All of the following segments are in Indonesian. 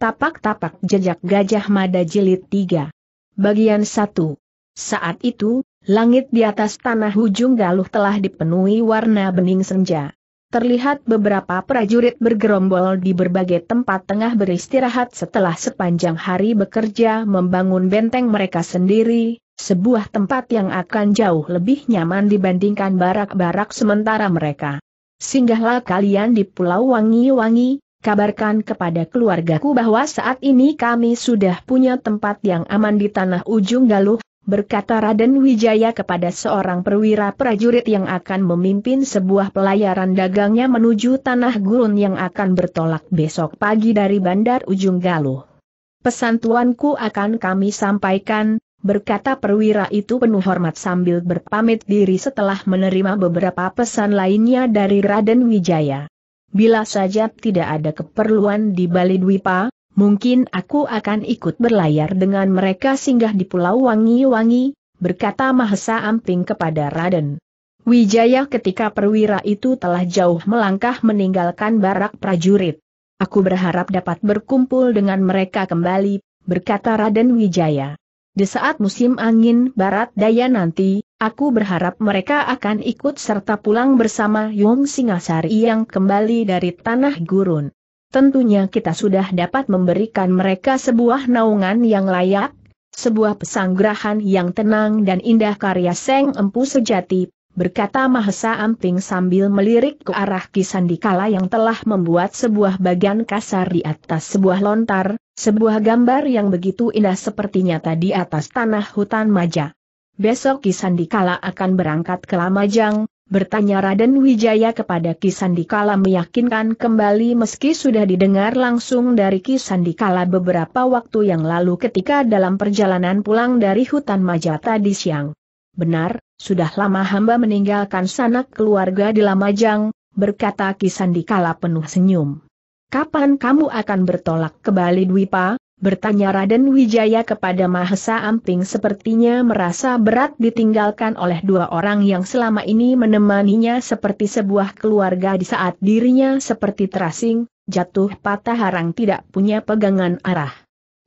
Tapak-tapak jejak Gajah Mada Jilid 3. Bagian 1. Saat itu, langit di atas tanah hujung galuh telah dipenuhi warna bening senja. Terlihat beberapa prajurit bergerombol di berbagai tempat tengah beristirahat setelah sepanjang hari bekerja membangun benteng mereka sendiri, sebuah tempat yang akan jauh lebih nyaman dibandingkan barak-barak sementara mereka. Singgahlah kalian di Pulau Wangi-Wangi, kabarkan kepada keluargaku bahwa saat ini kami sudah punya tempat yang aman di tanah ujung Galuh, berkata Raden Wijaya kepada seorang perwira prajurit yang akan memimpin sebuah pelayaran dagangnya menuju tanah gurun yang akan bertolak besok pagi dari bandar ujung Galuh. Pesan tuanku akan kami sampaikan, berkata perwira itu penuh hormat sambil berpamit diri setelah menerima beberapa pesan lainnya dari Raden Wijaya. Bila saja tidak ada keperluan di Bali Dwipa, mungkin aku akan ikut berlayar dengan mereka singgah di Pulau Wangi-Wangi, berkata Mahesa Amping kepada Raden. Wijaya ketika perwira itu telah jauh melangkah meninggalkan barak prajurit. Aku berharap dapat berkumpul dengan mereka kembali, berkata Raden Wijaya. Di saat musim angin barat daya nanti, aku berharap mereka akan ikut serta pulang bersama Yong Singasari yang kembali dari tanah gurun. Tentunya kita sudah dapat memberikan mereka sebuah naungan yang layak, sebuah pesanggrahan yang tenang dan indah karya Seng Empu sejati, berkata Mahesa Amping sambil melirik ke arah Kisandikala yang telah membuat sebuah bagian kasar di atas sebuah lontar, sebuah gambar yang begitu indah sepertinya tadi atas tanah hutan Maja. Besok Kisandikala akan berangkat ke Lamajang, bertanya Raden Wijaya kepada Kisandikala meyakinkan kembali meski sudah didengar langsung dari Kisandikala beberapa waktu yang lalu ketika dalam perjalanan pulang dari hutan Maja tadi siang. Benar, sudah lama hamba meninggalkan sanak keluarga di Lamajang, berkata Kisandikala penuh senyum. Kapan kamu akan bertolak ke Bali Dwipa? Bertanya Raden Wijaya kepada Mahesa Amping sepertinya merasa berat ditinggalkan oleh dua orang yang selama ini menemaninya seperti sebuah keluarga di saat dirinya seperti terasing, jatuh patah harang tidak punya pegangan arah.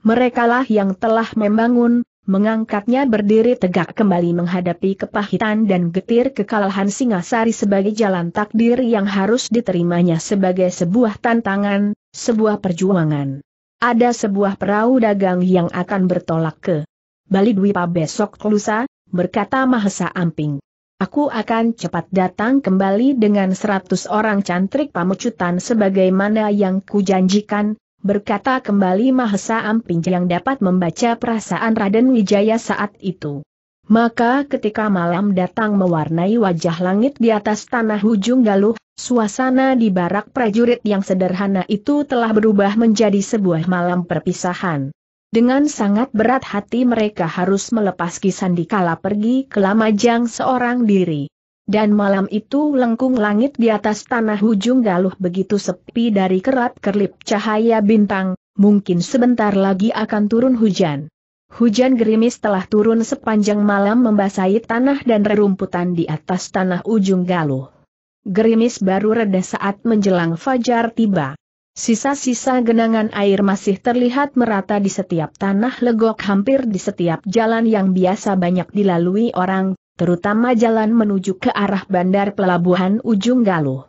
Merekalah yang telah membangun, Mengangkatnya berdiri tegak kembali menghadapi kepahitan dan getir kekalahan Singasari sebagai jalan takdir yang harus diterimanya sebagai sebuah tantangan, sebuah perjuangan. Ada sebuah perahu dagang yang akan bertolak ke Bali Dwipa besok lusa, berkata Mahesa Amping. Aku akan cepat datang kembali dengan seratus orang cantrik pamucutan sebagaimana yang kujanjikan, berkata kembali Mahesa Amping yang dapat membaca perasaan Raden Wijaya saat itu. Maka ketika malam datang mewarnai wajah langit di atas tanah hujung galuh, suasana di barak prajurit yang sederhana itu telah berubah menjadi sebuah malam perpisahan. Dengan sangat berat hati mereka harus melepas dikala pergi ke Lamajang seorang diri. Dan malam itu lengkung langit di atas tanah hujung galuh begitu sepi dari kerat kerlip cahaya bintang, mungkin sebentar lagi akan turun hujan. Hujan gerimis telah turun sepanjang malam membasahi tanah dan rerumputan di atas tanah ujung galuh. Gerimis baru reda saat menjelang fajar tiba. Sisa-sisa genangan air masih terlihat merata di setiap tanah legok hampir di setiap jalan yang biasa banyak dilalui orang, terutama jalan menuju ke arah bandar pelabuhan ujung Galuh.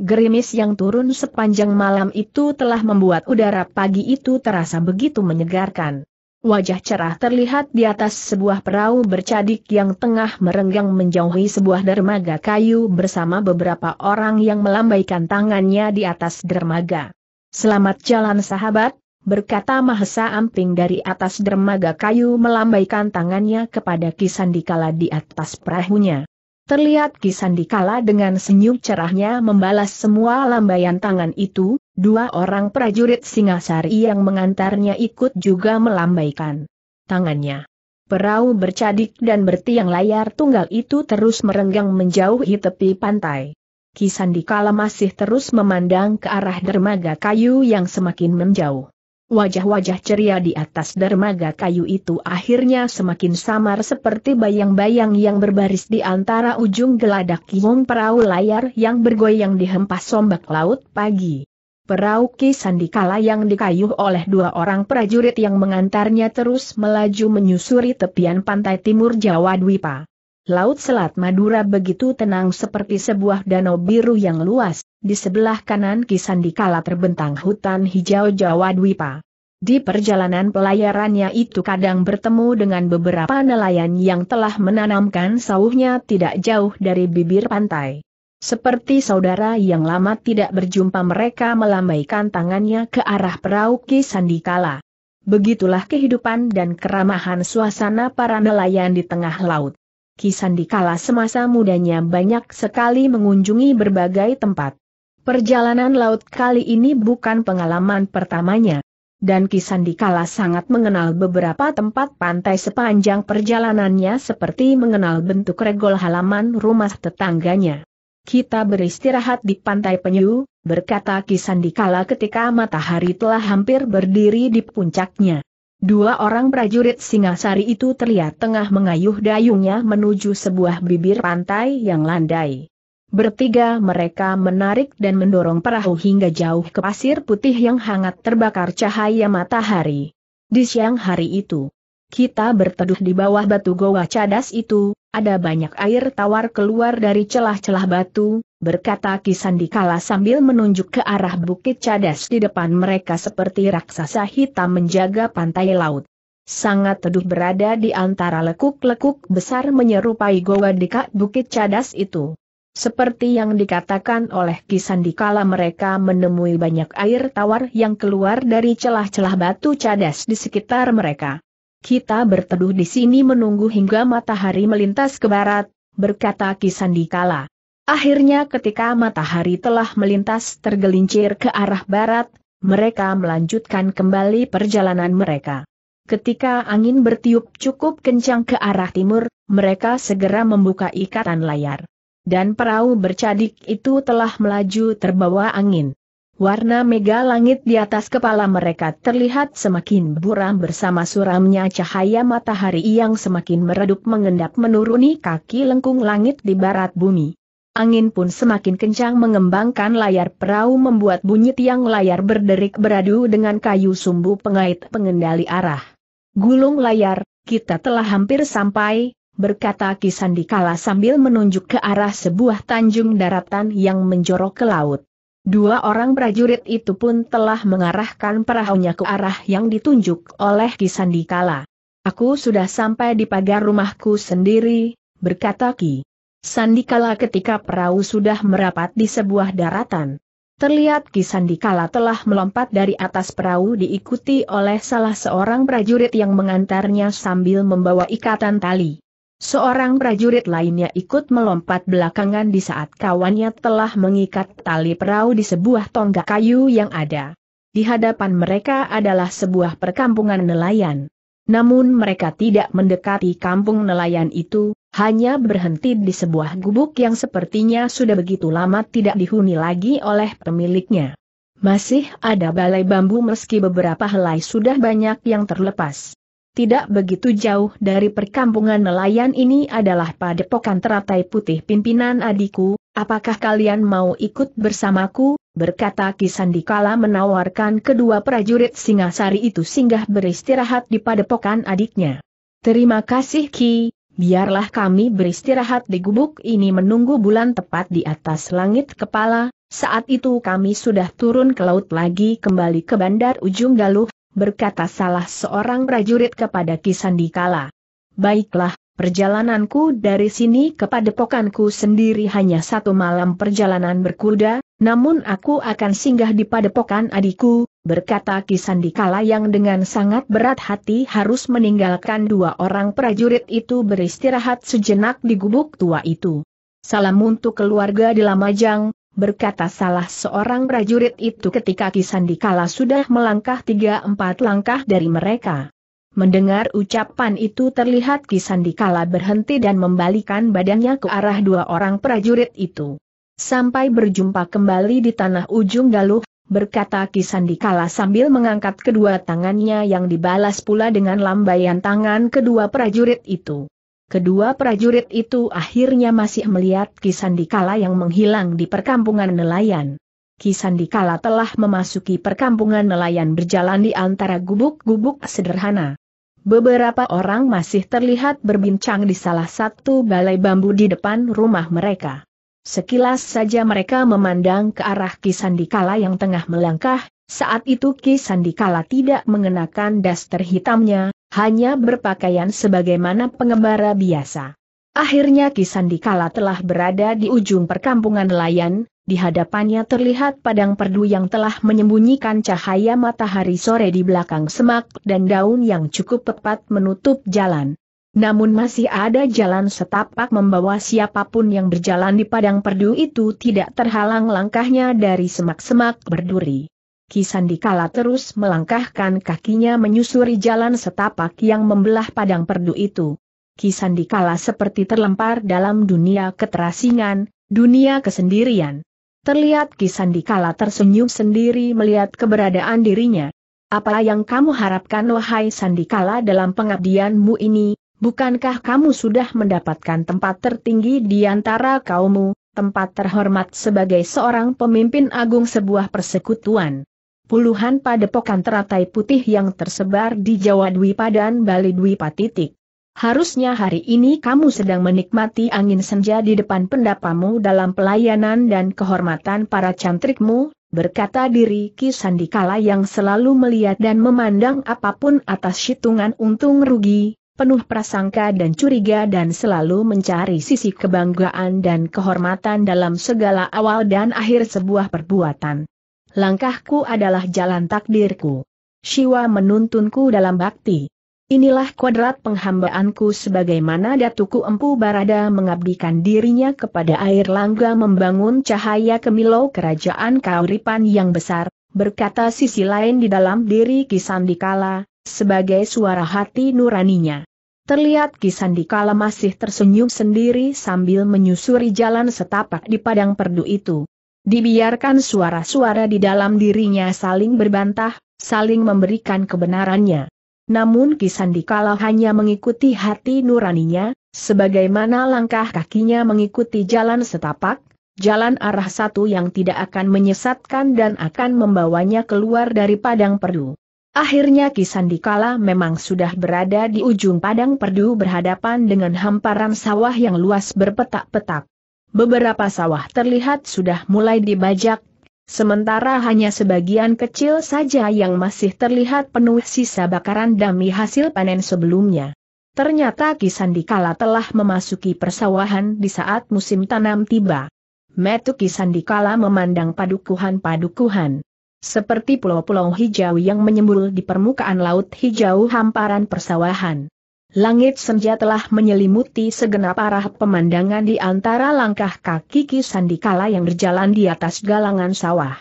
Gerimis yang turun sepanjang malam itu telah membuat udara pagi itu terasa begitu menyegarkan. Wajah cerah terlihat di atas sebuah perahu bercadik yang tengah merenggang menjauhi sebuah dermaga kayu bersama beberapa orang yang melambaikan tangannya di atas dermaga. Selamat jalan sahabat, berkata Mahesa Amping dari atas dermaga kayu melambaikan tangannya kepada Kisandikala di atas perahunya. Terlihat Kisandikala dengan senyum cerahnya membalas semua lambaian tangan itu, dua orang prajurit Singasari yang mengantarnya ikut juga melambaikan tangannya. Perahu bercadik dan bertiang layar tunggal itu terus merenggang menjauhi tepi pantai. Kisandikala masih terus memandang ke arah dermaga kayu yang semakin menjauh. Wajah-wajah ceria di atas dermaga kayu itu akhirnya semakin samar seperti bayang-bayang yang berbaris di antara ujung geladak kimong perahu layar yang bergoyang di dihempas sombak laut pagi. Perahu Kisandikala yang dikayuh oleh dua orang prajurit yang mengantarnya terus melaju menyusuri tepian pantai timur Jawa Dwipa. Laut Selat Madura begitu tenang seperti sebuah danau biru yang luas, di sebelah kanan Kisandikala terbentang hutan hijau Jawa Dwipa. Di perjalanan pelayarannya itu kadang bertemu dengan beberapa nelayan yang telah menanamkan sawahnya tidak jauh dari bibir pantai. Seperti saudara yang lama tidak berjumpa mereka melambaikan tangannya ke arah perahu Kisandikala. Begitulah kehidupan dan keramahan suasana para nelayan di tengah laut. Kisandi kala semasa mudanya banyak sekali mengunjungi berbagai tempat. Perjalanan laut kali ini bukan pengalaman pertamanya. Dan Kisandi kala sangat mengenal beberapa tempat pantai sepanjang perjalanannya seperti mengenal bentuk regol halaman rumah tetangganya. Kita beristirahat di pantai penyu, berkata Kisandi kala ketika matahari telah hampir berdiri di puncaknya. Dua orang prajurit Singasari itu terlihat tengah mengayuh dayungnya menuju sebuah bibir pantai yang landai. Bertiga mereka menarik dan mendorong perahu hingga jauh ke pasir putih yang hangat terbakar cahaya matahari. Di siang hari itu, kita berteduh di bawah batu goa cadas itu, ada banyak air tawar keluar dari celah-celah batu, berkata Kisandikala sambil menunjuk ke arah bukit cadas di depan mereka seperti raksasa hitam menjaga pantai laut. Sangat teduh berada di antara lekuk-lekuk besar menyerupai goa dekat bukit cadas itu. Seperti yang dikatakan oleh Kisandikala mereka menemui banyak air tawar yang keluar dari celah-celah batu cadas di sekitar mereka. Kita berteduh di sini menunggu hingga matahari melintas ke barat, berkata Kisandikala. Akhirnya ketika matahari telah melintas tergelincir ke arah barat, mereka melanjutkan kembali perjalanan mereka. Ketika angin bertiup cukup kencang ke arah timur, mereka segera membuka ikatan layar. Dan perahu bercadik itu telah melaju terbawa angin. Warna mega langit di atas kepala mereka terlihat semakin buram bersama suramnya cahaya matahari yang semakin meredup mengendap menuruni kaki lengkung langit di barat bumi. Angin pun semakin kencang mengembangkan layar perahu membuat bunyi tiang layar berderik beradu dengan kayu sumbu pengait pengendali arah. Gulung layar, kita telah hampir sampai, berkata Kisandikala sambil menunjuk ke arah sebuah tanjung daratan yang menjorok ke laut. Dua orang prajurit itu pun telah mengarahkan perahunya ke arah yang ditunjuk oleh Kisandikala. Aku sudah sampai di pagar rumahku sendiri, berkata Ki. Sandikala ketika perahu sudah merapat di sebuah daratan. Terlihat Ki Sandikala telah melompat dari atas perahu diikuti oleh salah seorang prajurit yang mengantarnya sambil membawa ikatan tali. Seorang prajurit lainnya ikut melompat belakangan di saat kawannya telah mengikat tali perahu di sebuah tonggak kayu yang ada. Di hadapan mereka adalah sebuah perkampungan nelayan. Namun mereka tidak mendekati kampung nelayan itu, hanya berhenti di sebuah gubuk yang sepertinya sudah begitu lama tidak dihuni lagi oleh pemiliknya. Masih ada balai bambu meski beberapa helai sudah banyak yang terlepas tidak begitu jauh dari perkampungan nelayan ini adalah padepokan teratai putih pimpinan adikku, apakah kalian mau ikut bersamaku, berkata Kisandikala menawarkan kedua prajurit Singasari itu singgah beristirahat di padepokan adiknya. Terima kasih Ki, biarlah kami beristirahat di gubuk ini menunggu bulan tepat di atas langit kepala, saat itu kami sudah turun ke laut lagi kembali ke bandar ujung galuh, berkata salah seorang prajurit kepada Kisandikala. Baiklah, perjalananku dari sini kepada pokanku sendiri hanya satu malam perjalanan berkuda, namun aku akan singgah di padepokan adikku, berkata Kisandikala yang dengan sangat berat hati harus meninggalkan dua orang prajurit itu beristirahat sejenak di gubuk tua itu. Salam untuk keluarga di Lamajang, berkata salah seorang prajurit itu ketika Kisandikala sudah melangkah tiga empat langkah dari mereka. Mendengar ucapan itu terlihat Kisandikala berhenti dan membalikan badannya ke arah dua orang prajurit itu. Sampai berjumpa kembali di tanah ujung galuh, berkata Kisandikala sambil mengangkat kedua tangannya yang dibalas pula dengan lambaian tangan kedua prajurit itu. Kedua prajurit itu akhirnya masih melihat Kisandikala yang menghilang di perkampungan nelayan. Kisandikala telah memasuki perkampungan nelayan berjalan di antara gubuk-gubuk sederhana. Beberapa orang masih terlihat berbincang di salah satu balai bambu di depan rumah mereka. Sekilas saja mereka memandang ke arah Kisandikala yang tengah melangkah, saat itu Ki Sandikala tidak mengenakan daster hitamnya, hanya berpakaian sebagaimana pengembara biasa. Akhirnya Kisandi telah berada di ujung perkampungan nelayan, di hadapannya terlihat padang perdu yang telah menyembunyikan cahaya matahari sore di belakang semak dan daun yang cukup tepat menutup jalan. Namun masih ada jalan setapak membawa siapapun yang berjalan di padang perdu itu tidak terhalang langkahnya dari semak-semak berduri. Kisandikala terus melangkahkan kakinya menyusuri jalan setapak yang membelah padang perdu itu. Kisandikala seperti terlempar dalam dunia keterasingan, dunia kesendirian. Terlihat Kisandikala tersenyum sendiri melihat keberadaan dirinya. Apa yang kamu harapkan wahai Sandikala dalam pengabdianmu ini, bukankah kamu sudah mendapatkan tempat tertinggi di antara kaummu, tempat terhormat sebagai seorang pemimpin agung sebuah persekutuan puluhan padepokan teratai putih yang tersebar di Jawa Dwi Padan Bali Dwi Patitik. Harusnya hari ini kamu sedang menikmati angin senja di depan pendapamu dalam pelayanan dan kehormatan para cantrikmu, berkata diri Ki Sandikala yang selalu melihat dan memandang apapun atas hitungan untung rugi, penuh prasangka dan curiga dan selalu mencari sisi kebanggaan dan kehormatan dalam segala awal dan akhir sebuah perbuatan. Langkahku adalah jalan takdirku. Siwa menuntunku dalam bakti. Inilah kuadrat penghambaanku sebagaimana Datuku Empu Barada mengabdikan dirinya kepada air langga membangun cahaya kemilau kerajaan Kauripan yang besar, berkata sisi lain di dalam diri Kisandikala, sebagai suara hati nuraninya. Terlihat Kisandikala masih tersenyum sendiri sambil menyusuri jalan setapak di padang perdu itu. Dibiarkan suara-suara di dalam dirinya saling berbantah, saling memberikan kebenarannya. Namun Kisandi kalau hanya mengikuti hati nuraninya, sebagaimana langkah kakinya mengikuti jalan setapak, jalan arah satu yang tidak akan menyesatkan dan akan membawanya keluar dari padang perdu. Akhirnya Kisan kala memang sudah berada di ujung padang perdu berhadapan dengan hamparan sawah yang luas berpetak-petak. Beberapa sawah terlihat sudah mulai dibajak, sementara hanya sebagian kecil saja yang masih terlihat penuh sisa bakaran dami hasil panen sebelumnya. Ternyata Kisandikala telah memasuki persawahan di saat musim tanam tiba. Metu Kisandikala memandang padukuhan-padukuhan. Seperti pulau-pulau hijau yang menyembul di permukaan laut hijau hamparan persawahan. Langit senja telah menyelimuti segenap arah pemandangan di antara langkah kaki Kisandikala yang berjalan di atas galangan sawah.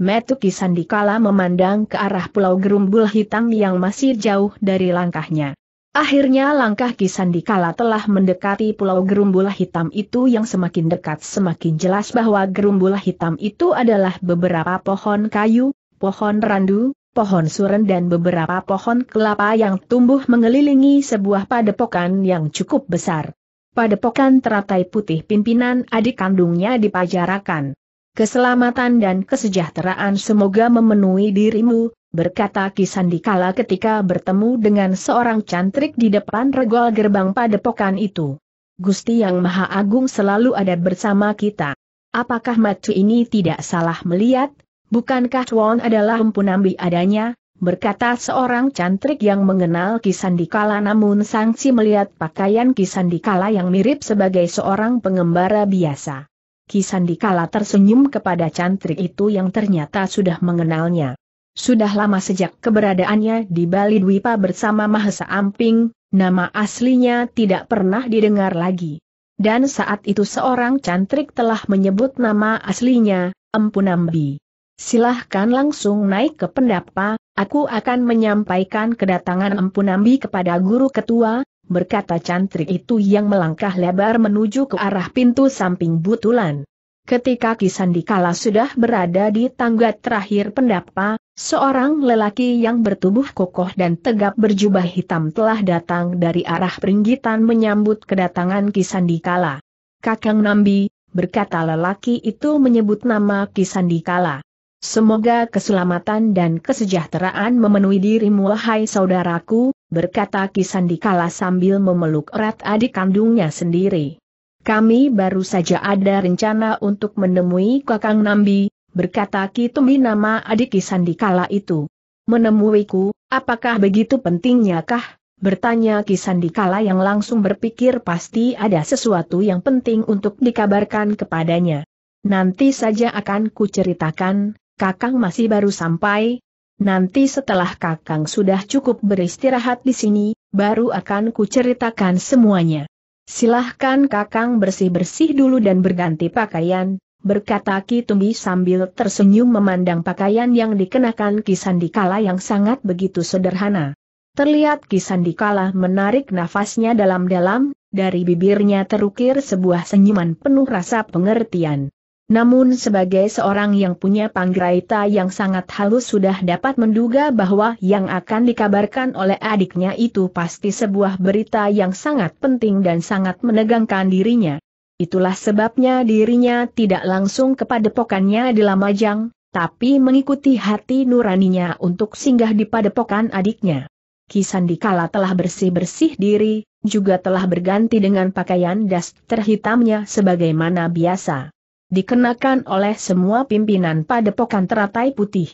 Metu Kisandikala memandang ke arah pulau gerumbul hitam yang masih jauh dari langkahnya. Akhirnya langkah Kisandikala telah mendekati pulau gerumbul hitam itu yang semakin dekat semakin jelas bahwa gerumbul hitam itu adalah beberapa pohon kayu, pohon randu, pohon suren dan beberapa pohon kelapa yang tumbuh mengelilingi sebuah padepokan yang cukup besar. Padepokan teratai putih pimpinan adik kandungnya dipajarakan. Keselamatan dan kesejahteraan semoga memenuhi dirimu, berkata Kisandikala ketika bertemu dengan seorang cantrik di depan regol gerbang padepokan itu. Gusti Yang Maha Agung selalu ada bersama kita. Apakah matu ini tidak salah melihat, Bukankah Chuan adalah empunambi adanya, berkata seorang cantrik yang mengenal Kisandikala namun Sangsi melihat pakaian Kisandikala yang mirip sebagai seorang pengembara biasa. Kisandikala tersenyum kepada cantrik itu yang ternyata sudah mengenalnya. Sudah lama sejak keberadaannya di Bali Dwipa bersama Mahesa Amping, nama aslinya tidak pernah didengar lagi. Dan saat itu seorang cantrik telah menyebut nama aslinya, Empunambi. Silahkan langsung naik ke pendapa, aku akan menyampaikan kedatangan Empu Nambi kepada guru ketua, berkata cantrik itu yang melangkah lebar menuju ke arah pintu samping butulan. Ketika Kisandikala sudah berada di tangga terakhir pendapa, seorang lelaki yang bertubuh kokoh dan tegap berjubah hitam telah datang dari arah peringgitan menyambut kedatangan Kisandikala. Kakang Nambi, berkata lelaki itu menyebut nama Kisandikala. Semoga keselamatan dan kesejahteraan memenuhi dirimu wahai saudaraku, berkata Kisandikala sambil memeluk erat adik kandungnya sendiri. Kami baru saja ada rencana untuk menemui Kakang Nambi, berkata Kitumi nama adik Kisandikala itu. Menemuiku, apakah begitu pentingnya kah? Bertanya Kisandikala yang langsung berpikir pasti ada sesuatu yang penting untuk dikabarkan kepadanya. Nanti saja akan kuceritakan, Kakang masih baru sampai, nanti setelah Kakang sudah cukup beristirahat di sini, baru akan kuceritakan semuanya. Silahkan Kakang bersih-bersih dulu dan berganti pakaian, berkata Ki Kitumbi sambil tersenyum memandang pakaian yang dikenakan Ki Sandikala yang sangat begitu sederhana. Terlihat Ki Sandikala menarik nafasnya dalam-dalam, dari bibirnya terukir sebuah senyuman penuh rasa pengertian. Namun sebagai seorang yang punya panggraita yang sangat halus sudah dapat menduga bahwa yang akan dikabarkan oleh adiknya itu pasti sebuah berita yang sangat penting dan sangat menegangkan dirinya. Itulah sebabnya dirinya tidak langsung kepada pokannya di Lamajang, tapi mengikuti hati nuraninya untuk singgah di padepokan adiknya. dikala telah bersih-bersih diri, juga telah berganti dengan pakaian das terhitamnya sebagaimana biasa dikenakan oleh semua pimpinan pada padepokan teratai putih.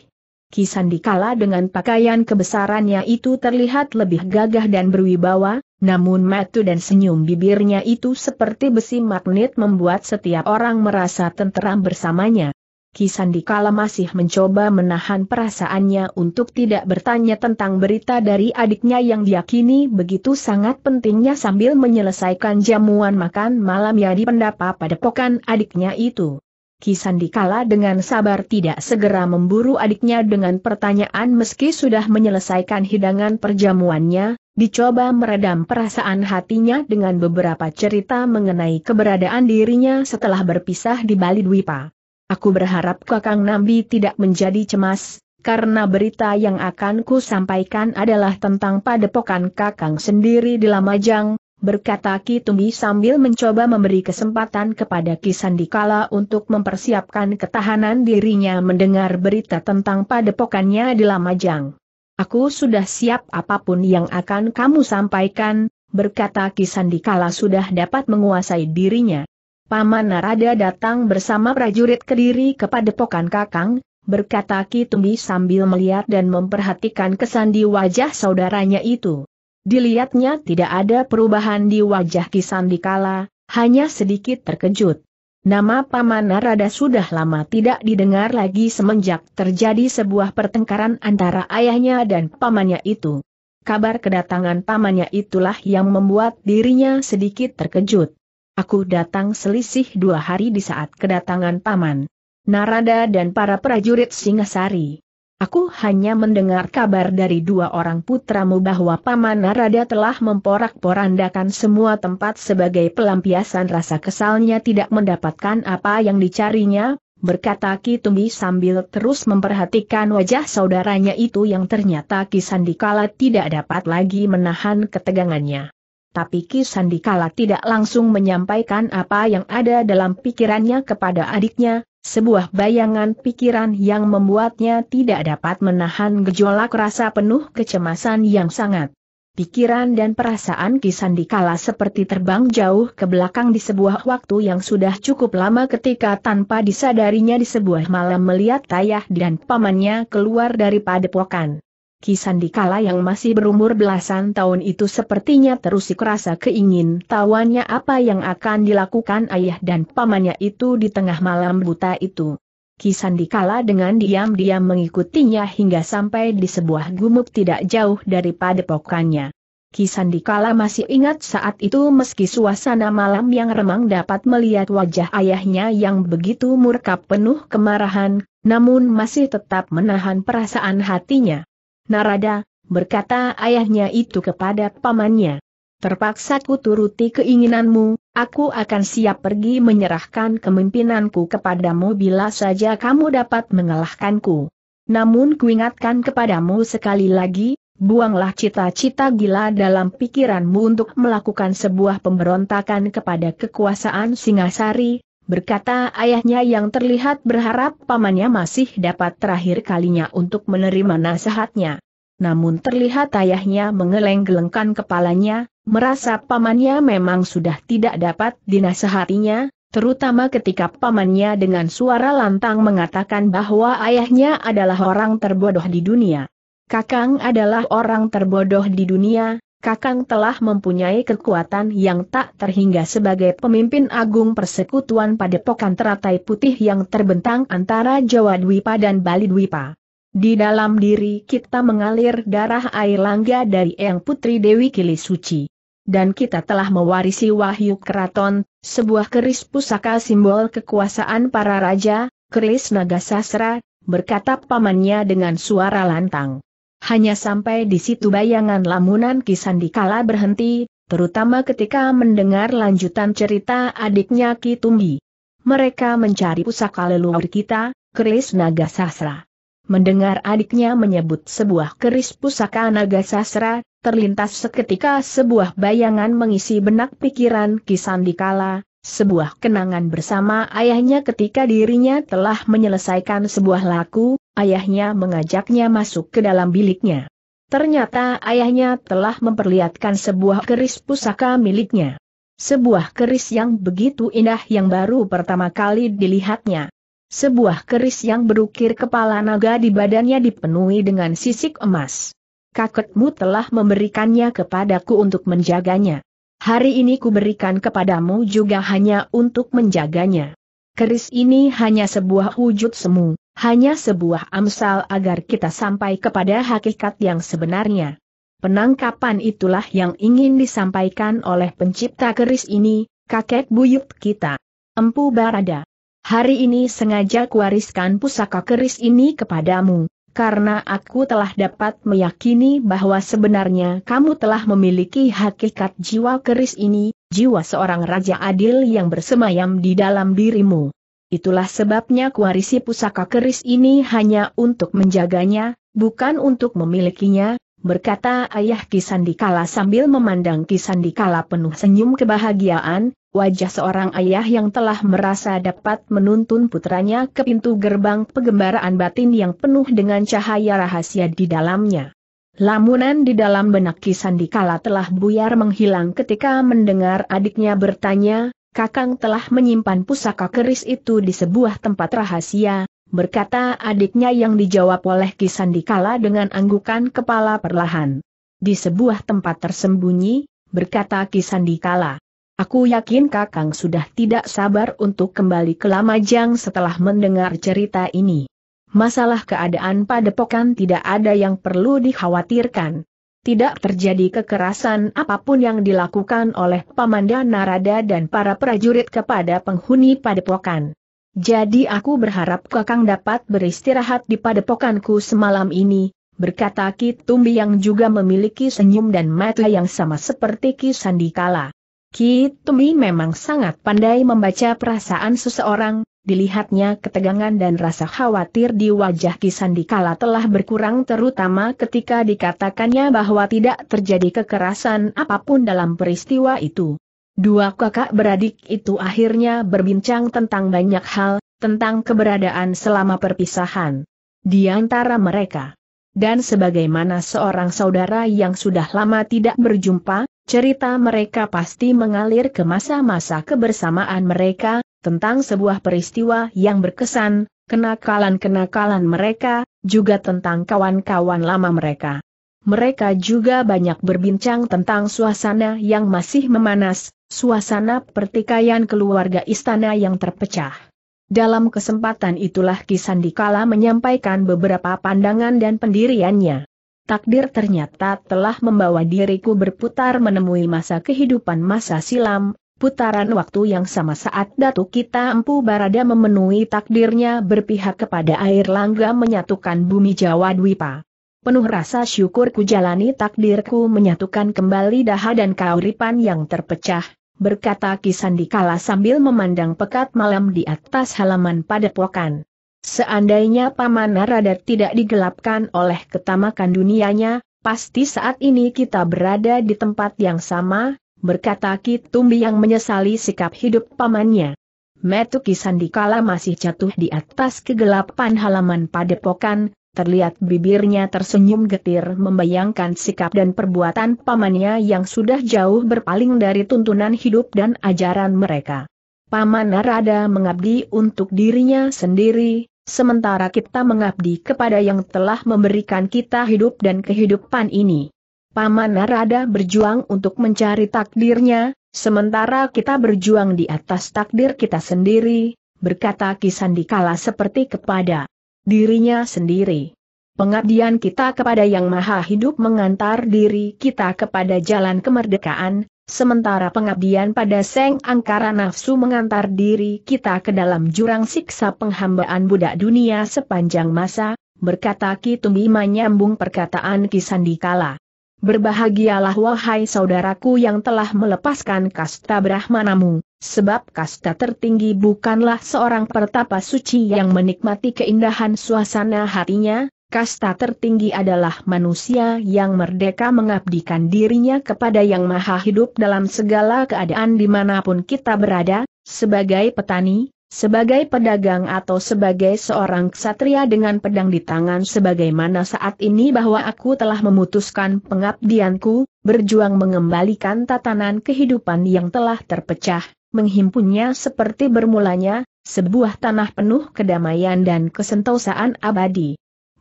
Kisandikala dengan pakaian kebesarannya itu terlihat lebih gagah dan berwibawa, namun matu dan senyum bibirnya itu seperti besi magnet membuat setiap orang merasa tenteram bersamanya. Kisandikala masih mencoba menahan perasaannya untuk tidak bertanya tentang berita dari adiknya yang diyakini begitu sangat pentingnya sambil menyelesaikan jamuan makan malam yang dipendapa pada pokan adiknya itu. Kisandikala dengan sabar tidak segera memburu adiknya dengan pertanyaan meski sudah menyelesaikan hidangan perjamuannya, dicoba meredam perasaan hatinya dengan beberapa cerita mengenai keberadaan dirinya setelah berpisah di Bali Dwipa. Aku berharap Kakang Nambi tidak menjadi cemas, karena berita yang akan ku sampaikan adalah tentang padepokan Kakang sendiri di Lamajang, berkata Ki Tumbi sambil mencoba memberi kesempatan kepada Ki Sandikala untuk mempersiapkan ketahanan dirinya mendengar berita tentang padepokannya di Lamajang. Aku sudah siap apapun yang akan kamu sampaikan, berkata Ki Sandikala sudah dapat menguasai dirinya. Paman Narada datang bersama prajurit kediri kepada pokan kakang, berkata Ki Kitumbi sambil melihat dan memperhatikan kesan di wajah saudaranya itu. Dilihatnya tidak ada perubahan di wajah Ki kala, hanya sedikit terkejut. Nama Paman Narada sudah lama tidak didengar lagi semenjak terjadi sebuah pertengkaran antara ayahnya dan pamannya itu. Kabar kedatangan pamannya itulah yang membuat dirinya sedikit terkejut. Aku datang selisih dua hari di saat kedatangan paman. Narada dan para prajurit Singasari. Aku hanya mendengar kabar dari dua orang putramu bahwa Paman Narada telah memporak-porandakan semua tempat sebagai pelampiasan rasa kesalnya tidak mendapatkan apa yang dicarinya, berkata Ki Kitumbi sambil terus memperhatikan wajah saudaranya itu yang ternyata Ki Kisandikala tidak dapat lagi menahan ketegangannya tapi Ki Sandikala tidak langsung menyampaikan apa yang ada dalam pikirannya kepada adiknya, sebuah bayangan pikiran yang membuatnya tidak dapat menahan gejolak rasa penuh kecemasan yang sangat. Pikiran dan perasaan Kisandikala seperti terbang jauh ke belakang di sebuah waktu yang sudah cukup lama ketika tanpa disadarinya di sebuah malam melihat tayah dan pamannya keluar dari padepokan. Kisandikala yang masih berumur belasan tahun itu sepertinya terusik rasa keingin tawanya apa yang akan dilakukan ayah dan pamannya itu di tengah malam buta itu. Kisandikala dengan diam-diam mengikutinya hingga sampai di sebuah gumuk tidak jauh dari padepokannya. Kisandikala masih ingat saat itu meski suasana malam yang remang dapat melihat wajah ayahnya yang begitu murka penuh kemarahan, namun masih tetap menahan perasaan hatinya. Narada, berkata ayahnya itu kepada pamannya. Terpaksa ku turuti keinginanmu, aku akan siap pergi menyerahkan kemimpinanku kepadamu bila saja kamu dapat mengalahkanku. Namun kuingatkan kepadamu sekali lagi, buanglah cita-cita gila dalam pikiranmu untuk melakukan sebuah pemberontakan kepada kekuasaan Singasari, berkata ayahnya yang terlihat berharap pamannya masih dapat terakhir kalinya untuk menerima nasihatnya. Namun terlihat ayahnya mengeleng-gelengkan kepalanya, merasa pamannya memang sudah tidak dapat dinasehatinya, terutama ketika pamannya dengan suara lantang mengatakan bahwa ayahnya adalah orang terbodoh di dunia. Kakang adalah orang terbodoh di dunia, Kakang telah mempunyai kekuatan yang tak terhingga sebagai pemimpin agung persekutuan pada padepokan teratai putih yang terbentang antara Jawa Dwipa dan Bali Dwipa. Di dalam diri kita mengalir darah air langga dari Eyang Putri Dewi Kili Suci. Dan kita telah mewarisi Wahyu Keraton, sebuah keris pusaka simbol kekuasaan para raja, keris naga sasra, berkata pamannya dengan suara lantang. Hanya sampai di situ bayangan lamunan Kishandikala berhenti, terutama ketika mendengar lanjutan cerita adiknya Ki Tumbi. Mereka mencari pusaka leluhur kita, keris naga sasra. Mendengar adiknya menyebut sebuah keris pusaka naga sasra, terlintas seketika sebuah bayangan mengisi benak pikiran Kishandikala sebuah kenangan bersama ayahnya ketika dirinya telah menyelesaikan sebuah laku, ayahnya mengajaknya masuk ke dalam biliknya. Ternyata ayahnya telah memperlihatkan sebuah keris pusaka miliknya. Sebuah keris yang begitu indah yang baru pertama kali dilihatnya. Sebuah keris yang berukir kepala naga di badannya dipenuhi dengan sisik emas. Kakekmu telah memberikannya kepadaku untuk menjaganya. Hari ini kuberikan kepadamu juga hanya untuk menjaganya. Keris ini hanya sebuah wujud semu, hanya sebuah amsal agar kita sampai kepada hakikat yang sebenarnya. Penangkapan itulah yang ingin disampaikan oleh pencipta keris ini, kakek buyut kita. Empu Barada. Hari ini sengaja kuwariskan pusaka keris ini kepadamu, karena aku telah dapat meyakini bahwa sebenarnya kamu telah memiliki hakikat jiwa keris ini, jiwa seorang raja adil yang bersemayam di dalam dirimu. Itulah sebabnya kuarisi pusaka keris ini hanya untuk menjaganya, bukan untuk memilikinya, berkata ayah Kisandikala sambil memandang Kisandikala penuh senyum kebahagiaan, wajah seorang ayah yang telah merasa dapat menuntun putranya ke pintu gerbang pegembaraan batin yang penuh dengan cahaya rahasia di dalamnya. Lamunan di dalam benak Kisandikala telah buyar menghilang ketika mendengar adiknya bertanya, Kakang telah menyimpan pusaka keris itu di sebuah tempat rahasia, berkata adiknya yang dijawab oleh Kisandikala dengan anggukan kepala perlahan. Di sebuah tempat tersembunyi, berkata Kisandikala. Aku yakin Kakang sudah tidak sabar untuk kembali ke Lamajang setelah mendengar cerita ini. Masalah keadaan padepokan tidak ada yang perlu dikhawatirkan. Tidak terjadi kekerasan apapun yang dilakukan oleh Pamanda Narada dan para prajurit kepada penghuni padepokan. Jadi aku berharap Kakang dapat beristirahat di padepokanku semalam ini, berkata Kitumbi yang juga memiliki senyum dan mata yang sama seperti Ki Sandikala. Ki memang sangat pandai membaca perasaan seseorang, dilihatnya ketegangan dan rasa khawatir di wajah Ki Sandikala telah berkurang terutama ketika dikatakannya bahwa tidak terjadi kekerasan apapun dalam peristiwa itu. Dua kakak beradik itu akhirnya berbincang tentang banyak hal, tentang keberadaan selama perpisahan di antara mereka. Dan sebagaimana seorang saudara yang sudah lama tidak berjumpa, Cerita mereka pasti mengalir ke masa-masa kebersamaan mereka, tentang sebuah peristiwa yang berkesan, kenakalan-kenakalan mereka, juga tentang kawan-kawan lama mereka. Mereka juga banyak berbincang tentang suasana yang masih memanas, suasana pertikaian keluarga istana yang terpecah. Dalam kesempatan itulah Kisandikala menyampaikan beberapa pandangan dan pendiriannya. Takdir ternyata telah membawa diriku berputar menemui masa kehidupan masa silam, putaran waktu yang sama saat datu kita Empu Barada memenuhi takdirnya berpihak kepada air langga menyatukan bumi Jawa Dwipa. Penuh rasa syukur ku jalani takdirku menyatukan kembali daha dan kauripan yang terpecah, berkata kala sambil memandang pekat malam di atas halaman padepokan. Seandainya Paman Narada tidak digelapkan oleh ketamakan dunianya, pasti saat ini kita berada di tempat yang sama, berkata Kitumbi yang menyesali sikap hidup pamannya. Metuki Sandikala masih jatuh di atas kegelapan halaman padepokan, terlihat bibirnya tersenyum getir membayangkan sikap dan perbuatan pamannya yang sudah jauh berpaling dari tuntunan hidup dan ajaran mereka. Paman Narada mengabdi untuk dirinya sendiri, sementara kita mengabdi kepada yang telah memberikan kita hidup dan kehidupan ini. Paman Narada berjuang untuk mencari takdirnya, sementara kita berjuang di atas takdir kita sendiri, berkata Kisandikala seperti kepada dirinya sendiri. Pengabdian kita kepada Yang Maha Hidup mengantar diri kita kepada jalan kemerdekaan, Sementara pengabdian pada Seng Angkara nafsu mengantar diri kita ke dalam jurang siksa penghambaan budak dunia sepanjang masa, berkata Ki Kitumbi menyambung perkataan Ki Sandikala. Berbahagialah wahai saudaraku yang telah melepaskan kasta Brahmanamu, sebab kasta tertinggi bukanlah seorang pertapa suci yang menikmati keindahan suasana hatinya, kasta tertinggi adalah manusia yang merdeka mengabdikan dirinya kepada yang maha hidup dalam segala keadaan dimanapun kita berada, sebagai petani, sebagai pedagang atau sebagai seorang ksatria dengan pedang di tangan sebagaimana saat ini bahwa aku telah memutuskan pengabdianku, berjuang mengembalikan tatanan kehidupan yang telah terpecah, menghimpunnya seperti bermulanya, sebuah tanah penuh kedamaian dan kesentosaan abadi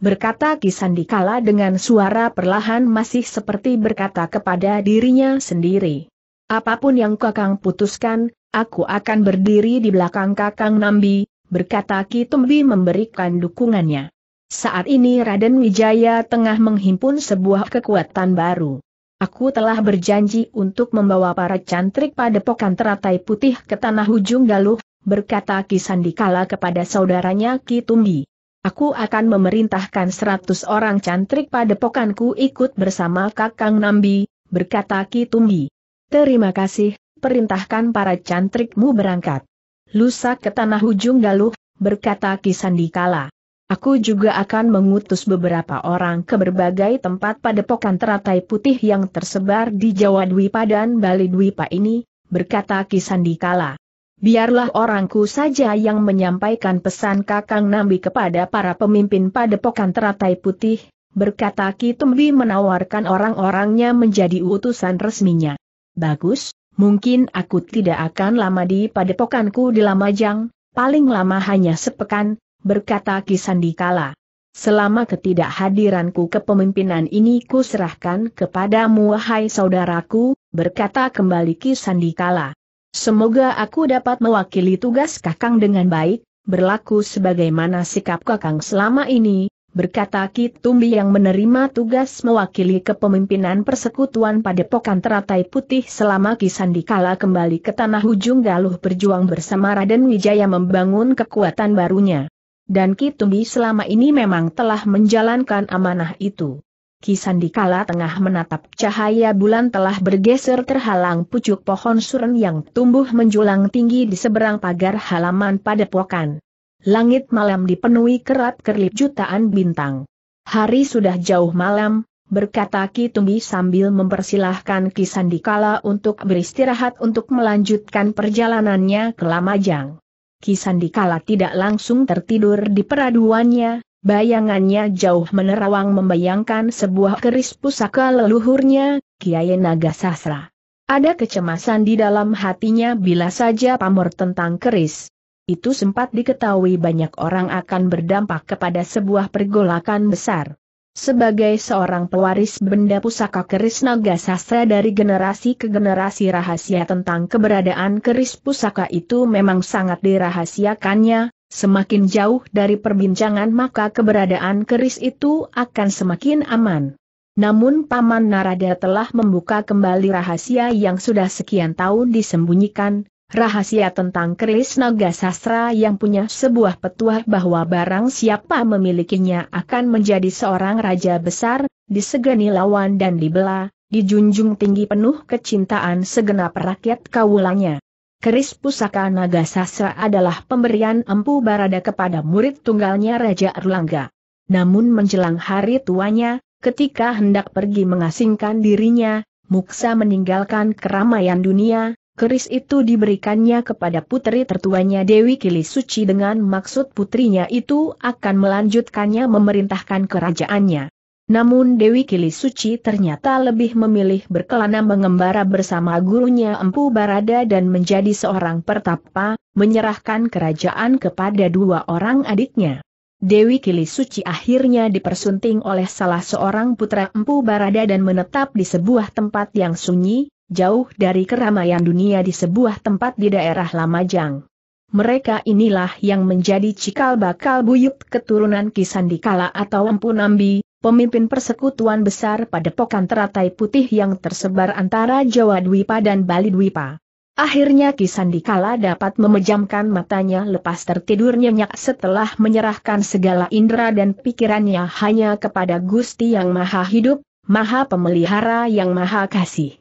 berkata Kisandikala dengan suara perlahan masih seperti berkata kepada dirinya sendiri. Apapun yang kakang putuskan, aku akan berdiri di belakang kakang Nambi, berkata Ki Tumbi memberikan dukungannya. Saat ini Raden Wijaya tengah menghimpun sebuah kekuatan baru. Aku telah berjanji untuk membawa para cantrik pokan teratai putih ke tanah ujung galuh, berkata Kisandikala kepada saudaranya Ki Tumbi. Aku akan memerintahkan seratus orang cantrik pokanku ikut bersama Kakang Nambi, berkata Ki Kitumbi. Terima kasih, perintahkan para cantrikmu berangkat. Lusa ke tanah ujung galuh, berkata Ki Sandikala. Aku juga akan mengutus beberapa orang ke berbagai tempat pada pokan teratai putih yang tersebar di Jawa Dwi Padan Bali Dwipa ini, berkata Ki Sandikala biarlah orangku saja yang menyampaikan pesan Kakang Nambi kepada para pemimpin padepokan teratai putih, berkata Ki Tumbi menawarkan orang-orangnya menjadi utusan resminya. Bagus, mungkin aku tidak akan lama di padepokanku di Lamajang, paling lama hanya sepekan, berkata Ki Sandikala. Selama ketidakhadiranku ke pemimpinan ini ku serahkan kepadamu wahai saudaraku, berkata kembali Ki Sandikala. Semoga aku dapat mewakili tugas kakang dengan baik, berlaku sebagaimana sikap kakang selama ini, berkata Kitumbi yang menerima tugas mewakili kepemimpinan persekutuan Padepokan Teratai Putih selama Kisandikala kembali ke tanah ujung galuh berjuang bersama Raden Wijaya membangun kekuatan barunya. Dan Kitumbi selama ini memang telah menjalankan amanah itu. Kisandikala tengah menatap cahaya bulan telah bergeser terhalang pucuk pohon suren yang tumbuh menjulang tinggi di seberang pagar halaman pada padepokan. Langit malam dipenuhi kerap-kerlip jutaan bintang. Hari sudah jauh malam, berkata Ki Tumbi sambil mempersilahkan Kisandikala untuk beristirahat untuk melanjutkan perjalanannya ke Lamajang. Kisandikala tidak langsung tertidur di peraduannya, Bayangannya jauh menerawang membayangkan sebuah keris pusaka leluhurnya, Kiai Naga Sasra. Ada kecemasan di dalam hatinya bila saja pamor tentang keris. Itu sempat diketahui banyak orang akan berdampak kepada sebuah pergolakan besar. Sebagai seorang pewaris benda pusaka keris naga sastra dari generasi ke generasi rahasia tentang keberadaan keris pusaka itu memang sangat dirahasiakannya, Semakin jauh dari perbincangan maka keberadaan keris itu akan semakin aman. Namun Paman Narada telah membuka kembali rahasia yang sudah sekian tahun disembunyikan, rahasia tentang keris naga sastra yang punya sebuah petuah bahwa barang siapa memilikinya akan menjadi seorang raja besar, disegani lawan dan dibela, dijunjung tinggi penuh kecintaan segenap rakyat kaulanya. Keris Pusaka Naga Sasa adalah pemberian Empu Barada kepada murid tunggalnya Raja Erlangga. Namun menjelang hari tuanya, ketika hendak pergi mengasingkan dirinya, Muksa meninggalkan keramaian dunia, keris itu diberikannya kepada putri tertuanya Dewi Kili Suci dengan maksud putrinya itu akan melanjutkannya memerintahkan kerajaannya. Namun Dewi Kili Suci ternyata lebih memilih berkelana mengembara bersama gurunya Empu Barada dan menjadi seorang pertapa, menyerahkan kerajaan kepada dua orang adiknya. Dewi Kili Suci akhirnya dipersunting oleh salah seorang putra Empu Barada dan menetap di sebuah tempat yang sunyi, jauh dari keramaian dunia di sebuah tempat di daerah Lamajang. Mereka inilah yang menjadi cikal bakal buyut keturunan Kisandikala atau Empu Nambi, pemimpin persekutuan besar pada pokan Teratai Putih yang tersebar antara Jawa Dwipa dan Bali Dwipa. Akhirnya Kisandikala dapat memejamkan matanya lepas tertidur nyenyak setelah menyerahkan segala indera dan pikirannya hanya kepada Gusti yang Maha Hidup, Maha Pemelihara yang Maha Kasih.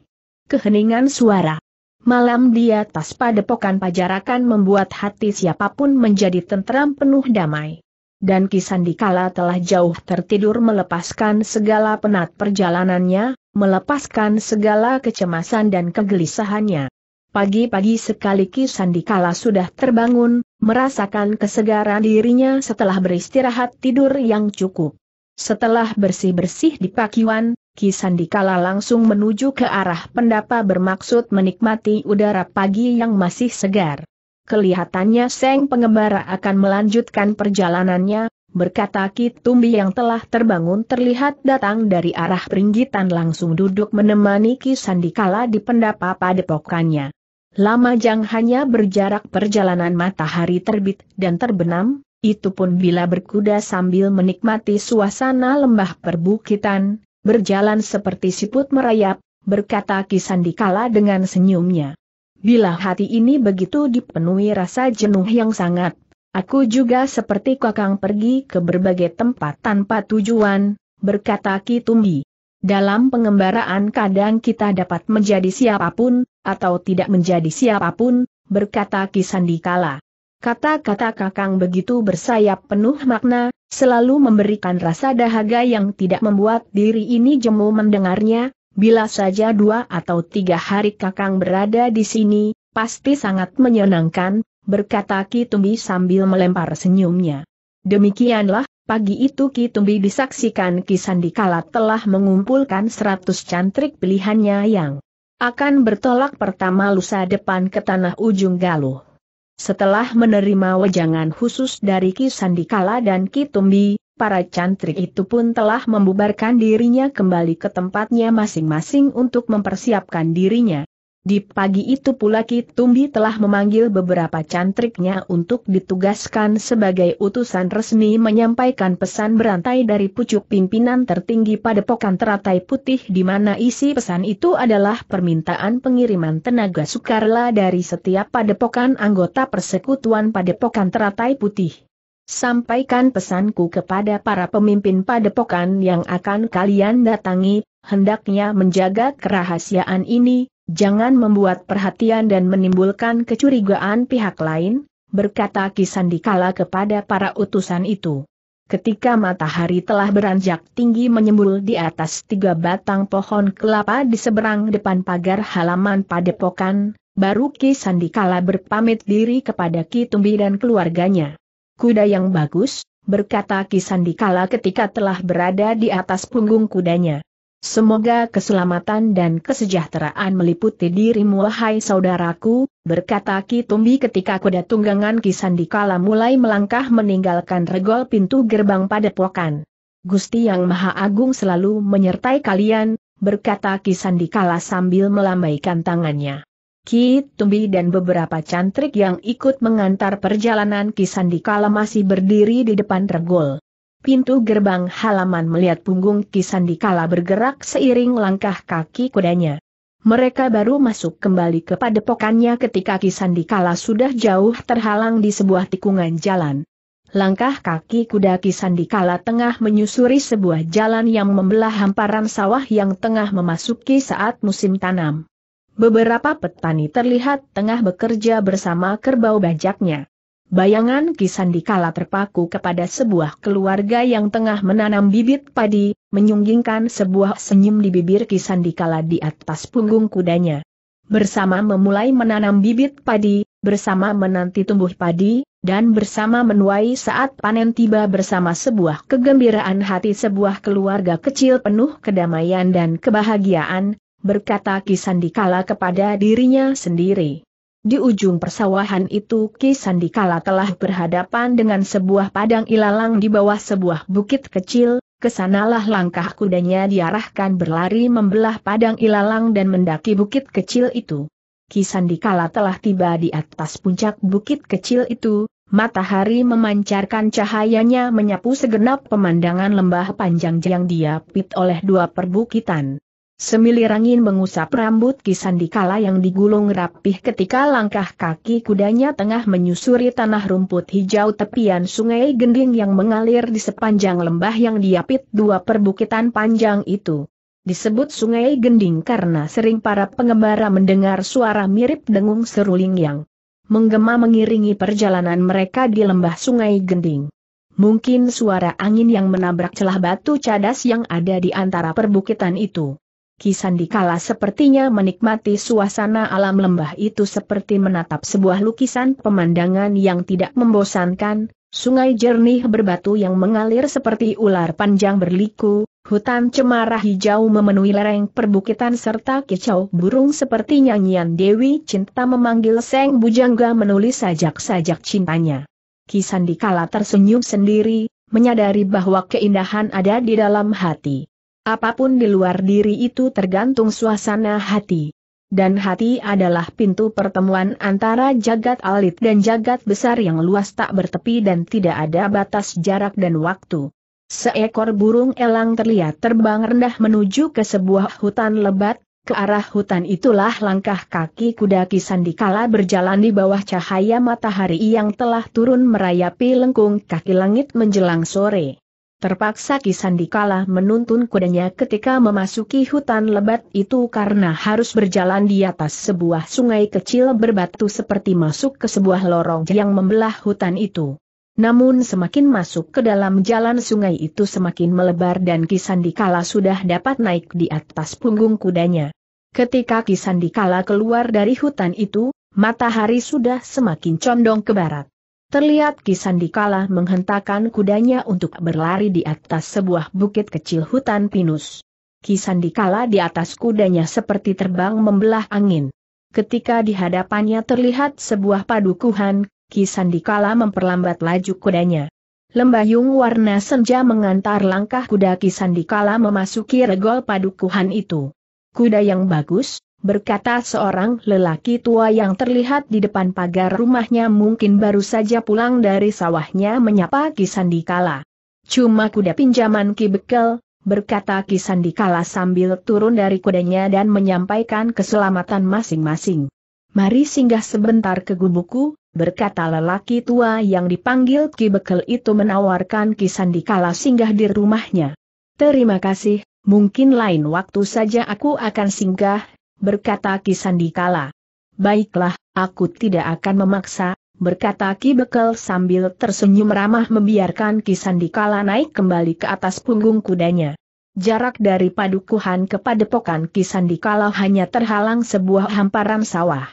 Keheningan suara. Malam di atas padepokan pajarakan membuat hati siapapun menjadi tentram penuh damai dan Kisandikala telah jauh tertidur melepaskan segala penat perjalanannya, melepaskan segala kecemasan dan kegelisahannya. Pagi-pagi sekali Kisandikala sudah terbangun, merasakan kesegaran dirinya setelah beristirahat tidur yang cukup. Setelah bersih-bersih di pakiwan, Kisandikala langsung menuju ke arah pendapa bermaksud menikmati udara pagi yang masih segar. Kelihatannya Seng Pengembara akan melanjutkan perjalanannya, berkata Kitumbi yang telah terbangun terlihat datang dari arah peringgitan langsung duduk menemani Ki Sandikala di pendapa padepokannya. Lama Jang hanya berjarak perjalanan matahari terbit dan terbenam, itu pun bila berkuda sambil menikmati suasana lembah perbukitan, berjalan seperti siput merayap, berkata Ki Sandikala dengan senyumnya. Bila hati ini begitu dipenuhi rasa jenuh yang sangat, aku juga seperti kakang pergi ke berbagai tempat tanpa tujuan, berkata Ki Kitumbi. Dalam pengembaraan kadang kita dapat menjadi siapapun, atau tidak menjadi siapapun, berkata Ki Sandikala. Kata-kata kakang begitu bersayap penuh makna, selalu memberikan rasa dahaga yang tidak membuat diri ini jemu mendengarnya, Bila saja dua atau tiga hari Kakang berada di sini, pasti sangat menyenangkan, berkata Ki Kitumbi sambil melempar senyumnya. Demikianlah, pagi itu Ki Kitumbi disaksikan Ki Kisandikala telah mengumpulkan seratus cantrik pilihannya yang akan bertolak pertama lusa depan ke tanah ujung galuh. Setelah menerima wejangan khusus dari Ki Sandikala dan Ki Tumbi, para cantrik itu pun telah membubarkan dirinya kembali ke tempatnya masing-masing untuk mempersiapkan dirinya. Di pagi itu pula Kitumbi telah memanggil beberapa cantriknya untuk ditugaskan sebagai utusan resmi menyampaikan pesan berantai dari pucuk pimpinan tertinggi pada Padepokan Teratai Putih di mana isi pesan itu adalah permintaan pengiriman tenaga sukarela dari setiap padepokan anggota persekutuan pada Padepokan Teratai Putih. Sampaikan pesanku kepada para pemimpin padepokan yang akan kalian datangi, hendaknya menjaga kerahasiaan ini, jangan membuat perhatian dan menimbulkan kecurigaan pihak lain, berkata Kisandikala kepada para utusan itu. Ketika matahari telah beranjak tinggi menyembul di atas tiga batang pohon kelapa di seberang depan pagar halaman padepokan, baru Ki Sandikala berpamit diri kepada Ki Tumbi dan keluarganya kuda yang bagus, berkata Kisandikala ketika telah berada di atas punggung kudanya. Semoga keselamatan dan kesejahteraan meliputi dirimu wahai saudaraku, berkata Kitumbi ketika kuda tunggangan Kisandikala mulai melangkah meninggalkan regol pintu gerbang pada padepokan. Gusti Yang Maha Agung selalu menyertai kalian, berkata Kisandikala sambil melambaikan tangannya. Ki Tumbi dan beberapa cantrik yang ikut mengantar perjalanan Kisandikala masih berdiri di depan regol. Pintu gerbang halaman melihat punggung Kisandikala bergerak seiring langkah kaki kudanya. Mereka baru masuk kembali ke padepokannya ketika Kisandikala sudah jauh terhalang di sebuah tikungan jalan. Langkah kaki kuda Kisandikala tengah menyusuri sebuah jalan yang membelah hamparan sawah yang tengah memasuki saat musim tanam. Beberapa petani terlihat tengah bekerja bersama kerbau bajaknya. Bayangan Kisandi kala terpaku kepada sebuah keluarga yang tengah menanam bibit padi, menyunggingkan sebuah senyum di bibir Kisandi kala di atas punggung kudanya. Bersama memulai menanam bibit padi, bersama menanti tumbuh padi, dan bersama menuai saat panen tiba bersama sebuah kegembiraan hati sebuah keluarga kecil penuh kedamaian dan kebahagiaan, berkata Kisandikala kepada dirinya sendiri. Di ujung persawahan itu Ki Sandikala telah berhadapan dengan sebuah padang ilalang di bawah sebuah bukit kecil, kesanalah langkah kudanya diarahkan berlari membelah padang ilalang dan mendaki bukit kecil itu. Ki Sandikala telah tiba di atas puncak bukit kecil itu, matahari memancarkan cahayanya menyapu segenap pemandangan lembah panjang yang diapit oleh dua perbukitan. Semilir angin mengusap rambut Kisandikala yang digulung rapih ketika langkah kaki kudanya tengah menyusuri tanah rumput hijau tepian sungai gending yang mengalir di sepanjang lembah yang diapit dua perbukitan panjang itu. Disebut sungai gending karena sering para pengembara mendengar suara mirip dengung seruling yang menggema mengiringi perjalanan mereka di lembah sungai gending. Mungkin suara angin yang menabrak celah batu cadas yang ada di antara perbukitan itu. Kisandikala sepertinya menikmati suasana alam lembah itu seperti menatap sebuah lukisan pemandangan yang tidak membosankan, sungai jernih berbatu yang mengalir seperti ular panjang berliku, hutan cemara hijau memenuhi lereng perbukitan serta kicau burung seperti nyanyian Dewi Cinta memanggil Seng Bujangga menulis sajak-sajak cintanya. Kisandikala tersenyum sendiri, menyadari bahwa keindahan ada di dalam hati. Apapun di luar diri itu tergantung suasana hati. Dan hati adalah pintu pertemuan antara jagat alit dan jagat besar yang luas tak bertepi dan tidak ada batas jarak dan waktu. Seekor burung elang terlihat terbang rendah menuju ke sebuah hutan lebat, ke arah hutan itulah langkah kaki kuda Kisandikala berjalan di bawah cahaya matahari yang telah turun merayapi lengkung kaki langit menjelang sore. Terpaksa Kisandikala menuntun kudanya ketika memasuki hutan lebat itu karena harus berjalan di atas sebuah sungai kecil berbatu seperti masuk ke sebuah lorong yang membelah hutan itu. Namun semakin masuk ke dalam jalan sungai itu semakin melebar dan Kisandikala sudah dapat naik di atas punggung kudanya. Ketika Kisandikala keluar dari hutan itu, matahari sudah semakin condong ke barat. Terlihat Kisandikala menghentakkan kudanya untuk berlari di atas sebuah bukit kecil hutan pinus. Kisandikala di atas kudanya seperti terbang membelah angin. Ketika di hadapannya terlihat sebuah padukuhan, Kisandikala memperlambat laju kudanya. Lembayung warna senja mengantar langkah kuda Kisandikala memasuki regol padukuhan itu. Kuda yang bagus, berkata seorang lelaki tua yang terlihat di depan pagar rumahnya mungkin baru saja pulang dari sawahnya menyapa Kisandikala. Cuma kuda pinjaman Ki Bekel, berkata Kisandikala sambil turun dari kudanya dan menyampaikan keselamatan masing-masing. Mari singgah sebentar ke gubuku, berkata lelaki tua yang dipanggil Ki Bekel itu menawarkan Kisandikala singgah di rumahnya. Terima kasih, mungkin lain waktu saja aku akan singgah, berkata Ki Sandikala. Baiklah, aku tidak akan memaksa, berkata Ki Bekel sambil tersenyum ramah membiarkan Ki Sandikala naik kembali ke atas punggung kudanya. Jarak dari padukuhan ke padepokan Ki Sandikala hanya terhalang sebuah hamparan sawah.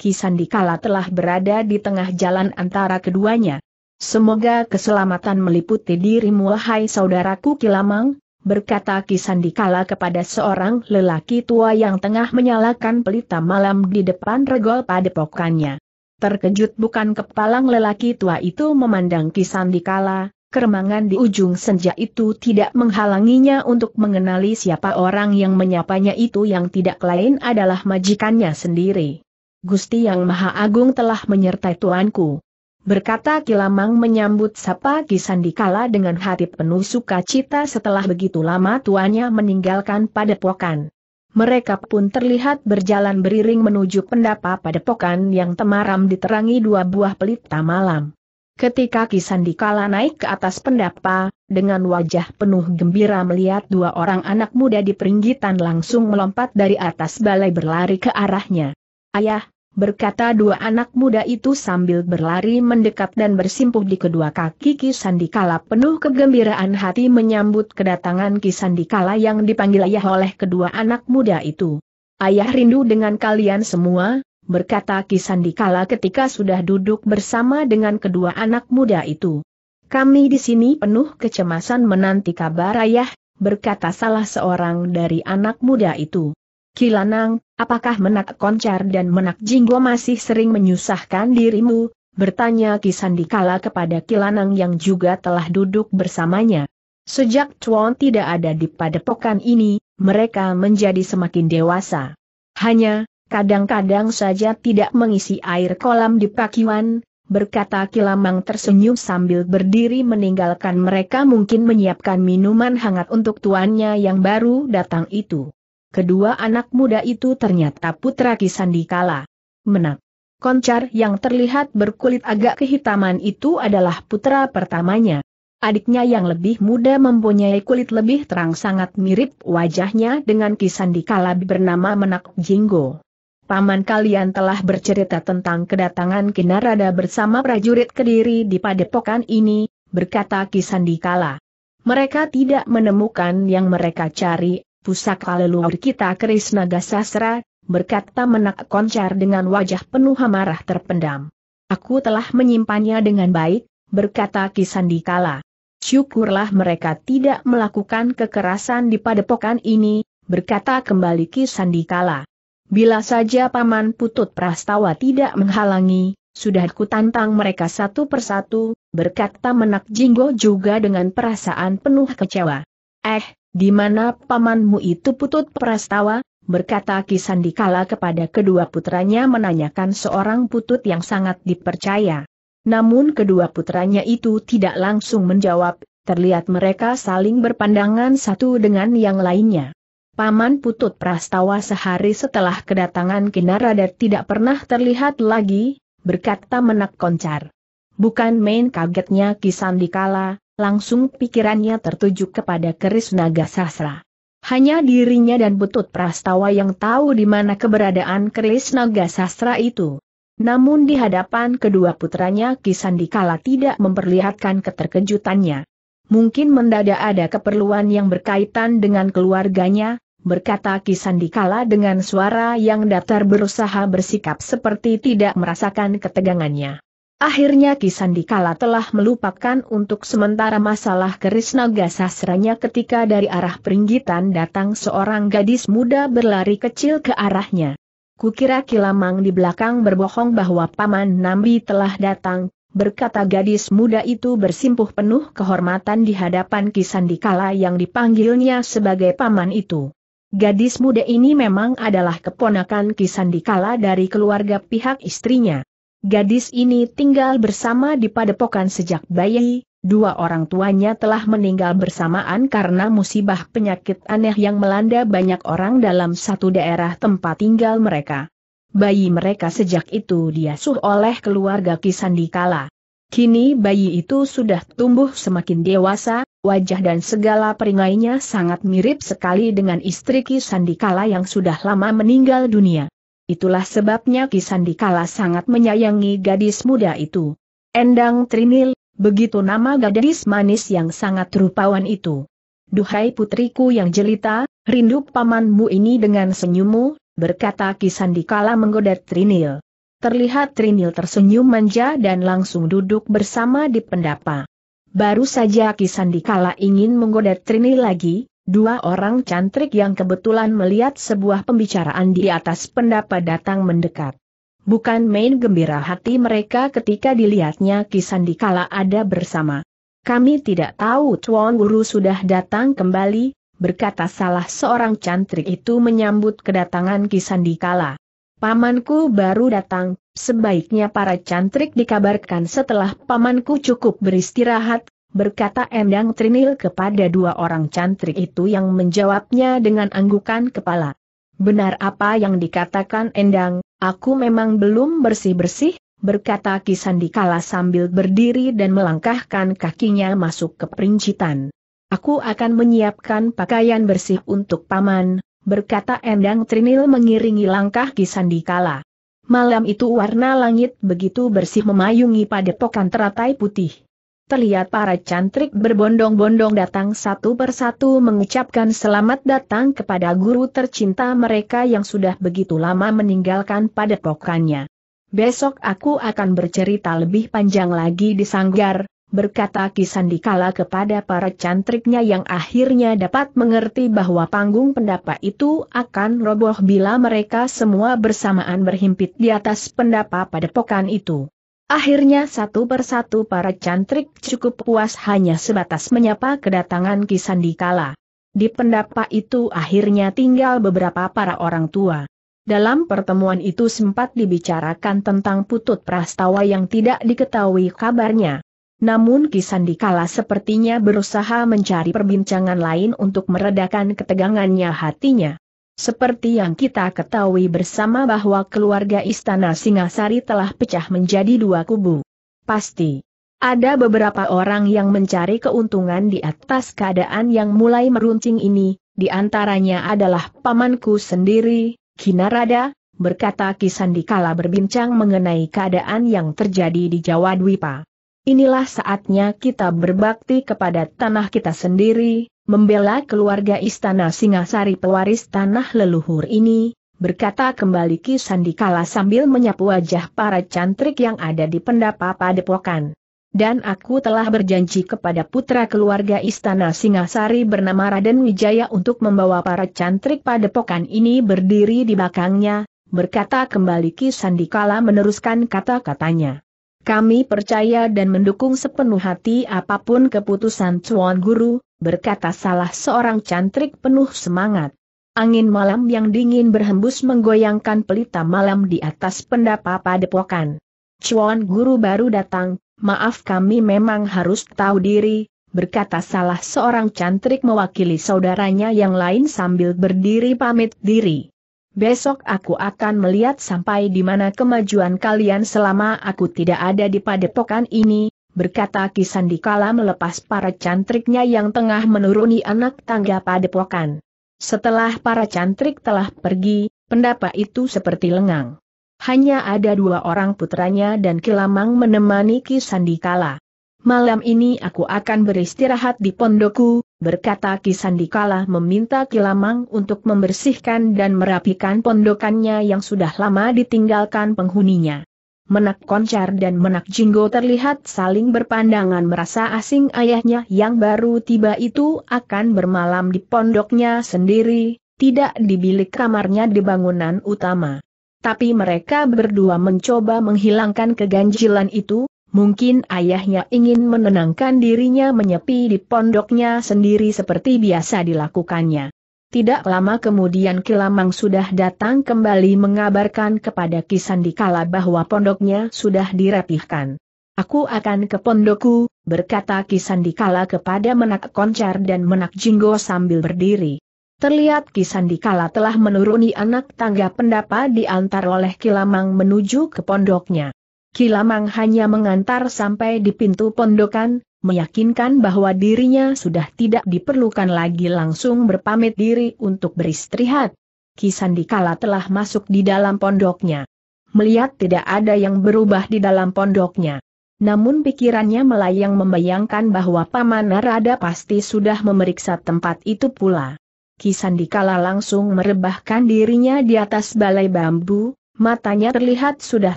Ki Sandikala telah berada di tengah jalan antara keduanya. Semoga keselamatan meliputi dirimu hai saudaraku Kilamang, berkata Kisandikala kepada seorang lelaki tua yang tengah menyalakan pelita malam di depan regol padepokannya. Terkejut bukan kepalang lelaki tua itu memandang Kisandikala, keremangan di ujung senja itu tidak menghalanginya untuk mengenali siapa orang yang menyapanya itu yang tidak lain adalah majikannya sendiri. Gusti Yang Maha Agung telah menyertai tuanku berkata Kilamang menyambut sapa Kisandikala dengan hati penuh sukacita setelah begitu lama tuanya meninggalkan padepokan. Mereka pun terlihat berjalan beriring menuju pendapa padepokan yang temaram diterangi dua buah pelita malam. Ketika Kisandikala naik ke atas pendapa, dengan wajah penuh gembira melihat dua orang anak muda di peringgitan langsung melompat dari atas balai berlari ke arahnya. Ayah, berkata dua anak muda itu sambil berlari mendekat dan bersimpuh di kedua kaki Kisandikala penuh kegembiraan hati menyambut kedatangan Kisandikala yang dipanggil ayah oleh kedua anak muda itu. Ayah rindu dengan kalian semua, berkata Kisandikala ketika sudah duduk bersama dengan kedua anak muda itu. Kami di sini penuh kecemasan menanti kabar ayah, berkata salah seorang dari anak muda itu. Kilanang, apakah menak koncar dan menak jinggo masih sering menyusahkan dirimu? Bertanya Kisandikala kepada Kilanang yang juga telah duduk bersamanya. Sejak Chuan tidak ada di padepokan ini, mereka menjadi semakin dewasa. Hanya, kadang-kadang saja tidak mengisi air kolam di pakiwan, berkata Kilamang tersenyum sambil berdiri meninggalkan mereka mungkin menyiapkan minuman hangat untuk tuannya yang baru datang itu. Kedua anak muda itu ternyata putra Kisandikala. Menak. Koncar yang terlihat berkulit agak kehitaman itu adalah putra pertamanya. Adiknya yang lebih muda mempunyai kulit lebih terang sangat mirip wajahnya dengan Kisandikala bernama Menak Jinggo. Paman kalian telah bercerita tentang kedatangan Kinarada bersama prajurit Kediri di padepokan ini, berkata Kisandikala. Mereka tidak menemukan yang mereka cari, pusaka leluhur kita naga sastra, berkata menak koncar dengan wajah penuh amarah terpendam. Aku telah menyimpannya dengan baik, berkata Kisandikala. Syukurlah mereka tidak melakukan kekerasan di padepokan ini, berkata kembali Kisandikala. Bila saja Paman Putut Prastawa tidak menghalangi, sudah ku tantang mereka satu persatu, berkata menak jinggo juga dengan perasaan penuh kecewa. Eh, di mana pamanmu itu putut prastawa, berkata Kisandikala kepada kedua putranya menanyakan seorang putut yang sangat dipercaya. Namun kedua putranya itu tidak langsung menjawab, terlihat mereka saling berpandangan satu dengan yang lainnya. Paman Putut Prastawa sehari setelah kedatangan Kinarada tidak pernah terlihat lagi, berkata menak koncar. Bukan main kagetnya Kisandikala, langsung pikirannya tertuju kepada keris naga sasra. Hanya dirinya dan Butut Prastawa yang tahu di mana keberadaan keris naga sastra itu. Namun di hadapan kedua putranya Kisandikala tidak memperlihatkan keterkejutannya. Mungkin mendadak ada keperluan yang berkaitan dengan keluarganya, berkata Kisandikala dengan suara yang datar berusaha bersikap seperti tidak merasakan ketegangannya. Akhirnya Kisandikala telah melupakan untuk sementara masalah keris naga sasranya ketika dari arah peringgitan datang seorang gadis muda berlari kecil ke arahnya. Kukira Kilamang di belakang berbohong bahwa Paman Nambi telah datang, berkata gadis muda itu bersimpuh penuh kehormatan di hadapan Kisandikala yang dipanggilnya sebagai Paman itu. Gadis muda ini memang adalah keponakan Kisandikala dari keluarga pihak istrinya. Gadis ini tinggal bersama di padepokan sejak bayi, dua orang tuanya telah meninggal bersamaan karena musibah penyakit aneh yang melanda banyak orang dalam satu daerah tempat tinggal mereka. Bayi mereka sejak itu diasuh oleh keluarga Kisandikala. Kini bayi itu sudah tumbuh semakin dewasa, wajah dan segala peringainya sangat mirip sekali dengan istri Kisandikala yang sudah lama meninggal dunia. Itulah sebabnya Kisan dikala sangat menyayangi gadis muda itu. Endang Trinil, begitu nama gadis manis yang sangat rupawan itu. Duhai putriku yang jelita, rindu pamanmu ini dengan senyummu, berkata Kisan dikala menggoda Trinil. Terlihat Trinil tersenyum manja dan langsung duduk bersama di pendapa. Baru saja Kisan dikala ingin menggoda Trinil lagi, Dua orang cantrik yang kebetulan melihat sebuah pembicaraan di atas pendapa datang mendekat. Bukan main gembira hati mereka ketika dilihatnya kisan dikala ada bersama. Kami tidak tahu Tuan Guru sudah datang kembali, berkata salah seorang cantrik itu menyambut kedatangan kisan dikala. Pamanku baru datang, sebaiknya para cantrik dikabarkan setelah pamanku cukup beristirahat, berkata Endang Trinil kepada dua orang cantrik itu yang menjawabnya dengan anggukan kepala. Benar apa yang dikatakan Endang, aku memang belum bersih-bersih, berkata Kisandikala sambil berdiri dan melangkahkan kakinya masuk ke perincitan. Aku akan menyiapkan pakaian bersih untuk paman, berkata Endang Trinil mengiringi langkah Kisandikala. Malam itu warna langit begitu bersih memayungi padepokan teratai putih terlihat para cantrik berbondong-bondong datang satu persatu mengucapkan selamat datang kepada guru tercinta mereka yang sudah begitu lama meninggalkan padepokannya. Besok aku akan bercerita lebih panjang lagi di Sanggar, berkata Kisandikala kepada para cantriknya yang akhirnya dapat mengerti bahwa panggung pendapa itu akan roboh bila mereka semua bersamaan berhimpit di atas pendapa padepokan itu. Akhirnya satu persatu para cantrik cukup puas hanya sebatas menyapa kedatangan Kisandikala. Di pendapa itu akhirnya tinggal beberapa para orang tua. Dalam pertemuan itu sempat dibicarakan tentang putut prastawa yang tidak diketahui kabarnya. Namun Kisandikala sepertinya berusaha mencari perbincangan lain untuk meredakan ketegangannya hatinya. Seperti yang kita ketahui bersama bahwa keluarga Istana Singasari telah pecah menjadi dua kubu. Pasti. Ada beberapa orang yang mencari keuntungan di atas keadaan yang mulai meruncing ini, di antaranya adalah pamanku sendiri, Kinarada, berkata Kisandikala berbincang mengenai keadaan yang terjadi di Jawa Dwipa. Inilah saatnya kita berbakti kepada tanah kita sendiri, membela keluarga istana Singasari pewaris tanah leluhur ini, berkata kembali Ki Sandikala sambil menyapu wajah para cantrik yang ada di pendapa padepokan. Dan aku telah berjanji kepada putra keluarga istana Singasari bernama Raden Wijaya untuk membawa para cantrik padepokan ini berdiri di belakangnya, berkata kembali Ki Sandikala meneruskan kata-katanya. Kami percaya dan mendukung sepenuh hati apapun keputusan Cuan Guru, berkata salah seorang cantrik penuh semangat. Angin malam yang dingin berhembus menggoyangkan pelita malam di atas pendapa padepokan. Cuan guru baru datang, maaf kami memang harus tahu diri, berkata salah seorang cantrik mewakili saudaranya yang lain sambil berdiri pamit diri. Besok aku akan melihat sampai di mana kemajuan kalian selama aku tidak ada di padepokan ini, berkata Kisandikala melepas para cantriknya yang tengah menuruni anak tangga padepokan. Setelah para cantrik telah pergi, pendapa itu seperti lengang. Hanya ada dua orang putranya dan Kilamang menemani Kisandikala. Malam ini aku akan beristirahat di pondoku, berkata Kisandikala meminta Kilamang untuk membersihkan dan merapikan pondokannya yang sudah lama ditinggalkan penghuninya. Menak Koncar dan Menak Jinggo terlihat saling berpandangan merasa asing ayahnya yang baru tiba itu akan bermalam di pondoknya sendiri, tidak di bilik kamarnya di bangunan utama. Tapi mereka berdua mencoba menghilangkan keganjilan itu, mungkin ayahnya ingin menenangkan dirinya menyepi di pondoknya sendiri seperti biasa dilakukannya. Tidak lama kemudian Kilamang sudah datang kembali mengabarkan kepada Kisandikala bahwa pondoknya sudah dirapihkan. Aku akan ke pondokku, berkata Kisandikala kepada menak koncar dan menak jinggo sambil berdiri. Terlihat Kisandikala telah menuruni anak tangga pendapa diantar oleh Kilamang menuju ke pondoknya. Kilamang hanya mengantar sampai di pintu pondokan, meyakinkan bahwa dirinya sudah tidak diperlukan lagi langsung berpamit diri untuk beristirahat. Kisandikala telah masuk di dalam pondoknya. Melihat tidak ada yang berubah di dalam pondoknya. Namun pikirannya melayang membayangkan bahwa Paman Narada pasti sudah memeriksa tempat itu pula. Kisandikala langsung merebahkan dirinya di atas balai bambu, matanya terlihat sudah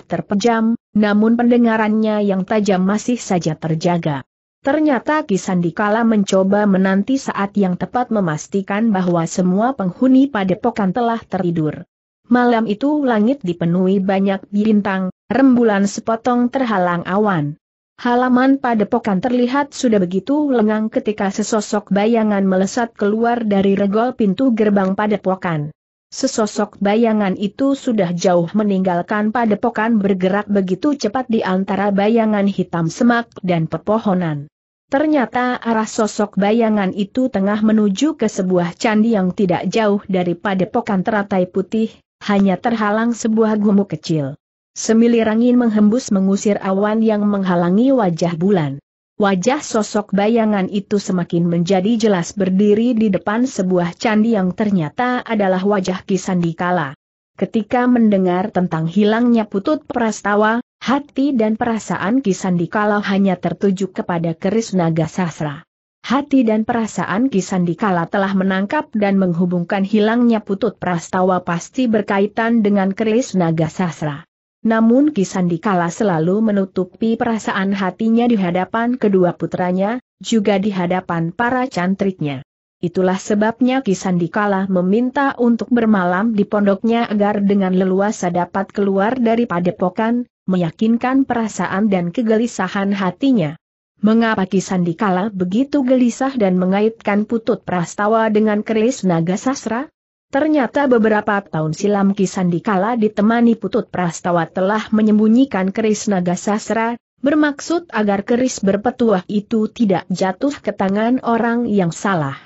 terpejam, namun pendengarannya yang tajam masih saja terjaga. Ternyata Kisandikala mencoba menanti saat yang tepat memastikan bahwa semua penghuni padepokan telah tertidur. Malam itu langit dipenuhi banyak bintang, rembulan sepotong terhalang awan. Halaman padepokan terlihat sudah begitu lengang ketika sesosok bayangan melesat keluar dari regol pintu gerbang padepokan. Sesosok bayangan itu sudah jauh meninggalkan padepokan bergerak begitu cepat di antara bayangan hitam semak dan pepohonan. Ternyata arah sosok bayangan itu tengah menuju ke sebuah candi yang tidak jauh dari padepokan teratai putih, hanya terhalang sebuah gumuk kecil. Semilir angin menghembus mengusir awan yang menghalangi wajah bulan. Wajah sosok bayangan itu semakin menjadi jelas berdiri di depan sebuah candi yang ternyata adalah wajah Kisandikala. Ketika mendengar tentang hilangnya putut prastawa, hati dan perasaan Kisandikala hanya tertuju kepada keris naga sasra. Hati dan perasaan Kisandikala telah menangkap dan menghubungkan hilangnya putut prastawa pasti berkaitan dengan keris naga sasra. Namun Kisandikala selalu menutupi perasaan hatinya di hadapan kedua putranya, juga di hadapan para cantriknya. Itulah sebabnya Kisandikala meminta untuk bermalam di pondoknya agar dengan leluasa dapat keluar dari padepokan, meyakinkan perasaan dan kegelisahan hatinya. Mengapa Kisandikala begitu gelisah dan mengaitkan putut prastawa dengan keris naga sastra? Ternyata beberapa tahun silam Kisandikala ditemani Putut Prastawa telah menyembunyikan keris naga sasra, bermaksud agar keris berpetuah itu tidak jatuh ke tangan orang yang salah.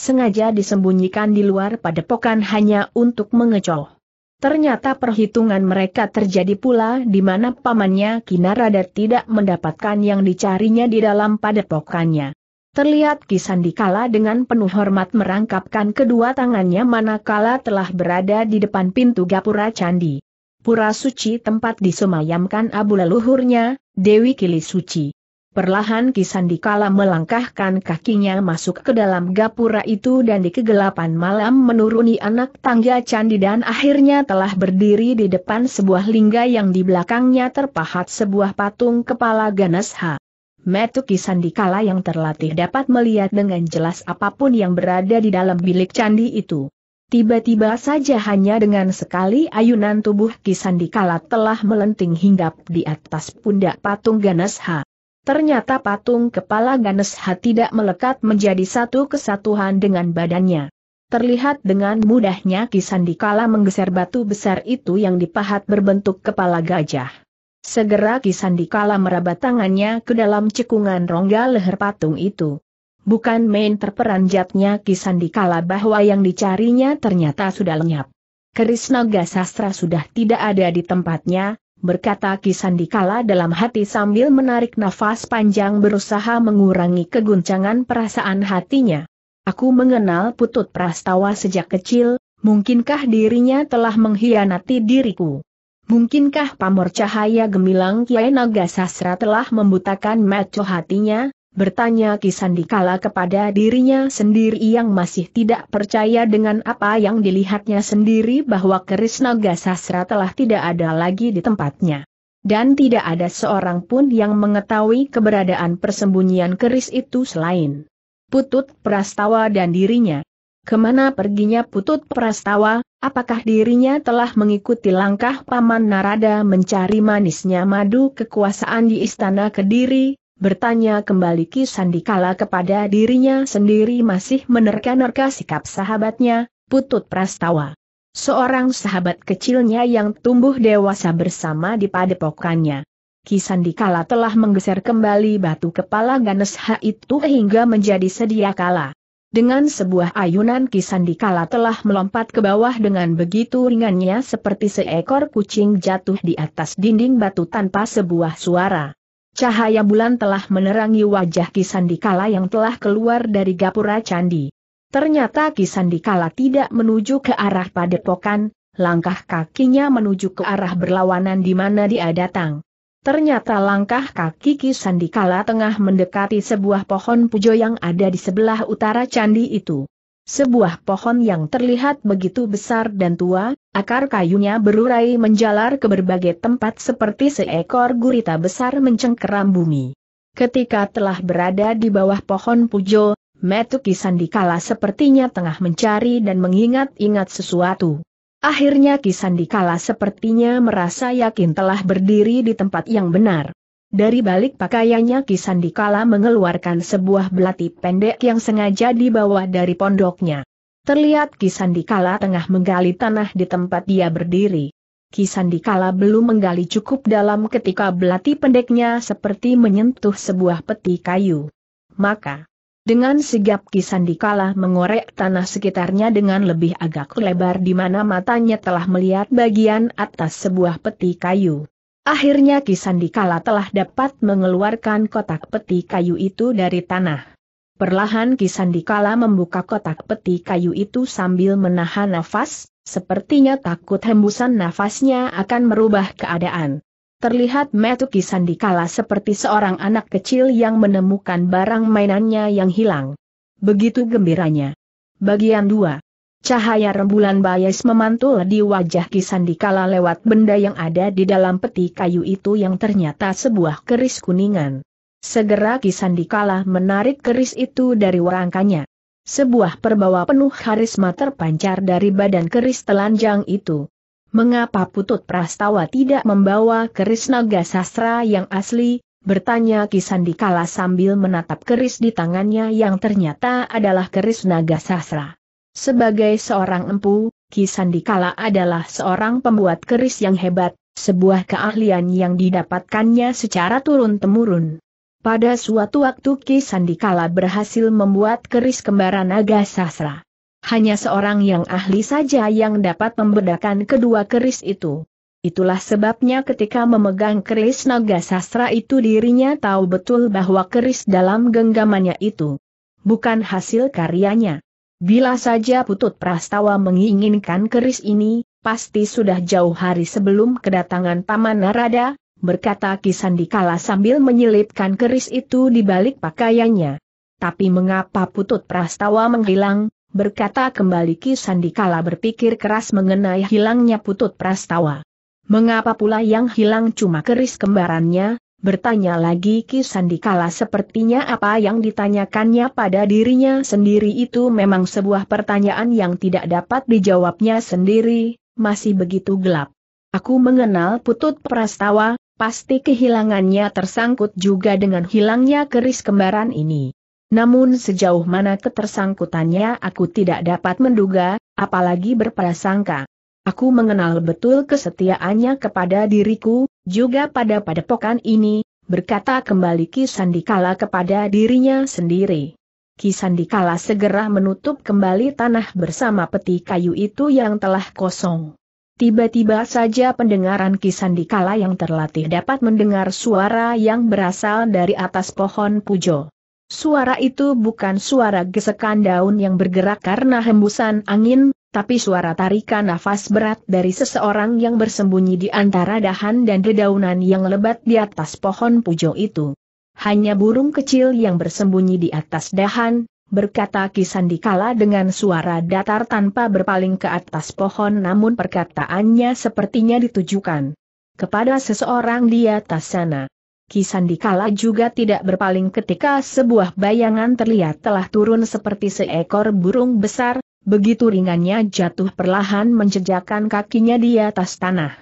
Sengaja disembunyikan di luar padepokan hanya untuk mengecoh. Ternyata perhitungan mereka terjadi pula di mana pamannya Kinarada tidak mendapatkan yang dicarinya di dalam padepokannya. Terlihat Kisandikala dengan penuh hormat merangkapkan kedua tangannya manakala telah berada di depan pintu gapura candi. Pura suci tempat disemayamkan abu leluhurnya, Dewi Kili Suci. Perlahan Kisandikala melangkahkan kakinya masuk ke dalam gapura itu dan di kegelapan malam menuruni anak tangga candi dan akhirnya telah berdiri di depan sebuah lingga yang di belakangnya terpahat sebuah patung kepala Ganesha. Metuki Sandikala yang terlatih dapat melihat dengan jelas apapun yang berada di dalam bilik candi itu. Tiba-tiba saja hanya dengan sekali ayunan tubuh Kisandikala telah melenting hinggap di atas pundak patung Ganesha. Ternyata patung kepala Ganesha tidak melekat menjadi satu kesatuan dengan badannya. Terlihat dengan mudahnya Kisandikala menggeser batu besar itu yang dipahat berbentuk kepala gajah. Segera Kisandikala meraba tangannya ke dalam cekungan rongga leher patung itu. Bukan main terperanjatnya Kisandikala bahwa yang dicarinya ternyata sudah lenyap. Keris naga sastra sudah tidak ada di tempatnya, berkata Kisandikala dalam hati sambil menarik nafas panjang berusaha mengurangi keguncangan perasaan hatinya. Aku mengenal Putut Prastawa sejak kecil, mungkinkah dirinya telah mengkhianati diriku? Mungkinkah pamor cahaya gemilang Kiai Naga Sasra telah membutakan mata hatinya? Bertanya Kisandikala kepada dirinya sendiri yang masih tidak percaya dengan apa yang dilihatnya sendiri bahwa keris Naga Sasra telah tidak ada lagi di tempatnya. Dan tidak ada seorang pun yang mengetahui keberadaan persembunyian keris itu selain Putut Prastawa dan dirinya. Kemana perginya putut prastawa, apakah dirinya telah mengikuti langkah Paman Narada mencari manisnya madu kekuasaan di istana Kediri, bertanya kembali Ki Sandikala kepada dirinya sendiri masih menerka-nerka sikap sahabatnya, Putut Prastawa. Seorang sahabat kecilnya yang tumbuh dewasa bersama di padepokannya. Ki Sandikala telah menggeser kembali batu kepala Ganesha itu hingga menjadi sedia kala dengan sebuah ayunan Kisandikala telah melompat ke bawah dengan begitu ringannya seperti seekor kucing jatuh di atas dinding batu tanpa sebuah suara. Cahaya bulan telah menerangi wajah Kisandikala yang telah keluar dari gapura candi. Ternyata Kisandikala tidak menuju ke arah padepokan, langkah kakinya menuju ke arah berlawanan di mana dia datang. Ternyata langkah kaki Ki Sandikala tengah mendekati sebuah pohon pujo yang ada di sebelah utara candi itu. Sebuah pohon yang terlihat begitu besar dan tua, akar kayunya berurai menjalar ke berbagai tempat seperti seekor gurita besar mencengkeram bumi. Ketika telah berada di bawah pohon pujo, Metuki Sandikala sepertinya tengah mencari dan mengingat-ingat sesuatu. Akhirnya Kisandikala sepertinya merasa yakin telah berdiri di tempat yang benar. Dari balik pakaiannya Kisandikala mengeluarkan sebuah belati pendek yang sengaja dibawa dari pondoknya. Terlihat Kisandikala tengah menggali tanah di tempat dia berdiri. Kisandikala belum menggali cukup dalam ketika belati pendeknya seperti menyentuh sebuah peti kayu. Maka, dengan sigap Kisandikala mengorek tanah sekitarnya dengan lebih agak lebar di mana matanya telah melihat bagian atas sebuah peti kayu. Akhirnya Kisandikala telah dapat mengeluarkan kotak peti kayu itu dari tanah. Perlahan Kisandikala membuka kotak peti kayu itu sambil menahan nafas, sepertinya takut hembusan nafasnya akan merubah keadaan. Terlihat Metuki Sandikala seperti seorang anak kecil yang menemukan barang mainannya yang hilang. Begitu gembiranya. Bagian 2. Cahaya rembulan bayas memantul di wajah Kisandikala lewat benda yang ada di dalam peti kayu itu yang ternyata sebuah keris kuningan. Segera Kisandikala menarik keris itu dari warangkanya. Sebuah perbawa penuh karisma terpancar dari badan keris telanjang itu mengapa Putut Prastawa tidak membawa keris naga sastra yang asli, bertanya Kisandikala sambil menatap keris di tangannya yang ternyata adalah keris naga sastra. Sebagai seorang empu, Kisandikala adalah seorang pembuat keris yang hebat, sebuah keahlian yang didapatkannya secara turun-temurun. Pada suatu waktu Kisandikala berhasil membuat keris kembaran naga sastra hanya seorang yang ahli saja yang dapat membedakan kedua keris itu. Itulah sebabnya ketika memegang keris naga sastra itu dirinya tahu betul bahwa keris dalam genggamannya itu bukan hasil karyanya. Bila saja Putut Prastawa menginginkan keris ini, pasti sudah jauh hari sebelum kedatangan Paman Narada, berkata Kisandikala sambil menyelipkan keris itu di balik pakaiannya. Tapi mengapa Putut Prastawa menghilang, berkata kembali Ki Sandikala berpikir keras mengenai hilangnya putut prastawa. Mengapa pula yang hilang cuma keris kembarannya, Bertanya lagi Ki Sandikala sepertinya apa yang ditanyakannya pada dirinya sendiri itu memang sebuah pertanyaan yang tidak dapat dijawabnya sendiri, masih begitu gelap. Aku mengenal Putut Prastawa, pasti kehilangannya tersangkut juga dengan hilangnya keris kembaran ini. Namun sejauh mana ketersangkutannya aku tidak dapat menduga, apalagi berprasangka. Aku mengenal betul kesetiaannya kepada diriku, juga pada padepokan ini, berkata kembali Kisandikala kepada dirinya sendiri. Kisandikala segera menutup kembali tanah bersama peti kayu itu yang telah kosong. Tiba-tiba saja pendengaran Kisandikala yang terlatih dapat mendengar suara yang berasal dari atas pohon pujo. Suara itu bukan suara gesekan daun yang bergerak karena hembusan angin, tapi suara tarikan nafas berat dari seseorang yang bersembunyi di antara dahan dan dedaunan yang lebat di atas pohon pujo itu. Hanya burung kecil yang bersembunyi di atas dahan, berkata Kisandikala dengan suara datar tanpa berpaling ke atas pohon namun perkataannya sepertinya ditujukan kepada seseorang di atas sana. Kisandikala juga tidak berpaling ketika sebuah bayangan terlihat telah turun seperti seekor burung besar, begitu ringannya jatuh perlahan menjejakkan kakinya di atas tanah.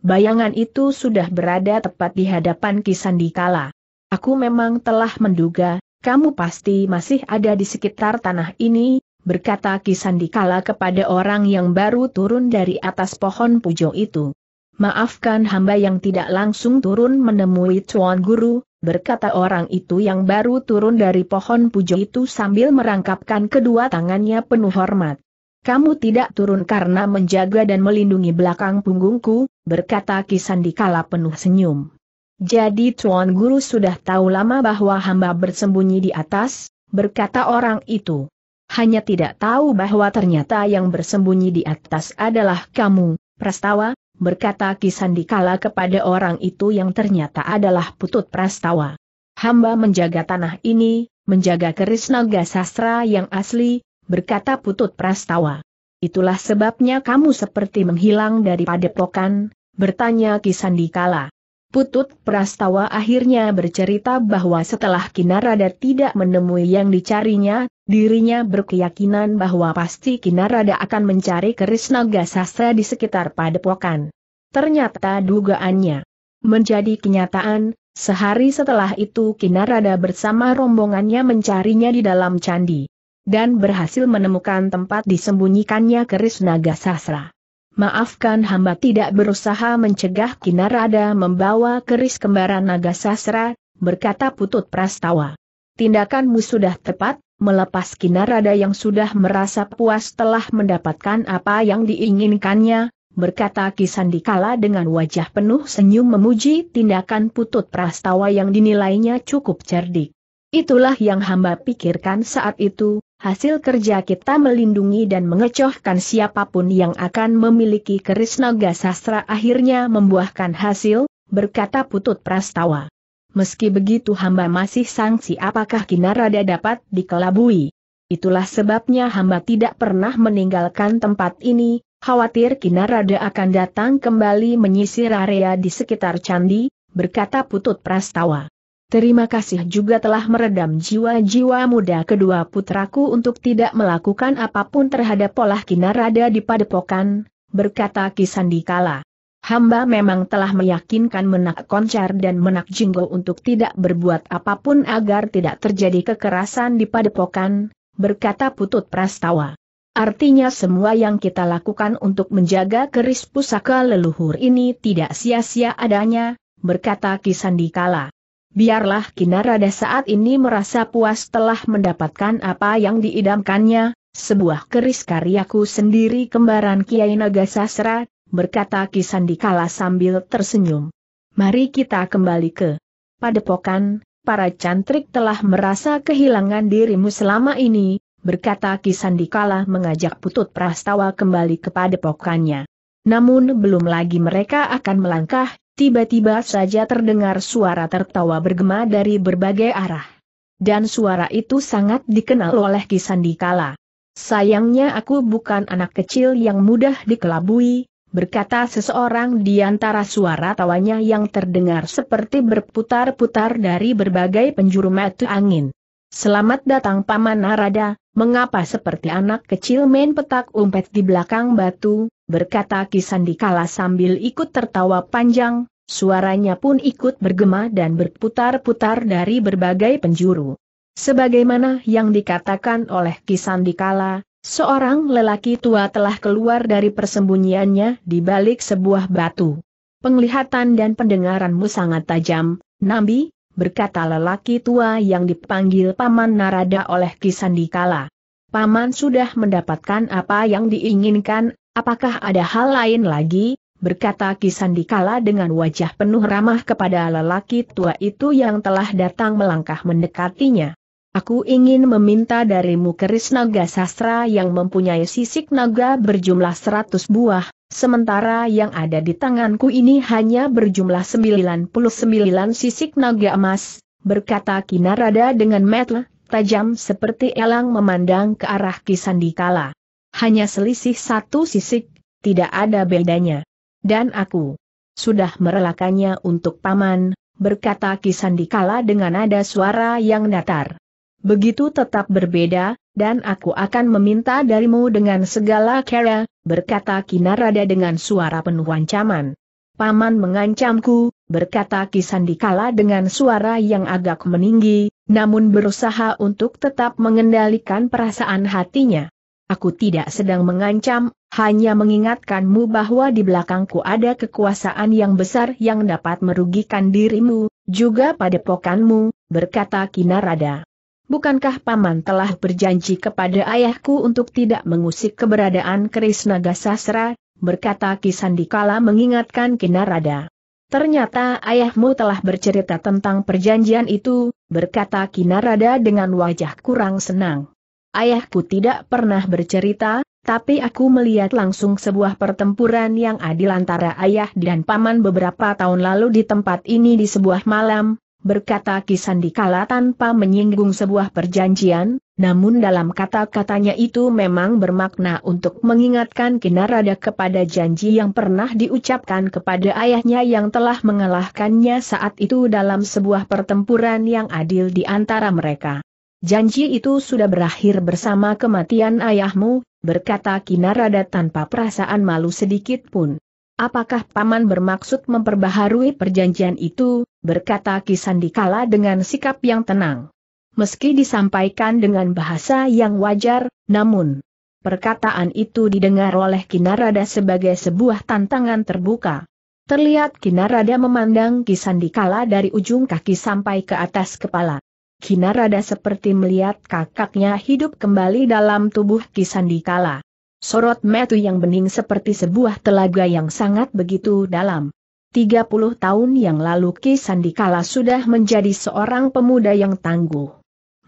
Bayangan itu sudah berada tepat di hadapan Kisandikala. Aku memang telah menduga, kamu pasti masih ada di sekitar tanah ini, berkata Kisandikala kepada orang yang baru turun dari atas pohon pujo itu. Maafkan hamba yang tidak langsung turun menemui Tuan Guru, berkata orang itu yang baru turun dari pohon pujo itu sambil merangkapkan kedua tangannya penuh hormat. Kamu tidak turun karena menjaga dan melindungi belakang punggungku, berkata di kala penuh senyum. Jadi Tuan Guru sudah tahu lama bahwa hamba bersembunyi di atas, berkata orang itu. Hanya tidak tahu bahwa ternyata yang bersembunyi di atas adalah kamu, Prastawa, berkata Kisandikala kepada orang itu yang ternyata adalah Putut Prastawa. Hamba menjaga tanah ini, menjaga keris naga sastra yang asli, berkata Putut Prastawa. Itulah sebabnya kamu seperti menghilang dari padepokan, bertanya Kisandikala. Putut Prastawa akhirnya bercerita bahwa setelah Kinarada tidak menemui yang dicarinya, Dirinya berkeyakinan bahwa pasti Kinarada akan mencari keris naga sastra di sekitar padepokan. Ternyata dugaannya menjadi kenyataan, sehari setelah itu Kinarada bersama rombongannya mencarinya di dalam candi. Dan berhasil menemukan tempat disembunyikannya keris naga sastra. Maafkan hamba tidak berusaha mencegah Kinarada membawa keris kembaran naga sastra, berkata Putut Prastawa tindakanmu sudah tepat, melepas Kinarada yang sudah merasa puas telah mendapatkan apa yang diinginkannya, berkata Kisandikala dengan wajah penuh senyum memuji tindakan putut prastawa yang dinilainya cukup cerdik. Itulah yang hamba pikirkan saat itu, hasil kerja kita melindungi dan mengecohkan siapapun yang akan memiliki keris naga sastra akhirnya membuahkan hasil, berkata putut prastawa meski begitu hamba masih sangsi apakah Kinarada dapat dikelabui. Itulah sebabnya hamba tidak pernah meninggalkan tempat ini, khawatir Kinarada akan datang kembali menyisir area di sekitar candi, berkata Putut Prastawa. Terima kasih juga telah meredam jiwa-jiwa muda kedua putraku untuk tidak melakukan apapun terhadap pola Kinarada di padepokan, berkata Kisandikala hamba memang telah meyakinkan menak koncar dan menak jinggo untuk tidak berbuat apapun agar tidak terjadi kekerasan di padepokan, berkata Putut Prastawa. Artinya semua yang kita lakukan untuk menjaga keris pusaka leluhur ini tidak sia-sia adanya, berkata Kisandikala. Biarlah Kinarada saat ini merasa puas telah mendapatkan apa yang diidamkannya, sebuah keris karyaku sendiri kembaran Kiai Naga Sasra, berkata Kisandikala sambil tersenyum. Mari kita kembali ke padepokan, para cantrik telah merasa kehilangan dirimu selama ini, berkata Kisandikala mengajak Putut Prastawa kembali ke padepokannya. Namun belum lagi mereka akan melangkah, tiba-tiba saja terdengar suara tertawa bergema dari berbagai arah. Dan suara itu sangat dikenal oleh Kisandikala. Sayangnya aku bukan anak kecil yang mudah dikelabui, berkata seseorang di antara suara tawanya yang terdengar seperti berputar-putar dari berbagai penjuru mata angin. Selamat datang Paman Narada, mengapa seperti anak kecil main petak umpet di belakang batu, berkata Kisandikala sambil ikut tertawa panjang, suaranya pun ikut bergema dan berputar-putar dari berbagai penjuru. Sebagaimana yang dikatakan oleh Kisandikala, Seorang lelaki tua telah keluar dari persembunyiannya di balik sebuah batu. Penglihatan dan pendengaranmu sangat tajam, Nambi, berkata lelaki tua yang dipanggil Paman Narada oleh Kisandikala. Paman sudah mendapatkan apa yang diinginkan, apakah ada hal lain lagi, berkata Kisandikala dengan wajah penuh ramah kepada lelaki tua itu yang telah datang melangkah mendekatinya. Aku ingin meminta darimu keris naga sastra yang mempunyai sisik naga berjumlah 100 buah, sementara yang ada di tanganku ini hanya berjumlah 99 sisik naga emas, berkata Kinarada dengan metel, tajam seperti elang memandang ke arah Kisandikala. Hanya selisih satu sisik, tidak ada bedanya. Dan aku sudah merelakannya untuk paman, berkata Kisandikala dengan nada suara yang datar begitu tetap berbeda, dan aku akan meminta darimu dengan segala cara, berkata Kinarada dengan suara penuh ancaman. Paman mengancamku, berkata Kisandikala dengan suara yang agak meninggi, namun berusaha untuk tetap mengendalikan perasaan hatinya. Aku tidak sedang mengancam, hanya mengingatkanmu bahwa di belakangku ada kekuasaan yang besar yang dapat merugikan dirimu, juga pada pokanmu, berkata Kinarada. Bukankah Paman telah berjanji kepada ayahku untuk tidak mengusik keberadaan keris naga sasra, berkata Kisandikala mengingatkan Kinarada. Ternyata ayahmu telah bercerita tentang perjanjian itu, berkata Kinarada dengan wajah kurang senang. Ayahku tidak pernah bercerita, tapi aku melihat langsung sebuah pertempuran yang adil antara ayah dan paman beberapa tahun lalu di tempat ini di sebuah malam, berkata Kisandikala tanpa menyinggung sebuah perjanjian, namun dalam kata-katanya itu memang bermakna untuk mengingatkan Kinarada kepada janji yang pernah diucapkan kepada ayahnya yang telah mengalahkannya saat itu dalam sebuah pertempuran yang adil di antara mereka. Janji itu sudah berakhir bersama kematian ayahmu, berkata Kinarada tanpa perasaan malu sedikit pun. Apakah Paman bermaksud memperbaharui perjanjian itu, berkata Kisandikala dengan sikap yang tenang. Meski disampaikan dengan bahasa yang wajar, namun perkataan itu didengar oleh Kinarada sebagai sebuah tantangan terbuka. Terlihat Kinarada memandang Kisandikala dari ujung kaki sampai ke atas kepala. Kinarada seperti melihat kakaknya hidup kembali dalam tubuh Kisandikala. Sorot metu yang bening seperti sebuah telaga yang sangat begitu dalam. 30 tahun yang lalu Ki Sandikala sudah menjadi seorang pemuda yang tangguh.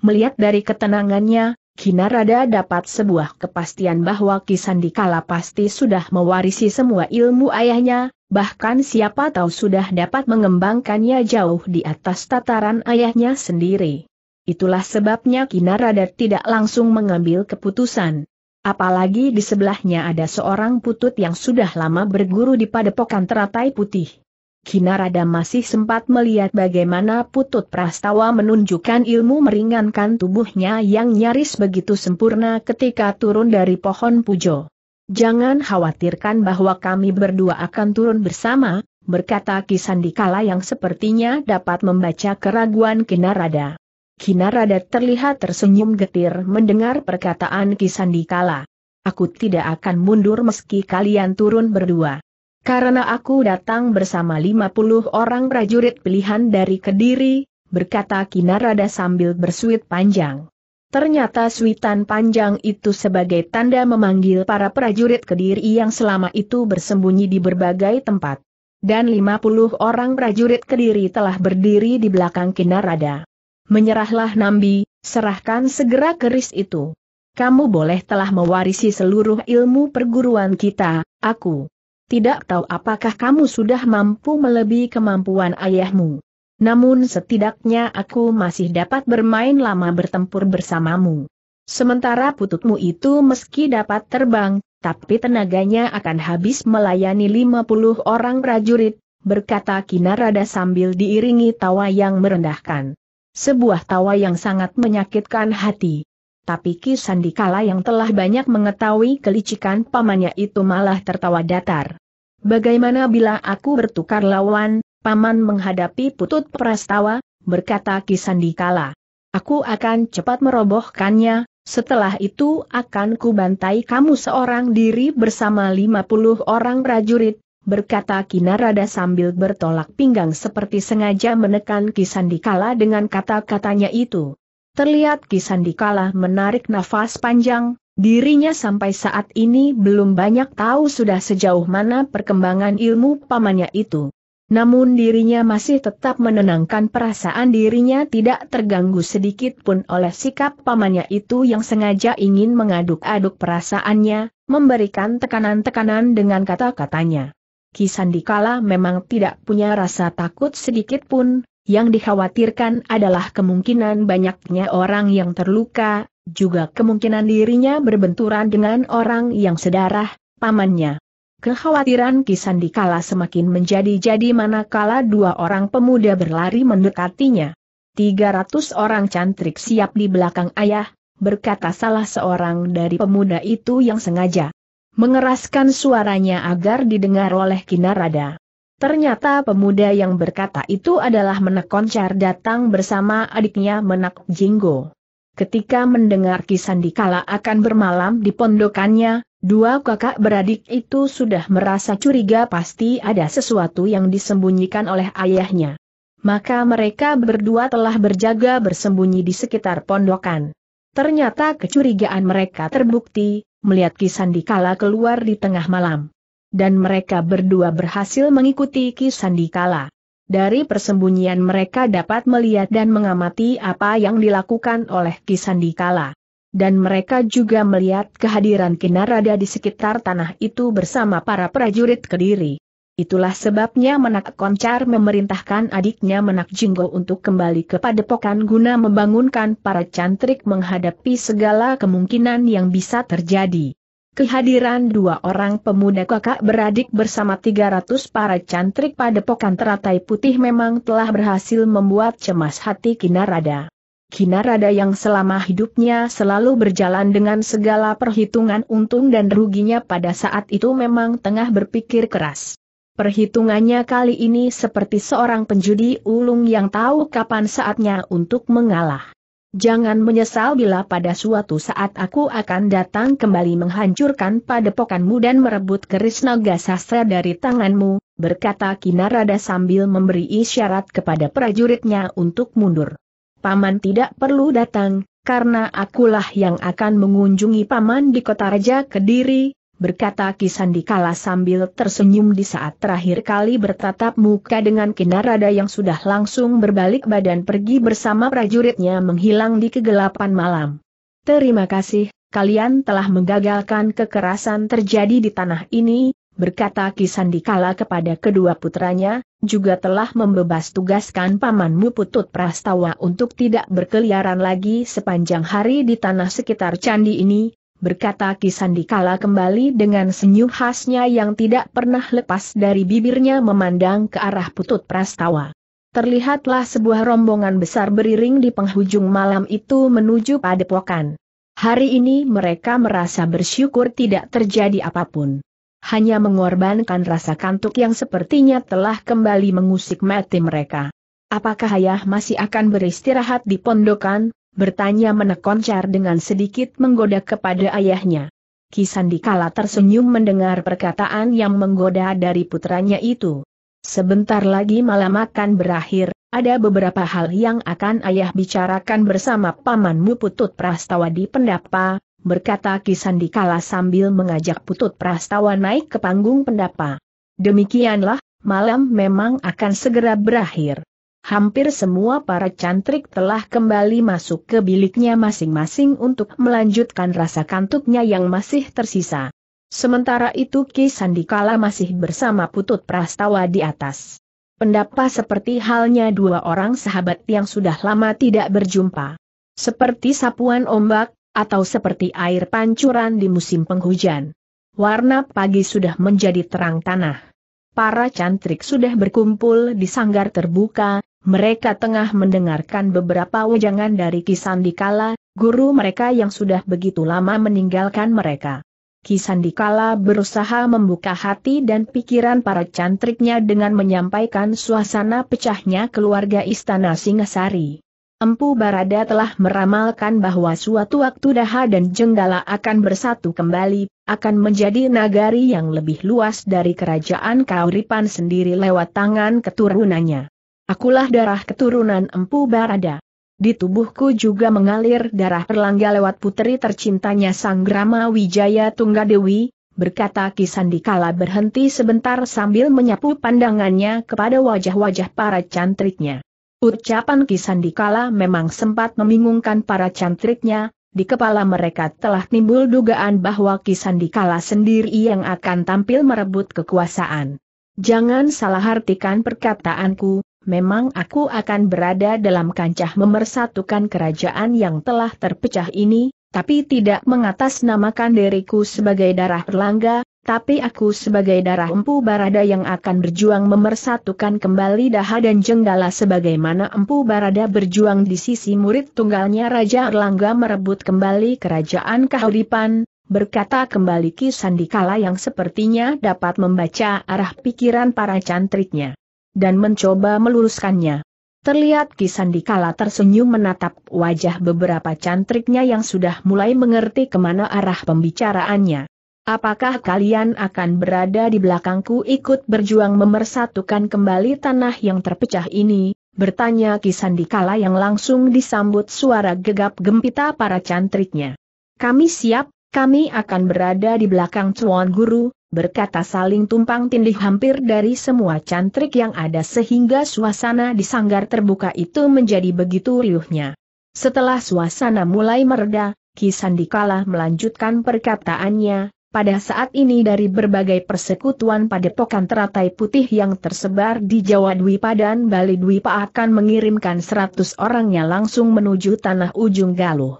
Melihat dari ketenangannya, Kinarada dapat sebuah kepastian bahwa Ki Sandikala pasti sudah mewarisi semua ilmu ayahnya, bahkan siapa tahu sudah dapat mengembangkannya jauh di atas tataran ayahnya sendiri. Itulah sebabnya Kinarada tidak langsung mengambil keputusan apalagi di sebelahnya ada seorang putut yang sudah lama berguru di padepokan teratai putih. Kinarada masih sempat melihat bagaimana putut prastawa menunjukkan ilmu meringankan tubuhnya yang nyaris begitu sempurna ketika turun dari pohon pujo. Jangan khawatirkan bahwa kami berdua akan turun bersama, berkata Kisandikala yang sepertinya dapat membaca keraguan Kinarada. Kinarada terlihat tersenyum getir mendengar perkataan Kisandikala. Aku tidak akan mundur meski kalian turun berdua. Karena aku datang bersama 50 orang prajurit pilihan dari Kediri, berkata Kinarada sambil bersuit panjang. Ternyata suitan panjang itu sebagai tanda memanggil para prajurit Kediri yang selama itu bersembunyi di berbagai tempat. Dan 50 orang prajurit Kediri telah berdiri di belakang Kinarada. Menyerahlah Nambi, serahkan segera keris itu. Kamu boleh telah mewarisi seluruh ilmu perguruan kita, aku. Tidak tahu apakah kamu sudah mampu melebihi kemampuan ayahmu. Namun setidaknya aku masih dapat bermain lama bertempur bersamamu. Sementara pututmu itu meski dapat terbang, tapi tenaganya akan habis melayani 50 orang prajurit, berkata Kinarada sambil diiringi tawa yang merendahkan sebuah tawa yang sangat menyakitkan hati. Tapi Ki Sandikala yang telah banyak mengetahui kelicikan pamannya itu malah tertawa datar. Bagaimana bila aku bertukar lawan, paman menghadapi putut prastawa, berkata Ki Sandikala. Aku akan cepat merobohkannya, setelah itu akan kubantai kamu seorang diri bersama 50 orang prajurit, berkata Kinarada sambil bertolak pinggang seperti sengaja menekan Kisandikala dengan kata-katanya itu. Terlihat Kisandikala menarik nafas panjang, dirinya sampai saat ini belum banyak tahu sudah sejauh mana perkembangan ilmu pamannya itu. Namun dirinya masih tetap menenangkan perasaan dirinya tidak terganggu sedikit pun oleh sikap pamannya itu yang sengaja ingin mengaduk-aduk perasaannya, memberikan tekanan-tekanan dengan kata-katanya. Kisandikala memang tidak punya rasa takut sedikit pun, yang dikhawatirkan adalah kemungkinan banyaknya orang yang terluka, juga kemungkinan dirinya berbenturan dengan orang yang sedarah, pamannya. Kekhawatiran Kisandikala semakin menjadi-jadi manakala dua orang pemuda berlari mendekatinya. 300 orang cantrik siap di belakang ayah, berkata salah seorang dari pemuda itu yang sengaja mengeraskan suaranya agar didengar oleh Kinarada. Ternyata pemuda yang berkata itu adalah Menak Koncar datang bersama adiknya Menak Jinggo. Ketika mendengar dikala akan bermalam di pondokannya, dua kakak beradik itu sudah merasa curiga pasti ada sesuatu yang disembunyikan oleh ayahnya. Maka mereka berdua telah berjaga bersembunyi di sekitar pondokan. Ternyata kecurigaan mereka terbukti, melihat Kisandi kala keluar di tengah malam. Dan mereka berdua berhasil mengikuti Kisandi kala. Dari persembunyian mereka dapat melihat dan mengamati apa yang dilakukan oleh Kisandi kala. Dan mereka juga melihat kehadiran Kinarada di sekitar tanah itu bersama para prajurit Kediri. Itulah sebabnya Menak Koncar memerintahkan adiknya Menak Jinggo untuk kembali ke padepokan guna membangunkan para cantrik menghadapi segala kemungkinan yang bisa terjadi. Kehadiran dua orang pemuda kakak beradik bersama 300 para cantrik padepokan teratai putih memang telah berhasil membuat cemas hati Kinarada. Kinarada yang selama hidupnya selalu berjalan dengan segala perhitungan untung dan ruginya pada saat itu memang tengah berpikir keras. Perhitungannya kali ini seperti seorang penjudi ulung yang tahu kapan saatnya untuk mengalah. Jangan menyesal bila pada suatu saat aku akan datang kembali menghancurkan padepokanmu dan merebut keris naga sastra dari tanganmu, berkata Kinarada sambil memberi isyarat kepada prajuritnya untuk mundur. Paman tidak perlu datang, karena akulah yang akan mengunjungi paman di kota Raja Kediri, berkata Kisan dikala sambil tersenyum di saat terakhir kali bertatap muka dengan Kinarada yang sudah langsung berbalik badan pergi bersama prajuritnya menghilang di kegelapan malam. Terima kasih, kalian telah menggagalkan kekerasan terjadi di tanah ini, berkata Kisan dikala kepada kedua putranya, juga telah membebas tugaskan pamanmu Putut Prastawa untuk tidak berkeliaran lagi sepanjang hari di tanah sekitar candi ini, berkata Kisandikala kembali dengan senyum khasnya yang tidak pernah lepas dari bibirnya memandang ke arah putut prastawa. Terlihatlah sebuah rombongan besar beriring di penghujung malam itu menuju padepokan. Hari ini mereka merasa bersyukur tidak terjadi apapun. Hanya mengorbankan rasa kantuk yang sepertinya telah kembali mengusik mati mereka. Apakah ayah masih akan beristirahat di pondokan? bertanya menekoncar dengan sedikit menggoda kepada ayahnya. Kisan dikala tersenyum mendengar perkataan yang menggoda dari putranya itu. Sebentar lagi malam akan berakhir, ada beberapa hal yang akan ayah bicarakan bersama pamanmu Putut Prastawa di pendapa, berkata Kisan dikala sambil mengajak Putut Prastawa naik ke panggung pendapa. Demikianlah, malam memang akan segera berakhir hampir semua para cantrik telah kembali masuk ke biliknya masing-masing untuk melanjutkan rasa kantuknya yang masih tersisa. Sementara itu Ki Sandikala masih bersama Putut Prastawa di atas. Pendapat seperti halnya dua orang sahabat yang sudah lama tidak berjumpa. Seperti sapuan ombak, atau seperti air pancuran di musim penghujan. Warna pagi sudah menjadi terang tanah. Para cantrik sudah berkumpul di sanggar terbuka, mereka tengah mendengarkan beberapa wejangan dari Kisandikala, guru mereka yang sudah begitu lama meninggalkan mereka. Kisandikala berusaha membuka hati dan pikiran para cantriknya dengan menyampaikan suasana pecahnya keluarga istana Singasari. Empu Barada telah meramalkan bahwa suatu waktu Daha dan Jenggala akan bersatu kembali, akan menjadi nagari yang lebih luas dari kerajaan Kauripan sendiri lewat tangan keturunannya. Akulah darah keturunan Empu Barada. Di tubuhku juga mengalir darah Erlangga lewat putri tercintanya Sang Grama Wijaya Tunggadewi, berkata Kisandikala berhenti sebentar sambil menyapu pandangannya kepada wajah-wajah para cantriknya. Ucapan Kisandikala memang sempat membingungkan para cantriknya, di kepala mereka telah timbul dugaan bahwa Kisandikala sendiri yang akan tampil merebut kekuasaan. Jangan salah artikan perkataanku, memang aku akan berada dalam kancah memersatukan kerajaan yang telah terpecah ini, tapi tidak mengatasnamakan diriku sebagai darah Erlangga, tapi aku sebagai darah Empu Barada yang akan berjuang memersatukan kembali Daha dan Jenggala sebagaimana Empu Barada berjuang di sisi murid tunggalnya Raja Erlangga merebut kembali kerajaan Kahuripan, berkata kembali Ki Sandikala yang sepertinya dapat membaca arah pikiran para cantriknya dan mencoba meluruskannya. Terlihat Kisandi tersenyum menatap wajah beberapa cantriknya yang sudah mulai mengerti kemana arah pembicaraannya. Apakah kalian akan berada di belakangku ikut berjuang memersatukan kembali tanah yang terpecah ini? Bertanya Kisandi yang langsung disambut suara gegap gempita para cantriknya. Kami siap, kami akan berada di belakang Tuan Guru, berkata saling tumpang tindih hampir dari semua cantrik yang ada sehingga suasana di sanggar terbuka itu menjadi begitu riuhnya. Setelah suasana mulai mereda, Kisandikala melanjutkan perkataannya, pada saat ini dari berbagai persekutuan pada padepokan teratai putih yang tersebar di Jawa Dwi Padan Bali Dwi akan mengirimkan 100 orangnya langsung menuju tanah ujung Galuh.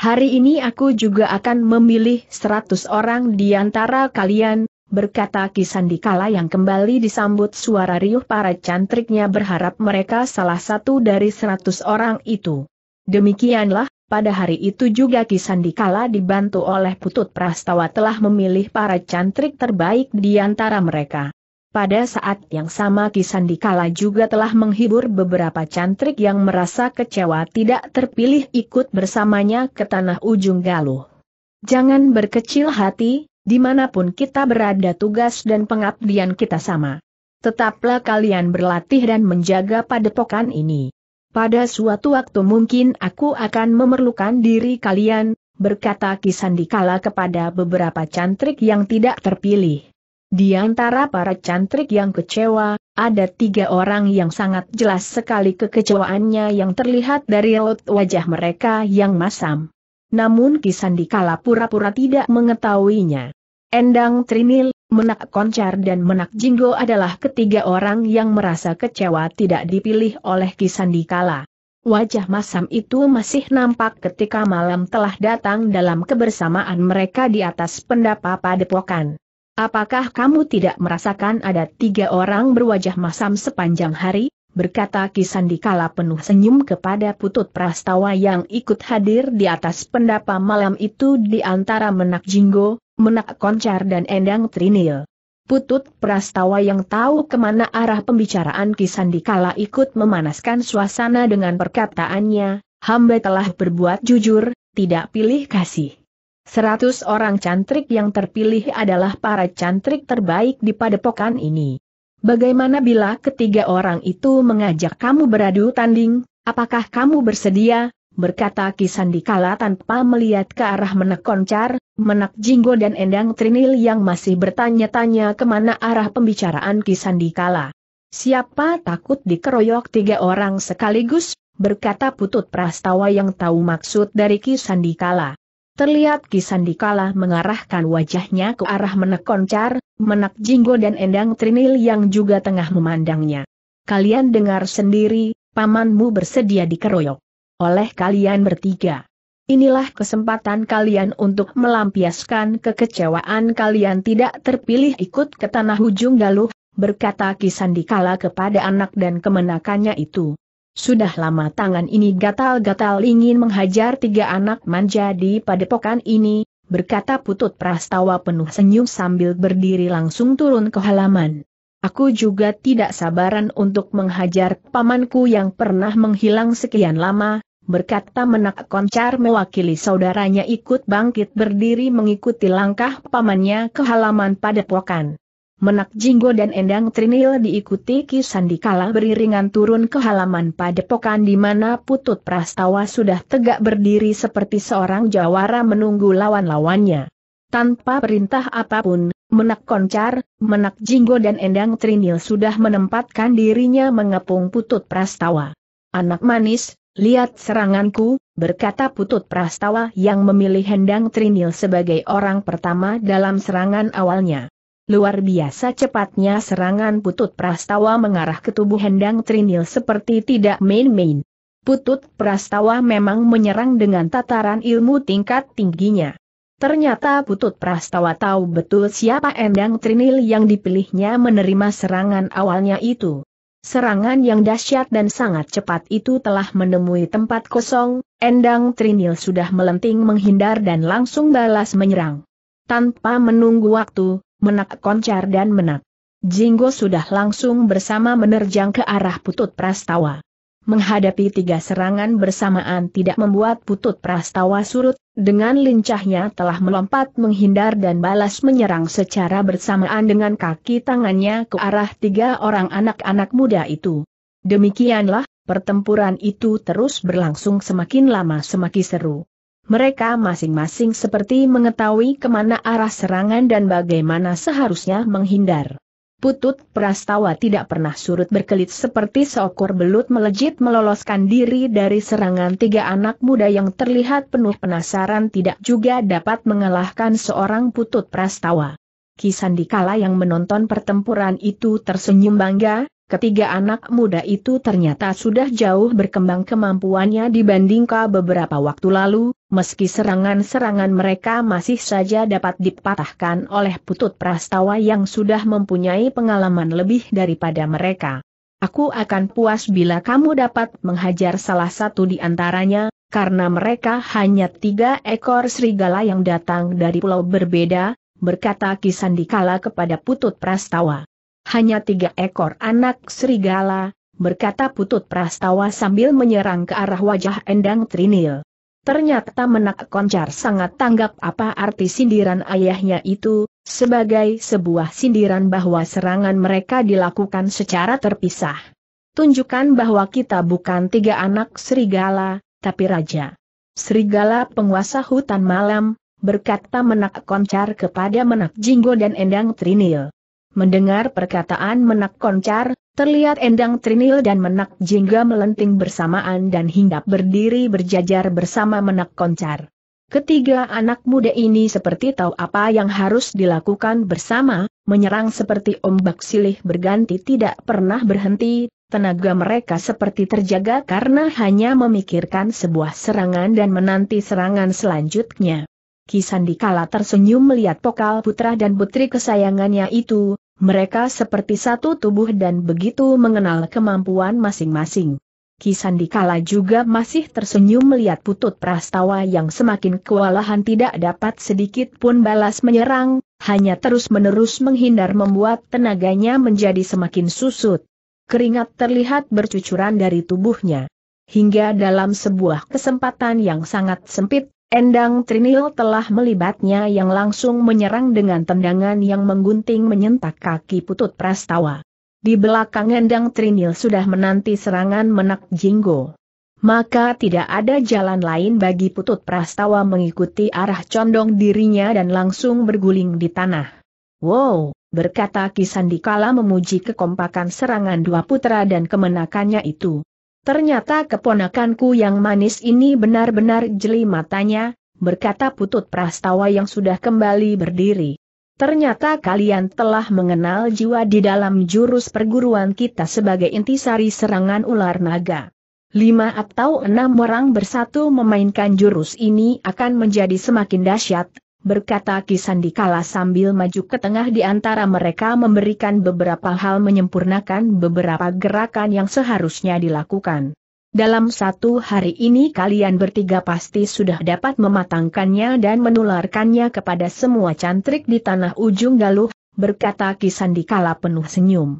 Hari ini aku juga akan memilih seratus orang di antara kalian, berkata Kisandikala yang kembali disambut suara riuh para cantriknya berharap mereka salah satu dari seratus orang itu. Demikianlah, pada hari itu juga Kisandikala dibantu oleh Putut Prastawa telah memilih para cantrik terbaik di antara mereka. Pada saat yang sama Kisandikala juga telah menghibur beberapa cantrik yang merasa kecewa tidak terpilih ikut bersamanya ke tanah ujung galuh. Jangan berkecil hati, dimanapun kita berada tugas dan pengabdian kita sama. Tetaplah kalian berlatih dan menjaga padepokan ini. Pada suatu waktu mungkin aku akan memerlukan diri kalian, berkata Kisandikala kepada beberapa cantrik yang tidak terpilih. Di antara para cantrik yang kecewa, ada tiga orang yang sangat jelas sekali kekecewaannya yang terlihat dari laut wajah mereka yang masam. Namun Kisandikala dikala pura-pura tidak mengetahuinya. Endang Trinil, Menak Koncar dan Menak Jinggo adalah ketiga orang yang merasa kecewa tidak dipilih oleh Kisandikala. dikala. Wajah masam itu masih nampak ketika malam telah datang dalam kebersamaan mereka di atas pendapa padepokan. Apakah kamu tidak merasakan ada tiga orang berwajah masam sepanjang hari? Berkata Kisan dikala penuh senyum kepada putut prastawa yang ikut hadir di atas pendapa malam itu di antara menak jinggo, menak koncar dan endang trinil. Putut Prastawa yang tahu kemana arah pembicaraan Kisan dikala ikut memanaskan suasana dengan perkataannya, hamba telah berbuat jujur, tidak pilih kasih. Seratus orang cantrik yang terpilih adalah para cantrik terbaik di padepokan ini. Bagaimana bila ketiga orang itu mengajak kamu beradu tanding, apakah kamu bersedia? Berkata Kisandikala tanpa melihat ke arah Menek koncar, menak jinggo dan endang trinil yang masih bertanya-tanya kemana arah pembicaraan Kisandikala. Siapa takut dikeroyok tiga orang sekaligus, berkata putut prastawa yang tahu maksud dari Kisandikala. Terlihat Kisandikala mengarahkan wajahnya ke arah menekoncar, menak jinggo dan endang trinil yang juga tengah memandangnya. Kalian dengar sendiri, pamanmu bersedia dikeroyok. Oleh kalian bertiga. Inilah kesempatan kalian untuk melampiaskan kekecewaan kalian tidak terpilih ikut ke tanah hujung galuh, berkata Kisandikala kepada anak dan kemenakannya itu. Sudah lama tangan ini gatal-gatal ingin menghajar tiga anak manja di padepokan ini, berkata Putut Prastawa penuh senyum sambil berdiri langsung turun ke halaman. Aku juga tidak sabaran untuk menghajar pamanku yang pernah menghilang sekian lama, berkata menak koncar mewakili saudaranya ikut bangkit berdiri mengikuti langkah pamannya ke halaman padepokan. Menak Jinggo dan Endang Trinil diikuti Ki Sandikala beriringan turun ke halaman padepokan di mana Putut Prastawa sudah tegak berdiri seperti seorang jawara menunggu lawan-lawannya. Tanpa perintah apapun, Menak Koncar, Menak Jinggo dan Endang Trinil sudah menempatkan dirinya mengepung Putut Prastawa. Anak manis, lihat seranganku, berkata Putut Prastawa yang memilih Endang Trinil sebagai orang pertama dalam serangan awalnya. Luar biasa cepatnya serangan putut Prastawa mengarah ke tubuh Hendang Trinil seperti tidak main-main. Putut Prastawa memang menyerang dengan tataran ilmu tingkat tingginya. Ternyata Putut Prastawa tahu betul siapa Endang Trinil yang dipilihnya menerima serangan awalnya itu. Serangan yang dahsyat dan sangat cepat itu telah menemui tempat kosong, Endang Trinil sudah melenting menghindar dan langsung balas menyerang. Tanpa menunggu waktu, menak koncar dan menak. Jinggo sudah langsung bersama menerjang ke arah Putut Prastawa. Menghadapi tiga serangan bersamaan tidak membuat Putut Prastawa surut, dengan lincahnya telah melompat menghindar dan balas menyerang secara bersamaan dengan kaki tangannya ke arah tiga orang anak-anak muda itu. Demikianlah, pertempuran itu terus berlangsung semakin lama semakin seru. Mereka masing-masing seperti mengetahui kemana arah serangan dan bagaimana seharusnya menghindar. Putut Prastawa tidak pernah surut berkelit seperti seekor belut melejit meloloskan diri dari serangan tiga anak muda yang terlihat penuh penasaran tidak juga dapat mengalahkan seorang Putut Prastawa. Kisandikala yang menonton pertempuran itu tersenyum bangga, Ketiga anak muda itu ternyata sudah jauh berkembang kemampuannya dibandingkan beberapa waktu lalu, meski serangan-serangan mereka masih saja dapat dipatahkan oleh putut prastawa yang sudah mempunyai pengalaman lebih daripada mereka. Aku akan puas bila kamu dapat menghajar salah satu di antaranya, karena mereka hanya tiga ekor serigala yang datang dari pulau berbeda, berkata Kisandikala kepada putut prastawa hanya tiga ekor anak serigala, berkata Putut Prastawa sambil menyerang ke arah wajah Endang Trinil. Ternyata menak koncar sangat tanggap apa arti sindiran ayahnya itu, sebagai sebuah sindiran bahwa serangan mereka dilakukan secara terpisah. Tunjukkan bahwa kita bukan tiga anak serigala, tapi raja. Serigala penguasa hutan malam, berkata menak koncar kepada menak jinggo dan endang trinil. Mendengar perkataan menak koncar, terlihat Endang Trinil dan menak jingga melenting bersamaan dan hinggap berdiri berjajar bersama menak koncar. Ketiga anak muda ini seperti tahu apa yang harus dilakukan bersama, menyerang seperti ombak silih berganti tidak pernah berhenti, tenaga mereka seperti terjaga karena hanya memikirkan sebuah serangan dan menanti serangan selanjutnya. Kisandikala tersenyum melihat pokal putra dan putri kesayangannya itu, mereka seperti satu tubuh dan begitu mengenal kemampuan masing-masing. Kisandikala juga masih tersenyum melihat putut prastawa yang semakin kewalahan tidak dapat sedikit pun balas menyerang, hanya terus-menerus menghindar membuat tenaganya menjadi semakin susut. Keringat terlihat bercucuran dari tubuhnya. Hingga dalam sebuah kesempatan yang sangat sempit, Endang Trinil telah melibatnya yang langsung menyerang dengan tendangan yang menggunting menyentak kaki putut Prastawa. Di belakang Endang Trinil sudah menanti serangan menak jinggo. Maka tidak ada jalan lain bagi putut Prastawa mengikuti arah condong dirinya dan langsung berguling di tanah. Wow, berkata Kisandikala memuji kekompakan serangan dua putra dan kemenakannya itu. Ternyata keponakanku yang manis ini benar-benar jeli matanya, berkata putut prastawa yang sudah kembali berdiri. Ternyata kalian telah mengenal jiwa di dalam jurus perguruan kita sebagai intisari serangan ular naga. Lima atau enam orang bersatu memainkan jurus ini akan menjadi semakin dahsyat, berkata Kisandi sambil maju ke tengah di antara mereka memberikan beberapa hal menyempurnakan beberapa gerakan yang seharusnya dilakukan. Dalam satu hari ini kalian bertiga pasti sudah dapat mematangkannya dan menularkannya kepada semua cantrik di tanah ujung galuh, berkata Kisandi penuh senyum.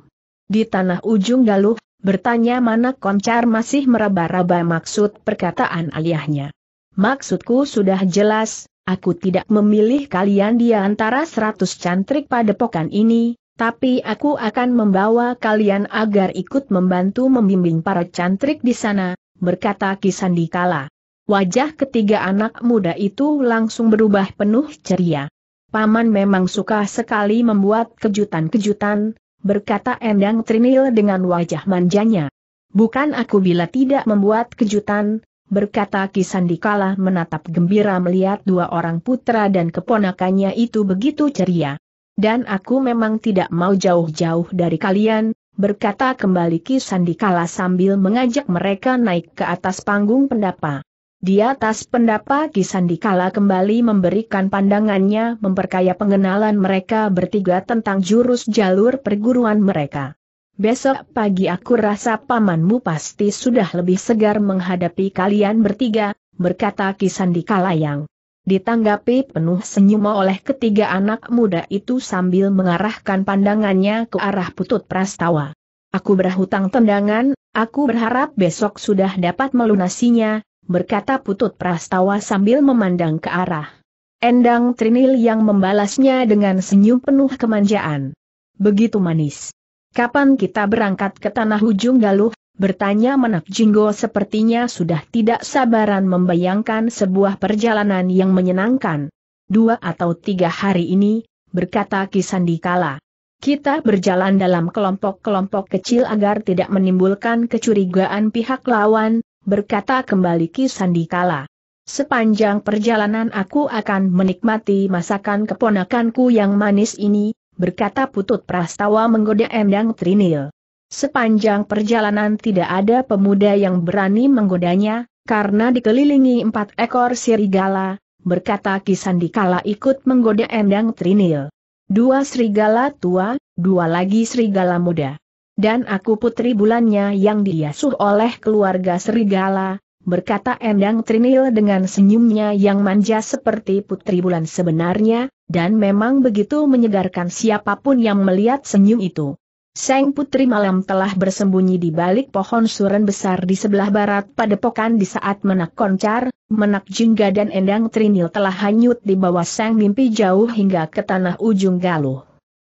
Di tanah ujung galuh, bertanya mana koncar masih meraba-raba maksud perkataan aliahnya. Maksudku sudah jelas, Aku tidak memilih kalian di antara seratus cantrik padepokan ini, tapi aku akan membawa kalian agar ikut membantu membimbing para cantrik di sana, berkata Kisandikala. Wajah ketiga anak muda itu langsung berubah penuh ceria. Paman memang suka sekali membuat kejutan-kejutan, berkata Endang Trinil dengan wajah manjanya. Bukan aku bila tidak membuat kejutan, berkata Kisandikala menatap gembira melihat dua orang putra dan keponakannya itu begitu ceria. Dan aku memang tidak mau jauh-jauh dari kalian, berkata kembali Kisandikala sambil mengajak mereka naik ke atas panggung pendapa. Di atas pendapa Kisandikala kembali memberikan pandangannya memperkaya pengenalan mereka bertiga tentang jurus jalur perguruan mereka. Besok pagi aku rasa pamanmu pasti sudah lebih segar menghadapi kalian bertiga, berkata Kisandi Kalayang. Ditanggapi penuh senyum oleh ketiga anak muda itu sambil mengarahkan pandangannya ke arah putut prastawa. Aku berhutang tendangan, aku berharap besok sudah dapat melunasinya, berkata putut prastawa sambil memandang ke arah. Endang Trinil yang membalasnya dengan senyum penuh kemanjaan. Begitu manis. Kapan kita berangkat ke tanah ujung galuh? Bertanya Menak Jinggo sepertinya sudah tidak sabaran membayangkan sebuah perjalanan yang menyenangkan. Dua atau tiga hari ini, berkata Kisandikala. Kita berjalan dalam kelompok-kelompok kecil agar tidak menimbulkan kecurigaan pihak lawan, berkata kembali Kisandikala. Sepanjang perjalanan aku akan menikmati masakan keponakanku yang manis ini, berkata Putut Prastawa menggoda Endang Trinil. Sepanjang perjalanan tidak ada pemuda yang berani menggodanya, karena dikelilingi empat ekor serigala. berkata Kisandikala ikut menggoda Endang Trinil. Dua serigala tua, dua lagi serigala muda. Dan aku putri bulannya yang diasuh oleh keluarga serigala, berkata Endang Trinil dengan senyumnya yang manja seperti putri bulan sebenarnya, dan memang begitu menyegarkan siapapun yang melihat senyum itu. Sang Putri Malam telah bersembunyi di balik pohon suren besar di sebelah barat padepokan di saat menak koncar, menak jingga dan endang trinil telah hanyut di bawah sang mimpi jauh hingga ke tanah ujung galuh.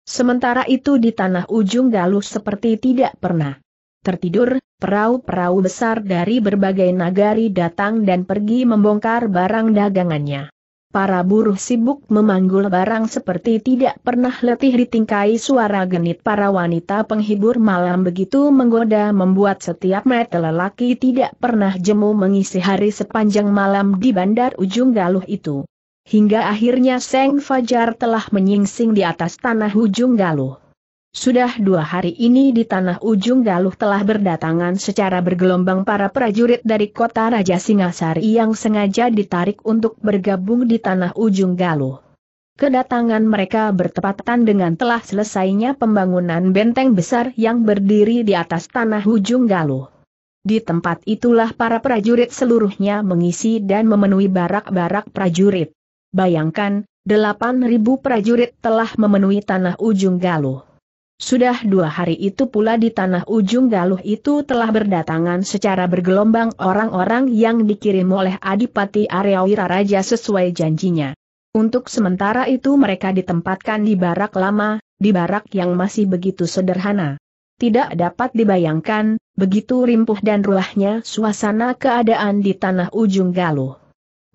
Sementara itu di tanah ujung galuh seperti tidak pernah tertidur, Perahu-perahu besar dari berbagai nagari datang dan pergi membongkar barang dagangannya. Para buruh sibuk memanggul barang seperti tidak pernah letih ditingkai suara genit para wanita penghibur malam begitu menggoda membuat setiap mata lelaki tidak pernah jemu mengisi hari sepanjang malam di bandar ujung galuh itu. Hingga akhirnya Seng Fajar telah menyingsing di atas tanah ujung galuh. Sudah dua hari ini di tanah ujung Galuh telah berdatangan secara bergelombang para prajurit dari kota Raja Singasari yang sengaja ditarik untuk bergabung di tanah ujung Galuh. Kedatangan mereka bertepatan dengan telah selesainya pembangunan benteng besar yang berdiri di atas tanah ujung Galuh. Di tempat itulah para prajurit seluruhnya mengisi dan memenuhi barak-barak prajurit. Bayangkan, 8.000 prajurit telah memenuhi tanah ujung Galuh. Sudah dua hari itu pula di tanah ujung galuh itu telah berdatangan secara bergelombang orang-orang yang dikirim oleh Adipati Aryawira Raja sesuai janjinya. Untuk sementara itu mereka ditempatkan di barak lama, di barak yang masih begitu sederhana. Tidak dapat dibayangkan, begitu rimpuh dan ruahnya suasana keadaan di tanah ujung galuh.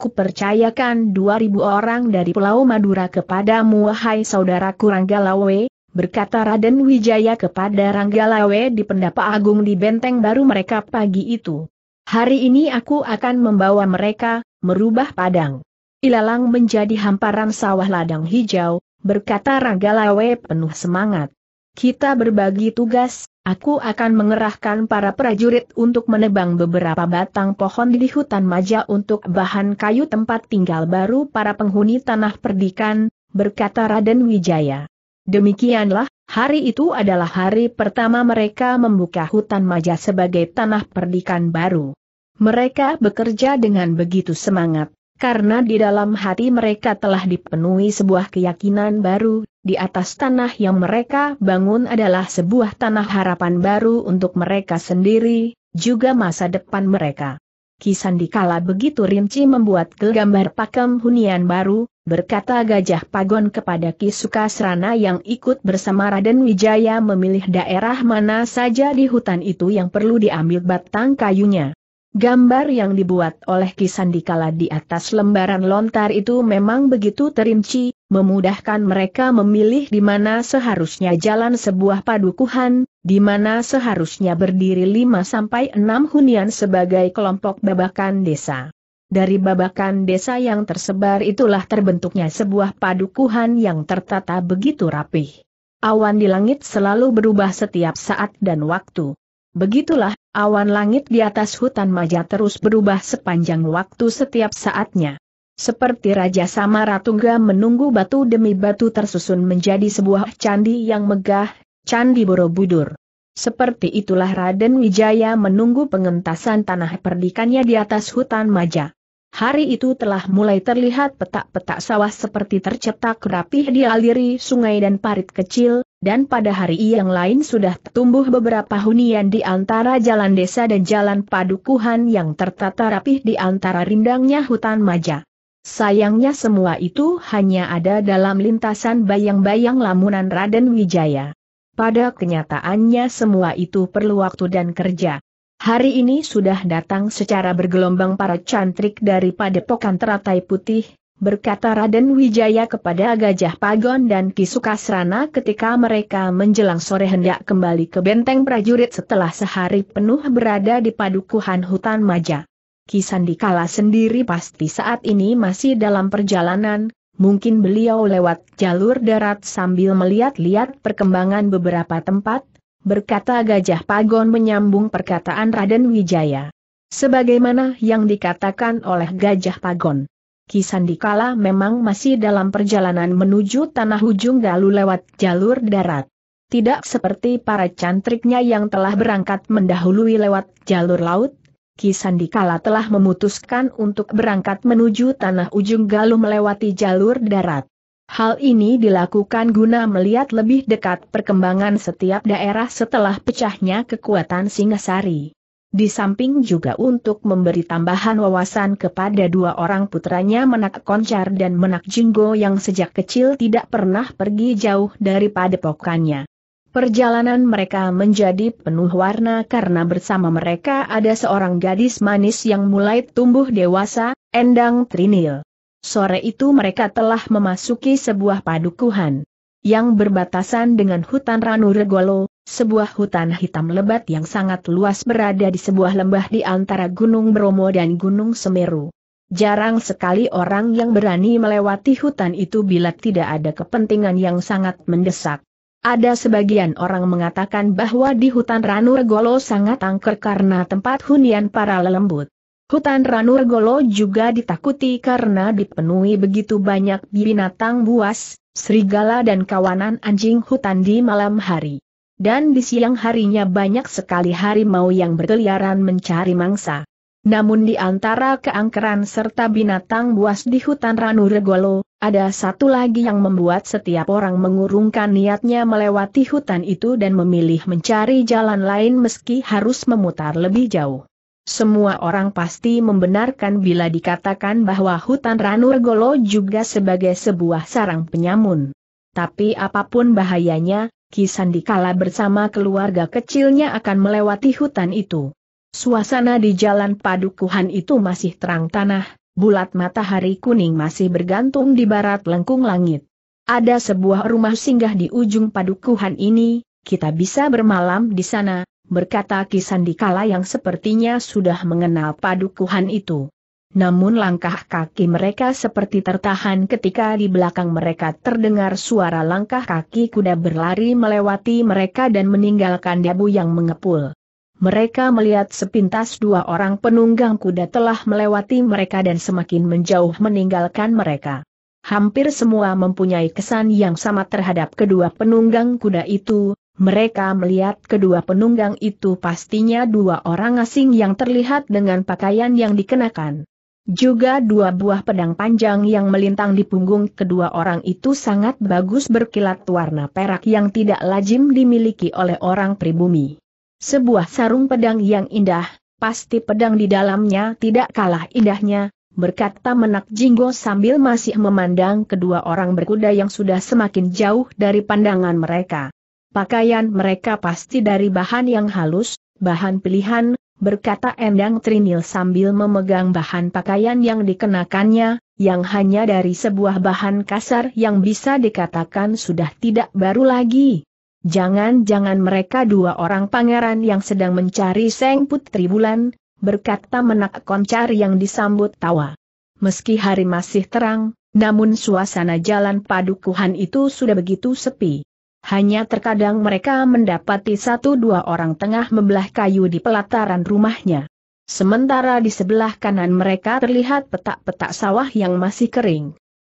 Kupercayakan 2000 orang dari Pulau Madura kepadamu wahai saudara Kuranggalawe, berkata Raden Wijaya kepada Ranggalawe di pendapa agung di benteng baru mereka pagi itu. Hari ini aku akan membawa mereka, merubah padang. Ilalang menjadi hamparan sawah ladang hijau, berkata Ranggalawe penuh semangat. Kita berbagi tugas, aku akan mengerahkan para prajurit untuk menebang beberapa batang pohon di hutan maja untuk bahan kayu tempat tinggal baru para penghuni tanah perdikan, berkata Raden Wijaya. Demikianlah, hari itu adalah hari pertama mereka membuka hutan maja sebagai tanah perdikan baru. Mereka bekerja dengan begitu semangat, karena di dalam hati mereka telah dipenuhi sebuah keyakinan baru, di atas tanah yang mereka bangun adalah sebuah tanah harapan baru untuk mereka sendiri, juga masa depan mereka. Kisandikala begitu rinci membuat gambar pakem hunian baru, berkata Gajah Pagon kepada Kisuka Serana yang ikut bersama Raden Wijaya memilih daerah mana saja di hutan itu yang perlu diambil batang kayunya. Gambar yang dibuat oleh Kisandikala di atas lembaran lontar itu memang begitu terinci, memudahkan mereka memilih di mana seharusnya jalan sebuah padukuhan, di mana seharusnya berdiri 5-6 hunian sebagai kelompok babakan desa. Dari babakan desa yang tersebar itulah terbentuknya sebuah padukuhan yang tertata begitu rapih. Awan di langit selalu berubah setiap saat dan waktu. Begitulah, awan langit di atas hutan maja terus berubah sepanjang waktu setiap saatnya. Seperti Raja Samaratungga menunggu batu demi batu tersusun menjadi sebuah candi yang megah, Candi Borobudur. Seperti itulah Raden Wijaya menunggu pengentasan tanah perdikannya di atas hutan maja. Hari itu telah mulai terlihat petak-petak sawah seperti tercetak rapih di aliri sungai dan parit kecil, dan pada hari yang lain sudah tumbuh beberapa hunian di antara jalan desa dan jalan padukuhan yang tertata rapih di antara rindangnya hutan maja. Sayangnya semua itu hanya ada dalam lintasan bayang-bayang lamunan Raden Wijaya. Pada kenyataannya semua itu perlu waktu dan kerja. Hari ini sudah datang secara bergelombang para cantrik dari padepokan teratai putih, berkata Raden Wijaya kepada Gajah Pagon dan Kisukasrana ketika mereka menjelang sore hendak kembali ke benteng prajurit setelah sehari penuh berada di padukuhan hutan Maja. Kisandikala sendiri pasti saat ini masih dalam perjalanan, mungkin beliau lewat jalur darat sambil melihat-lihat perkembangan beberapa tempat, berkata Gajah Pagon menyambung perkataan Raden Wijaya. Sebagaimana yang dikatakan oleh Gajah Pagon. Kisandikala memang masih dalam perjalanan menuju tanah ujung galu lewat jalur darat. Tidak seperti para cantriknya yang telah berangkat mendahului lewat jalur laut, Kisandikala telah memutuskan untuk berangkat menuju tanah ujung Galu melewati jalur darat. Hal ini dilakukan guna melihat lebih dekat perkembangan setiap daerah setelah pecahnya kekuatan Singasari. Di samping juga untuk memberi tambahan wawasan kepada dua orang putranya Menak Koncar dan Menak Jinggo yang sejak kecil tidak pernah pergi jauh daripada padepokannya. Perjalanan mereka menjadi penuh warna karena bersama mereka ada seorang gadis manis yang mulai tumbuh dewasa, Endang Trinil. Sore itu mereka telah memasuki sebuah padukuhan yang berbatasan dengan hutan Ranuregolo, sebuah hutan hitam lebat yang sangat luas berada di sebuah lembah di antara Gunung Bromo dan Gunung Semeru. Jarang sekali orang yang berani melewati hutan itu bila tidak ada kepentingan yang sangat mendesak. Ada sebagian orang mengatakan bahwa di hutan Ranuregolo sangat angker karena tempat hunian para lelembut. Hutan Ranurgolo juga ditakuti karena dipenuhi begitu banyak binatang buas, serigala dan kawanan anjing hutan di malam hari. Dan di siang harinya banyak sekali harimau yang berkeliaran mencari mangsa. Namun di antara keangkeran serta binatang buas di hutan Ranurgolo, ada satu lagi yang membuat setiap orang mengurungkan niatnya melewati hutan itu dan memilih mencari jalan lain meski harus memutar lebih jauh semua orang pasti membenarkan bila dikatakan bahwa hutan Ranur Golo juga sebagai sebuah sarang penyamun. Tapi apapun bahayanya, Kisandi dikala bersama keluarga kecilnya akan melewati hutan itu. Suasana di jalan padukuhan itu masih terang tanah, bulat matahari kuning masih bergantung di barat lengkung langit. Ada sebuah rumah singgah di ujung padukuhan ini, kita bisa bermalam di sana, berkata Kisandikala yang sepertinya sudah mengenal padukuhan itu. Namun langkah kaki mereka seperti tertahan ketika di belakang mereka terdengar suara langkah kaki kuda berlari melewati mereka dan meninggalkan debu yang mengepul. Mereka melihat sepintas dua orang penunggang kuda telah melewati mereka dan semakin menjauh meninggalkan mereka. Hampir semua mempunyai kesan yang sama terhadap kedua penunggang kuda itu, mereka melihat kedua penunggang itu pastinya dua orang asing yang terlihat dengan pakaian yang dikenakan. Juga dua buah pedang panjang yang melintang di punggung kedua orang itu sangat bagus berkilat warna perak yang tidak lazim dimiliki oleh orang pribumi. Sebuah sarung pedang yang indah, pasti pedang di dalamnya tidak kalah indahnya, berkata menak jinggo sambil masih memandang kedua orang berkuda yang sudah semakin jauh dari pandangan mereka. Pakaian mereka pasti dari bahan yang halus, bahan pilihan, berkata Endang Trinil sambil memegang bahan pakaian yang dikenakannya, yang hanya dari sebuah bahan kasar yang bisa dikatakan sudah tidak baru lagi. Jangan-jangan mereka dua orang pangeran yang sedang mencari Seng Putri Bulan, berkata menak koncar yang disambut tawa. Meski hari masih terang, namun suasana jalan padukuhan itu sudah begitu sepi. Hanya terkadang mereka mendapati satu dua orang tengah membelah kayu di pelataran rumahnya. Sementara di sebelah kanan mereka terlihat petak-petak sawah yang masih kering.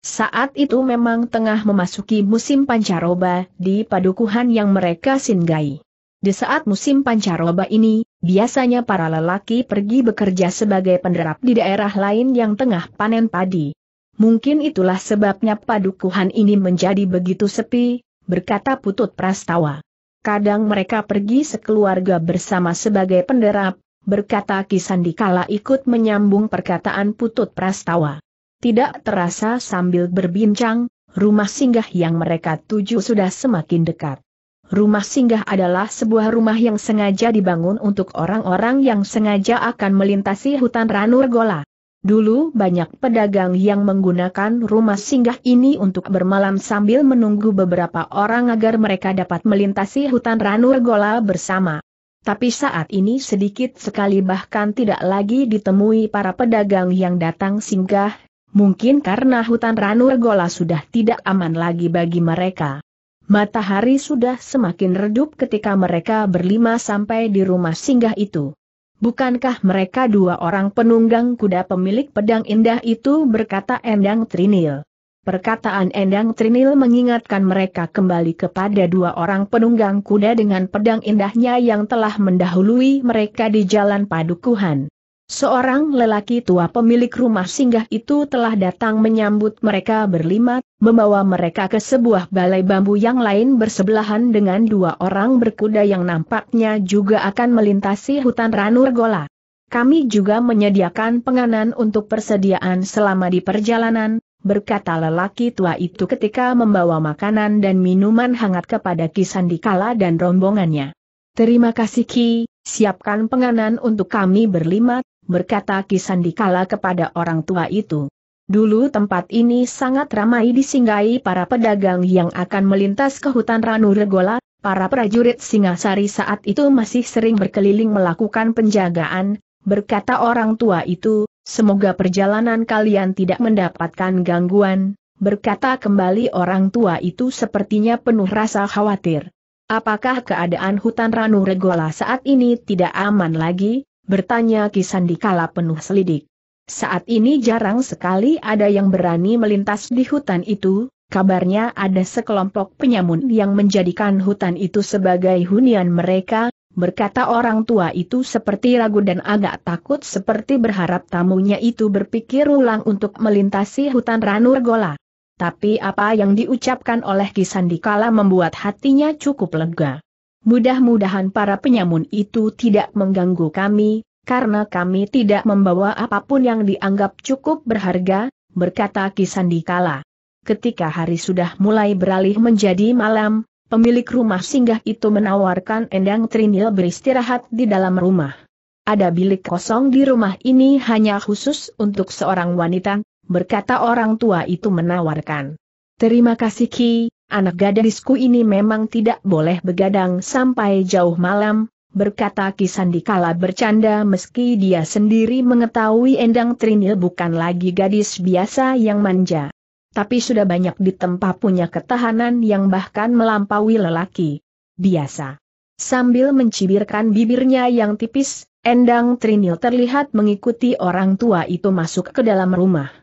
Saat itu memang tengah memasuki musim pancaroba di padukuhan yang mereka singgahi. Di saat musim pancaroba ini, biasanya para lelaki pergi bekerja sebagai penderap di daerah lain yang tengah panen padi. Mungkin itulah sebabnya padukuhan ini menjadi begitu sepi, berkata Putut Prastawa. Kadang mereka pergi sekeluarga bersama sebagai penderap, berkata Kisandikala ikut menyambung perkataan Putut Prastawa. Tidak terasa sambil berbincang, rumah singgah yang mereka tuju sudah semakin dekat. Rumah singgah adalah sebuah rumah yang sengaja dibangun untuk orang-orang yang sengaja akan melintasi hutan Ranurgola. Dulu banyak pedagang yang menggunakan rumah singgah ini untuk bermalam sambil menunggu beberapa orang agar mereka dapat melintasi hutan ranur gola bersama. Tapi saat ini sedikit sekali bahkan tidak lagi ditemui para pedagang yang datang singgah, mungkin karena hutan ranur gola sudah tidak aman lagi bagi mereka. Matahari sudah semakin redup ketika mereka berlima sampai di rumah singgah itu. Bukankah mereka dua orang penunggang kuda pemilik pedang indah itu berkata Endang Trinil? Perkataan Endang Trinil mengingatkan mereka kembali kepada dua orang penunggang kuda dengan pedang indahnya yang telah mendahului mereka di jalan padukuhan. Seorang lelaki tua pemilik rumah singgah itu telah datang menyambut mereka berlima, membawa mereka ke sebuah balai bambu yang lain bersebelahan dengan dua orang berkuda yang nampaknya juga akan melintasi hutan Ranurgola. Kami juga menyediakan penganan untuk persediaan selama di perjalanan, berkata lelaki tua itu ketika membawa makanan dan minuman hangat kepada Kisandikala dan rombongannya. Terima kasih Ki, siapkan penganan untuk kami berlima, berkata Kisandikala kepada orang tua itu. Dulu tempat ini sangat ramai disinggahi para pedagang yang akan melintas ke hutan ranuregola, para prajurit Singasari saat itu masih sering berkeliling melakukan penjagaan, berkata orang tua itu, semoga perjalanan kalian tidak mendapatkan gangguan, berkata kembali orang tua itu sepertinya penuh rasa khawatir. Apakah keadaan hutan ranuregola saat ini tidak aman lagi? Bertanya di kala penuh selidik. Saat ini jarang sekali ada yang berani melintas di hutan itu, kabarnya ada sekelompok penyamun yang menjadikan hutan itu sebagai hunian mereka, berkata orang tua itu seperti ragu dan agak takut seperti berharap tamunya itu berpikir ulang untuk melintasi hutan Ranurgola. Tapi apa yang diucapkan oleh Kisandikala membuat hatinya cukup lega. Mudah-mudahan para penyamun itu tidak mengganggu kami, karena kami tidak membawa apapun yang dianggap cukup berharga, berkata Kisandikala. Ketika hari sudah mulai beralih menjadi malam, pemilik rumah singgah itu menawarkan Endang Trinil beristirahat di dalam rumah. Ada bilik kosong di rumah ini hanya khusus untuk seorang wanita, berkata orang tua itu menawarkan. Terima kasih Ki, anak gadisku ini memang tidak boleh begadang sampai jauh malam, berkata Kisandi kala bercanda meski dia sendiri mengetahui Endang Trinil bukan lagi gadis biasa yang manja. Tapi sudah banyak ditempa punya ketahanan yang bahkan melampaui lelaki. Biasa. Sambil mencibirkan bibirnya yang tipis, Endang Trinil terlihat mengikuti orang tua itu masuk ke dalam rumah.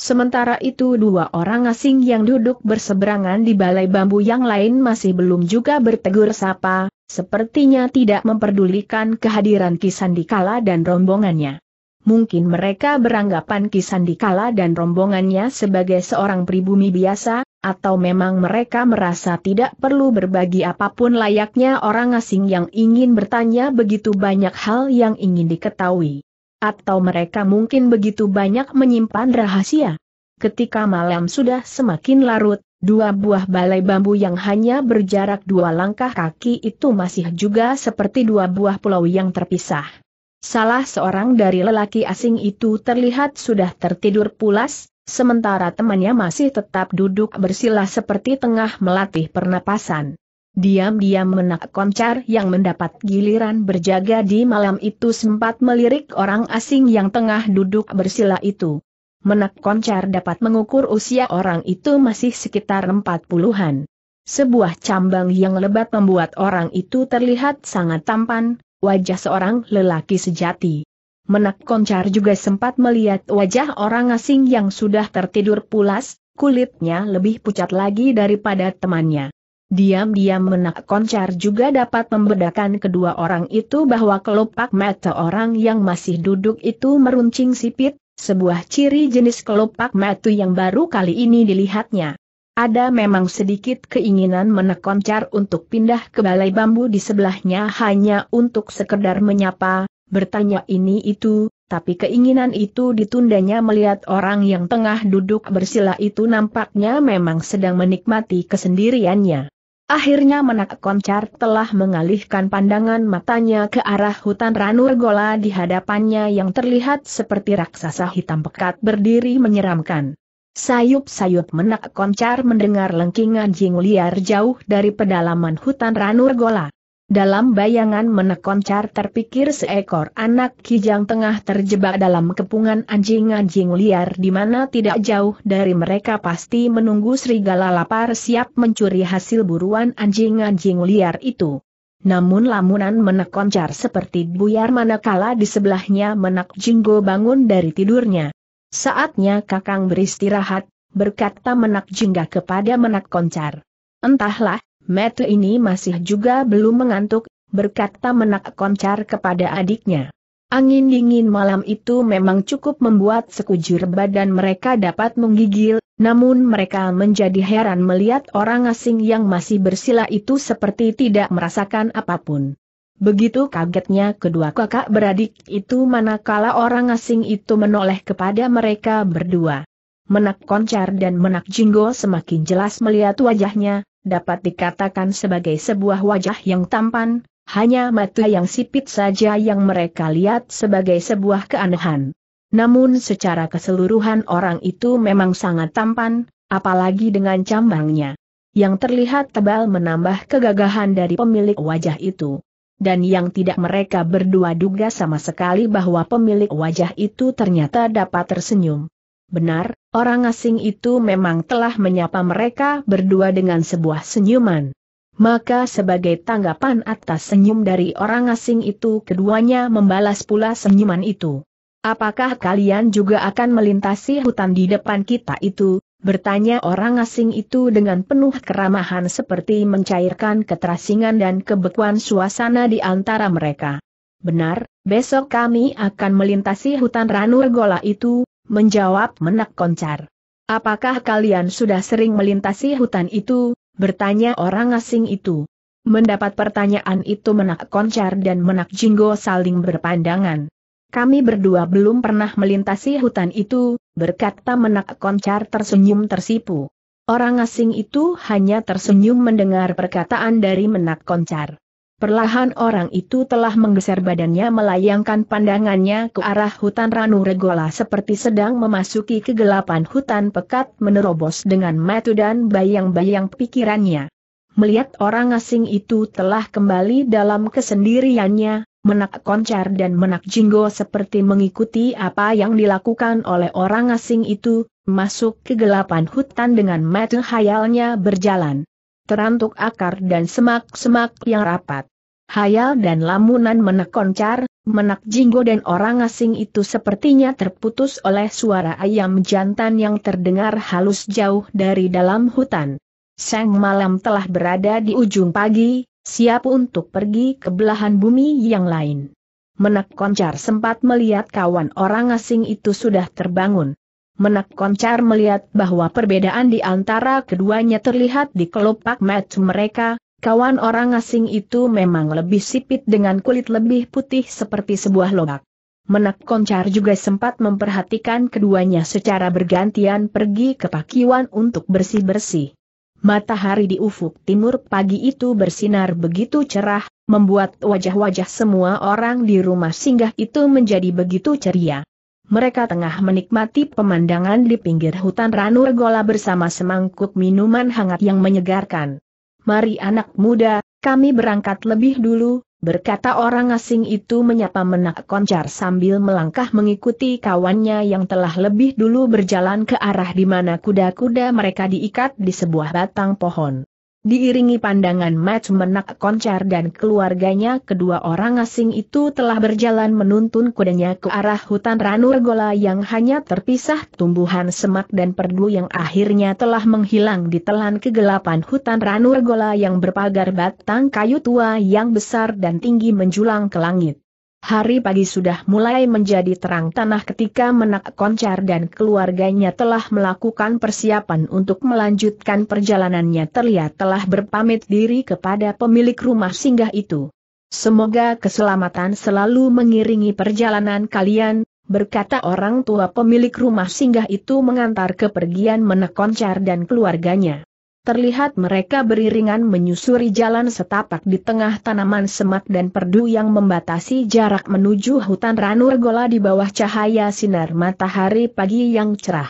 Sementara itu dua orang asing yang duduk berseberangan di balai bambu yang lain masih belum juga bertegur sapa, sepertinya tidak memperdulikan kehadiran Kisandikala dan rombongannya. Mungkin mereka beranggapan Kisandikala dan rombongannya sebagai seorang pribumi biasa, atau memang mereka merasa tidak perlu berbagi apapun layaknya orang asing yang ingin bertanya begitu banyak hal yang ingin diketahui. Atau mereka mungkin begitu banyak menyimpan rahasia. Ketika malam sudah semakin larut, dua buah balai bambu yang hanya berjarak dua langkah kaki itu masih juga seperti dua buah pulau yang terpisah. Salah seorang dari lelaki asing itu terlihat sudah tertidur pulas, sementara temannya masih tetap duduk bersila seperti tengah melatih pernapasan. Diam-diam menak Koncar yang mendapat giliran berjaga di malam itu sempat melirik orang asing yang tengah duduk bersila itu. Menak Koncar dapat mengukur usia orang itu masih sekitar empat puluhan. Sebuah cambang yang lebat membuat orang itu terlihat sangat tampan, wajah seorang lelaki sejati. Menak koncar juga sempat melihat wajah orang asing yang sudah tertidur pulas, kulitnya lebih pucat lagi daripada temannya. Diam-diam menak koncar juga dapat membedakan kedua orang itu bahwa kelopak mata orang yang masih duduk itu meruncing sipit, sebuah ciri jenis kelopak mata yang baru kali ini dilihatnya. Ada memang sedikit keinginan menekoncar untuk pindah ke balai bambu di sebelahnya hanya untuk sekedar menyapa, bertanya ini itu, tapi keinginan itu ditundanya melihat orang yang tengah duduk bersila itu nampaknya memang sedang menikmati kesendiriannya. Akhirnya menak koncar telah mengalihkan pandangan matanya ke arah hutan Ranurgola di hadapannya yang terlihat seperti raksasa hitam pekat berdiri menyeramkan. Sayup-sayup menak koncar mendengar lengkingan jing liar jauh dari pedalaman hutan Ranurgola. Dalam bayangan menekoncar terpikir seekor anak kijang tengah terjebak dalam kepungan anjing-anjing liar di mana tidak jauh dari mereka pasti menunggu serigala lapar siap mencuri hasil buruan anjing-anjing liar itu. Namun lamunan menekoncar seperti buyar manakala di sebelahnya menak jinggo bangun dari tidurnya. Saatnya kakang beristirahat, berkata menak jingga kepada menak koncar. Entahlah, Mete ini masih juga belum mengantuk, berkata menak koncar kepada adiknya. Angin dingin malam itu memang cukup membuat sekujur badan mereka dapat menggigil, namun mereka menjadi heran melihat orang asing yang masih bersila itu seperti tidak merasakan apapun. Begitu kagetnya kedua kakak beradik itu manakala orang asing itu menoleh kepada mereka berdua. Menak koncar dan menak jinggo semakin jelas melihat wajahnya, dapat dikatakan sebagai sebuah wajah yang tampan, hanya mata yang sipit saja yang mereka lihat sebagai sebuah keanehan. Namun secara keseluruhan orang itu memang sangat tampan, apalagi dengan cambangnya. Yang terlihat tebal menambah kegagahan dari pemilik wajah itu. Dan yang tidak mereka berdua duga sama sekali bahwa pemilik wajah itu ternyata dapat tersenyum. Benar, orang asing itu memang telah menyapa mereka berdua dengan sebuah senyuman. Maka sebagai tanggapan atas senyum dari orang asing itu keduanya membalas pula senyuman itu. Apakah kalian juga akan melintasi hutan di depan kita itu? Bertanya orang asing itu dengan penuh keramahan seperti mencairkan keterasingan dan kebekuan suasana di antara mereka. Benar, besok kami akan melintasi hutan Ranurgola itu, Menjawab menak koncar. Apakah kalian sudah sering melintasi hutan itu? Bertanya orang asing itu. Mendapat pertanyaan itu menak koncar dan menak jinggo saling berpandangan. Kami berdua belum pernah melintasi hutan itu, berkata menak koncar tersenyum tersipu. Orang asing itu hanya tersenyum mendengar perkataan dari menak koncar. Perlahan orang itu telah menggeser badannya melayangkan pandangannya ke arah hutan Ranu Regola seperti sedang memasuki kegelapan hutan pekat menerobos dengan metu dan bayang-bayang pikirannya. Melihat orang asing itu telah kembali dalam kesendiriannya, menak koncar dan menak jinggo seperti mengikuti apa yang dilakukan oleh orang asing itu, masuk kegelapan hutan dengan metu hayalnya berjalan. Terantuk akar dan semak-semak yang rapat. Hayal dan lamunan menekoncar, menak jinggo dan orang asing itu sepertinya terputus oleh suara ayam jantan yang terdengar halus jauh dari dalam hutan. Sang malam telah berada di ujung pagi, siap untuk pergi ke belahan bumi yang lain. Menak koncar sempat melihat kawan orang asing itu sudah terbangun. Menak koncar melihat bahwa perbedaan di antara keduanya terlihat di kelopak mata mereka, Kawan orang asing itu memang lebih sipit dengan kulit lebih putih seperti sebuah lobak. Menak Koncar juga sempat memperhatikan keduanya secara bergantian pergi ke pakiwan untuk bersih-bersih. Matahari di ufuk timur pagi itu bersinar begitu cerah, membuat wajah-wajah semua orang di rumah singgah itu menjadi begitu ceria. Mereka tengah menikmati pemandangan di pinggir hutan Ranu Regola bersama semangkuk minuman hangat yang menyegarkan mari anak muda, kami berangkat lebih dulu, berkata orang asing itu menyapa menak koncar sambil melangkah mengikuti kawannya yang telah lebih dulu berjalan ke arah di mana kuda-kuda mereka diikat di sebuah batang pohon. Diiringi pandangan match menak koncar dan keluarganya kedua orang asing itu telah berjalan menuntun kudanya ke arah hutan Ranurgola yang hanya terpisah tumbuhan semak dan perdu yang akhirnya telah menghilang di telan kegelapan hutan Ranurgola yang berpagar batang kayu tua yang besar dan tinggi menjulang ke langit. Hari pagi sudah mulai menjadi terang tanah ketika menak koncar dan keluarganya telah melakukan persiapan untuk melanjutkan perjalanannya terlihat telah berpamit diri kepada pemilik rumah singgah itu. Semoga keselamatan selalu mengiringi perjalanan kalian, berkata orang tua pemilik rumah singgah itu mengantar kepergian menak koncar dan keluarganya terlihat mereka beriringan menyusuri jalan setapak di tengah tanaman semak dan perdu yang membatasi jarak menuju hutan ranur gola di bawah cahaya sinar matahari pagi yang cerah.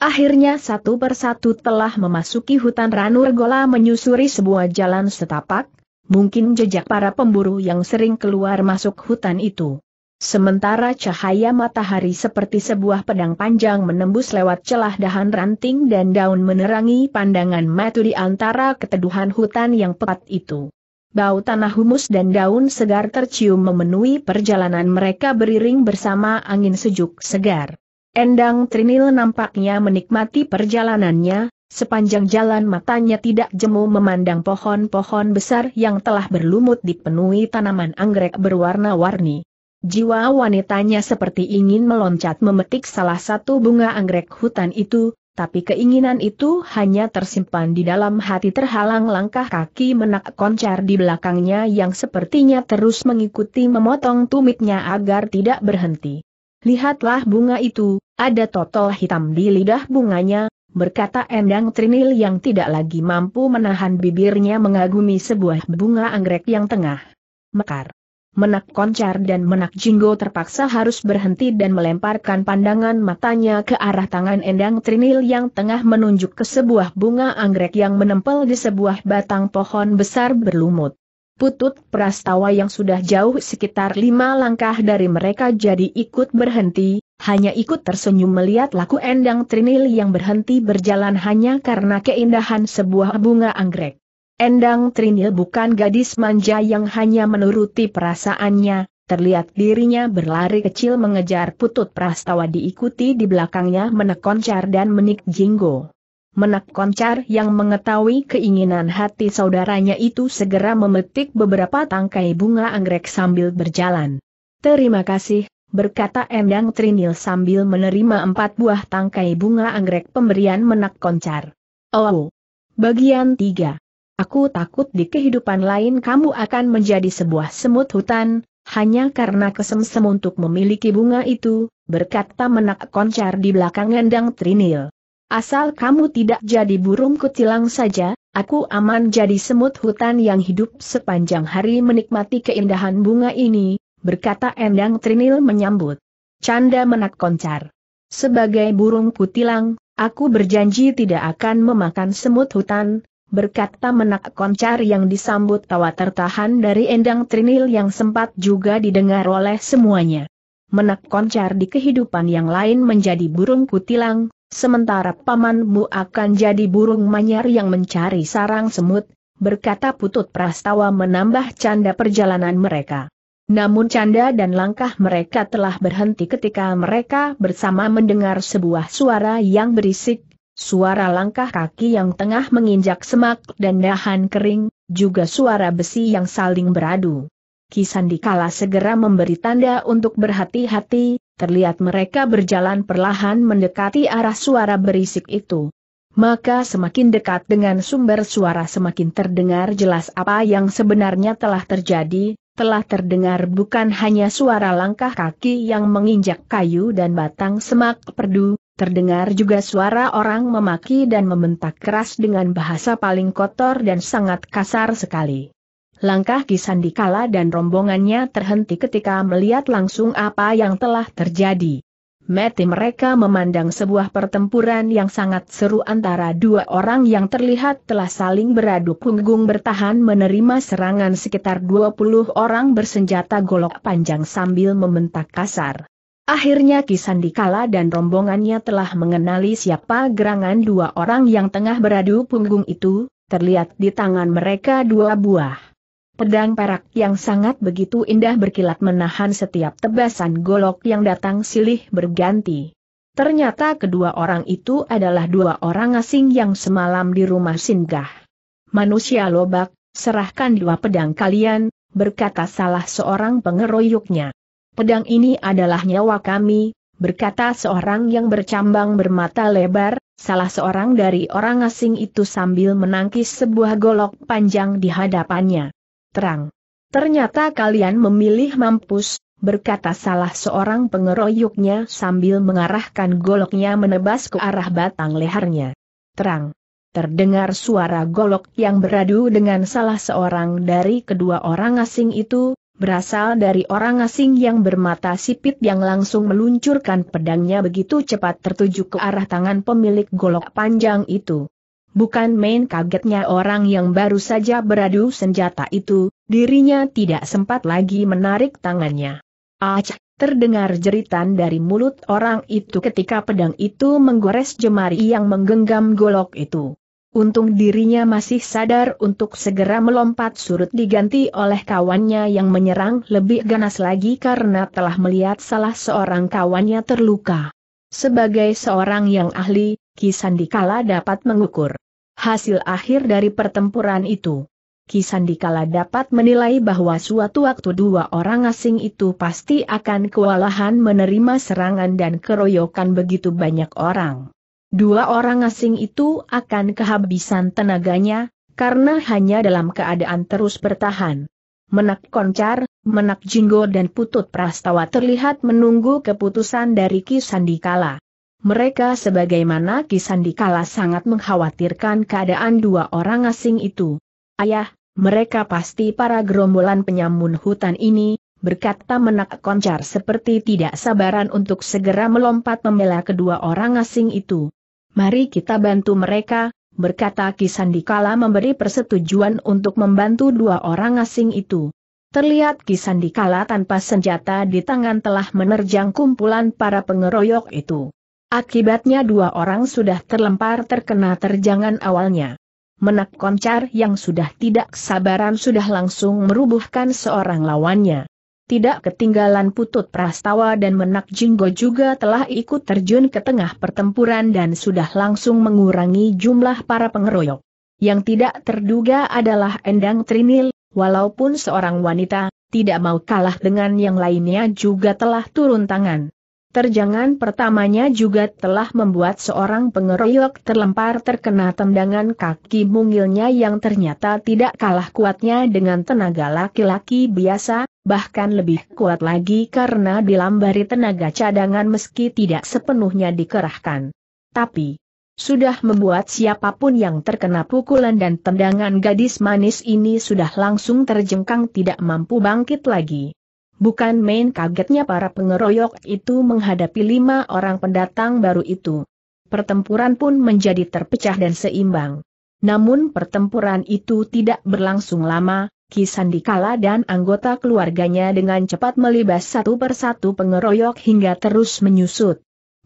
Akhirnya satu persatu telah memasuki hutan ranur gola menyusuri sebuah jalan setapak, mungkin jejak para pemburu yang sering keluar masuk hutan itu. Sementara cahaya matahari seperti sebuah pedang panjang menembus lewat celah dahan ranting dan daun menerangi pandangan matu di antara keteduhan hutan yang pekat itu. Bau tanah humus dan daun segar tercium memenuhi perjalanan mereka beriring bersama angin sejuk segar. Endang Trinil nampaknya menikmati perjalanannya, sepanjang jalan matanya tidak jemu memandang pohon-pohon besar yang telah berlumut dipenuhi tanaman anggrek berwarna-warni. Jiwa wanitanya seperti ingin meloncat memetik salah satu bunga anggrek hutan itu, tapi keinginan itu hanya tersimpan di dalam hati terhalang langkah kaki menak koncar di belakangnya yang sepertinya terus mengikuti memotong tumitnya agar tidak berhenti. Lihatlah bunga itu, ada totol hitam di lidah bunganya, berkata Endang Trinil yang tidak lagi mampu menahan bibirnya mengagumi sebuah bunga anggrek yang tengah mekar. Menak Koncar dan Menak Jinggo terpaksa harus berhenti dan melemparkan pandangan matanya ke arah tangan Endang Trinil yang tengah menunjuk ke sebuah bunga anggrek yang menempel di sebuah batang pohon besar berlumut. Putut Prastawa yang sudah jauh sekitar lima langkah dari mereka jadi ikut berhenti, hanya ikut tersenyum melihat laku Endang Trinil yang berhenti berjalan hanya karena keindahan sebuah bunga anggrek. Endang Trinil bukan gadis manja yang hanya menuruti perasaannya, terlihat dirinya berlari kecil mengejar putut prastawa diikuti di belakangnya menek koncar dan menik jinggo. Menak koncar yang mengetahui keinginan hati saudaranya itu segera memetik beberapa tangkai bunga anggrek sambil berjalan. Terima kasih, berkata Endang Trinil sambil menerima empat buah tangkai bunga anggrek pemberian menak koncar. Oh, bagian tiga. Aku takut di kehidupan lain kamu akan menjadi sebuah semut hutan, hanya karena kesemsem untuk memiliki bunga itu, berkata menak koncar di belakang endang Trinil. Asal kamu tidak jadi burung kutilang saja, aku aman jadi semut hutan yang hidup sepanjang hari menikmati keindahan bunga ini, berkata endang Trinil menyambut. Canda menak koncar. Sebagai burung kutilang, aku berjanji tidak akan memakan semut hutan, berkata menak koncar yang disambut tawa tertahan dari Endang Trinil yang sempat juga didengar oleh semuanya. Menak koncar di kehidupan yang lain menjadi burung kutilang, sementara pamanmu akan jadi burung manyar yang mencari sarang semut, berkata putut prastawa menambah canda perjalanan mereka. Namun canda dan langkah mereka telah berhenti ketika mereka bersama mendengar sebuah suara yang berisik, suara langkah kaki yang tengah menginjak semak dan dahan kering, juga suara besi yang saling beradu. Kisandikala segera memberi tanda untuk berhati-hati, terlihat mereka berjalan perlahan mendekati arah suara berisik itu. Maka semakin dekat dengan sumber suara semakin terdengar jelas apa yang sebenarnya telah terjadi, telah terdengar bukan hanya suara langkah kaki yang menginjak kayu dan batang semak perdu, Terdengar juga suara orang memaki dan membentak keras dengan bahasa paling kotor dan sangat kasar sekali. Langkah Kisandikala dan rombongannya terhenti ketika melihat langsung apa yang telah terjadi. Mati mereka memandang sebuah pertempuran yang sangat seru antara dua orang yang terlihat telah saling beradu punggung bertahan menerima serangan sekitar 20 orang bersenjata golok panjang sambil membentak kasar. Akhirnya Kisandikala dan rombongannya telah mengenali siapa gerangan dua orang yang tengah beradu punggung itu, terlihat di tangan mereka dua buah. Pedang perak yang sangat begitu indah berkilat menahan setiap tebasan golok yang datang silih berganti. Ternyata kedua orang itu adalah dua orang asing yang semalam di rumah singgah. Manusia lobak, serahkan dua pedang kalian, berkata salah seorang pengeroyoknya pedang ini adalah nyawa kami, berkata seorang yang bercambang bermata lebar, salah seorang dari orang asing itu sambil menangkis sebuah golok panjang di hadapannya. Terang. Ternyata kalian memilih mampus, berkata salah seorang pengeroyoknya sambil mengarahkan goloknya menebas ke arah batang lehernya. Terang. Terdengar suara golok yang beradu dengan salah seorang dari kedua orang asing itu, berasal dari orang asing yang bermata sipit yang langsung meluncurkan pedangnya begitu cepat tertuju ke arah tangan pemilik golok panjang itu. Bukan main kagetnya orang yang baru saja beradu senjata itu, dirinya tidak sempat lagi menarik tangannya. Acak, terdengar jeritan dari mulut orang itu ketika pedang itu menggores jemari yang menggenggam golok itu. Untung dirinya masih sadar untuk segera melompat surut diganti oleh kawannya yang menyerang lebih ganas lagi karena telah melihat salah seorang kawannya terluka. Sebagai seorang yang ahli, Kisandikala dapat mengukur hasil akhir dari pertempuran itu. Kisandikala dapat menilai bahwa suatu waktu dua orang asing itu pasti akan kewalahan menerima serangan dan keroyokan begitu banyak orang. Dua orang asing itu akan kehabisan tenaganya, karena hanya dalam keadaan terus bertahan. Menak Koncar, Menak Jinggo dan Putut Prastawa terlihat menunggu keputusan dari Kisandikala. Mereka sebagaimana Kisandikala sangat mengkhawatirkan keadaan dua orang asing itu. Ayah, mereka pasti para gerombolan penyamun hutan ini, berkata Menak Koncar seperti tidak sabaran untuk segera melompat membela kedua orang asing itu. Mari kita bantu mereka, berkata Kisandikala memberi persetujuan untuk membantu dua orang asing itu. Terlihat Kisandikala tanpa senjata di tangan telah menerjang kumpulan para pengeroyok itu. Akibatnya dua orang sudah terlempar terkena terjangan awalnya. Menak koncar yang sudah tidak sabaran sudah langsung merubuhkan seorang lawannya. Tidak ketinggalan Putut Prastawa dan Menak Jinggo juga telah ikut terjun ke tengah pertempuran dan sudah langsung mengurangi jumlah para pengeroyok. Yang tidak terduga adalah Endang Trinil, walaupun seorang wanita, tidak mau kalah dengan yang lainnya juga telah turun tangan. Terjangan pertamanya juga telah membuat seorang pengeroyok terlempar terkena tendangan kaki mungilnya yang ternyata tidak kalah kuatnya dengan tenaga laki-laki biasa, bahkan lebih kuat lagi karena dilambari tenaga cadangan meski tidak sepenuhnya dikerahkan. Tapi, sudah membuat siapapun yang terkena pukulan dan tendangan gadis manis ini sudah langsung terjengkang tidak mampu bangkit lagi. Bukan main kagetnya para pengeroyok itu menghadapi lima orang pendatang baru itu. Pertempuran pun menjadi terpecah dan seimbang. Namun pertempuran itu tidak berlangsung lama, Kisan dikala dan anggota keluarganya dengan cepat melibas satu persatu pengeroyok hingga terus menyusut.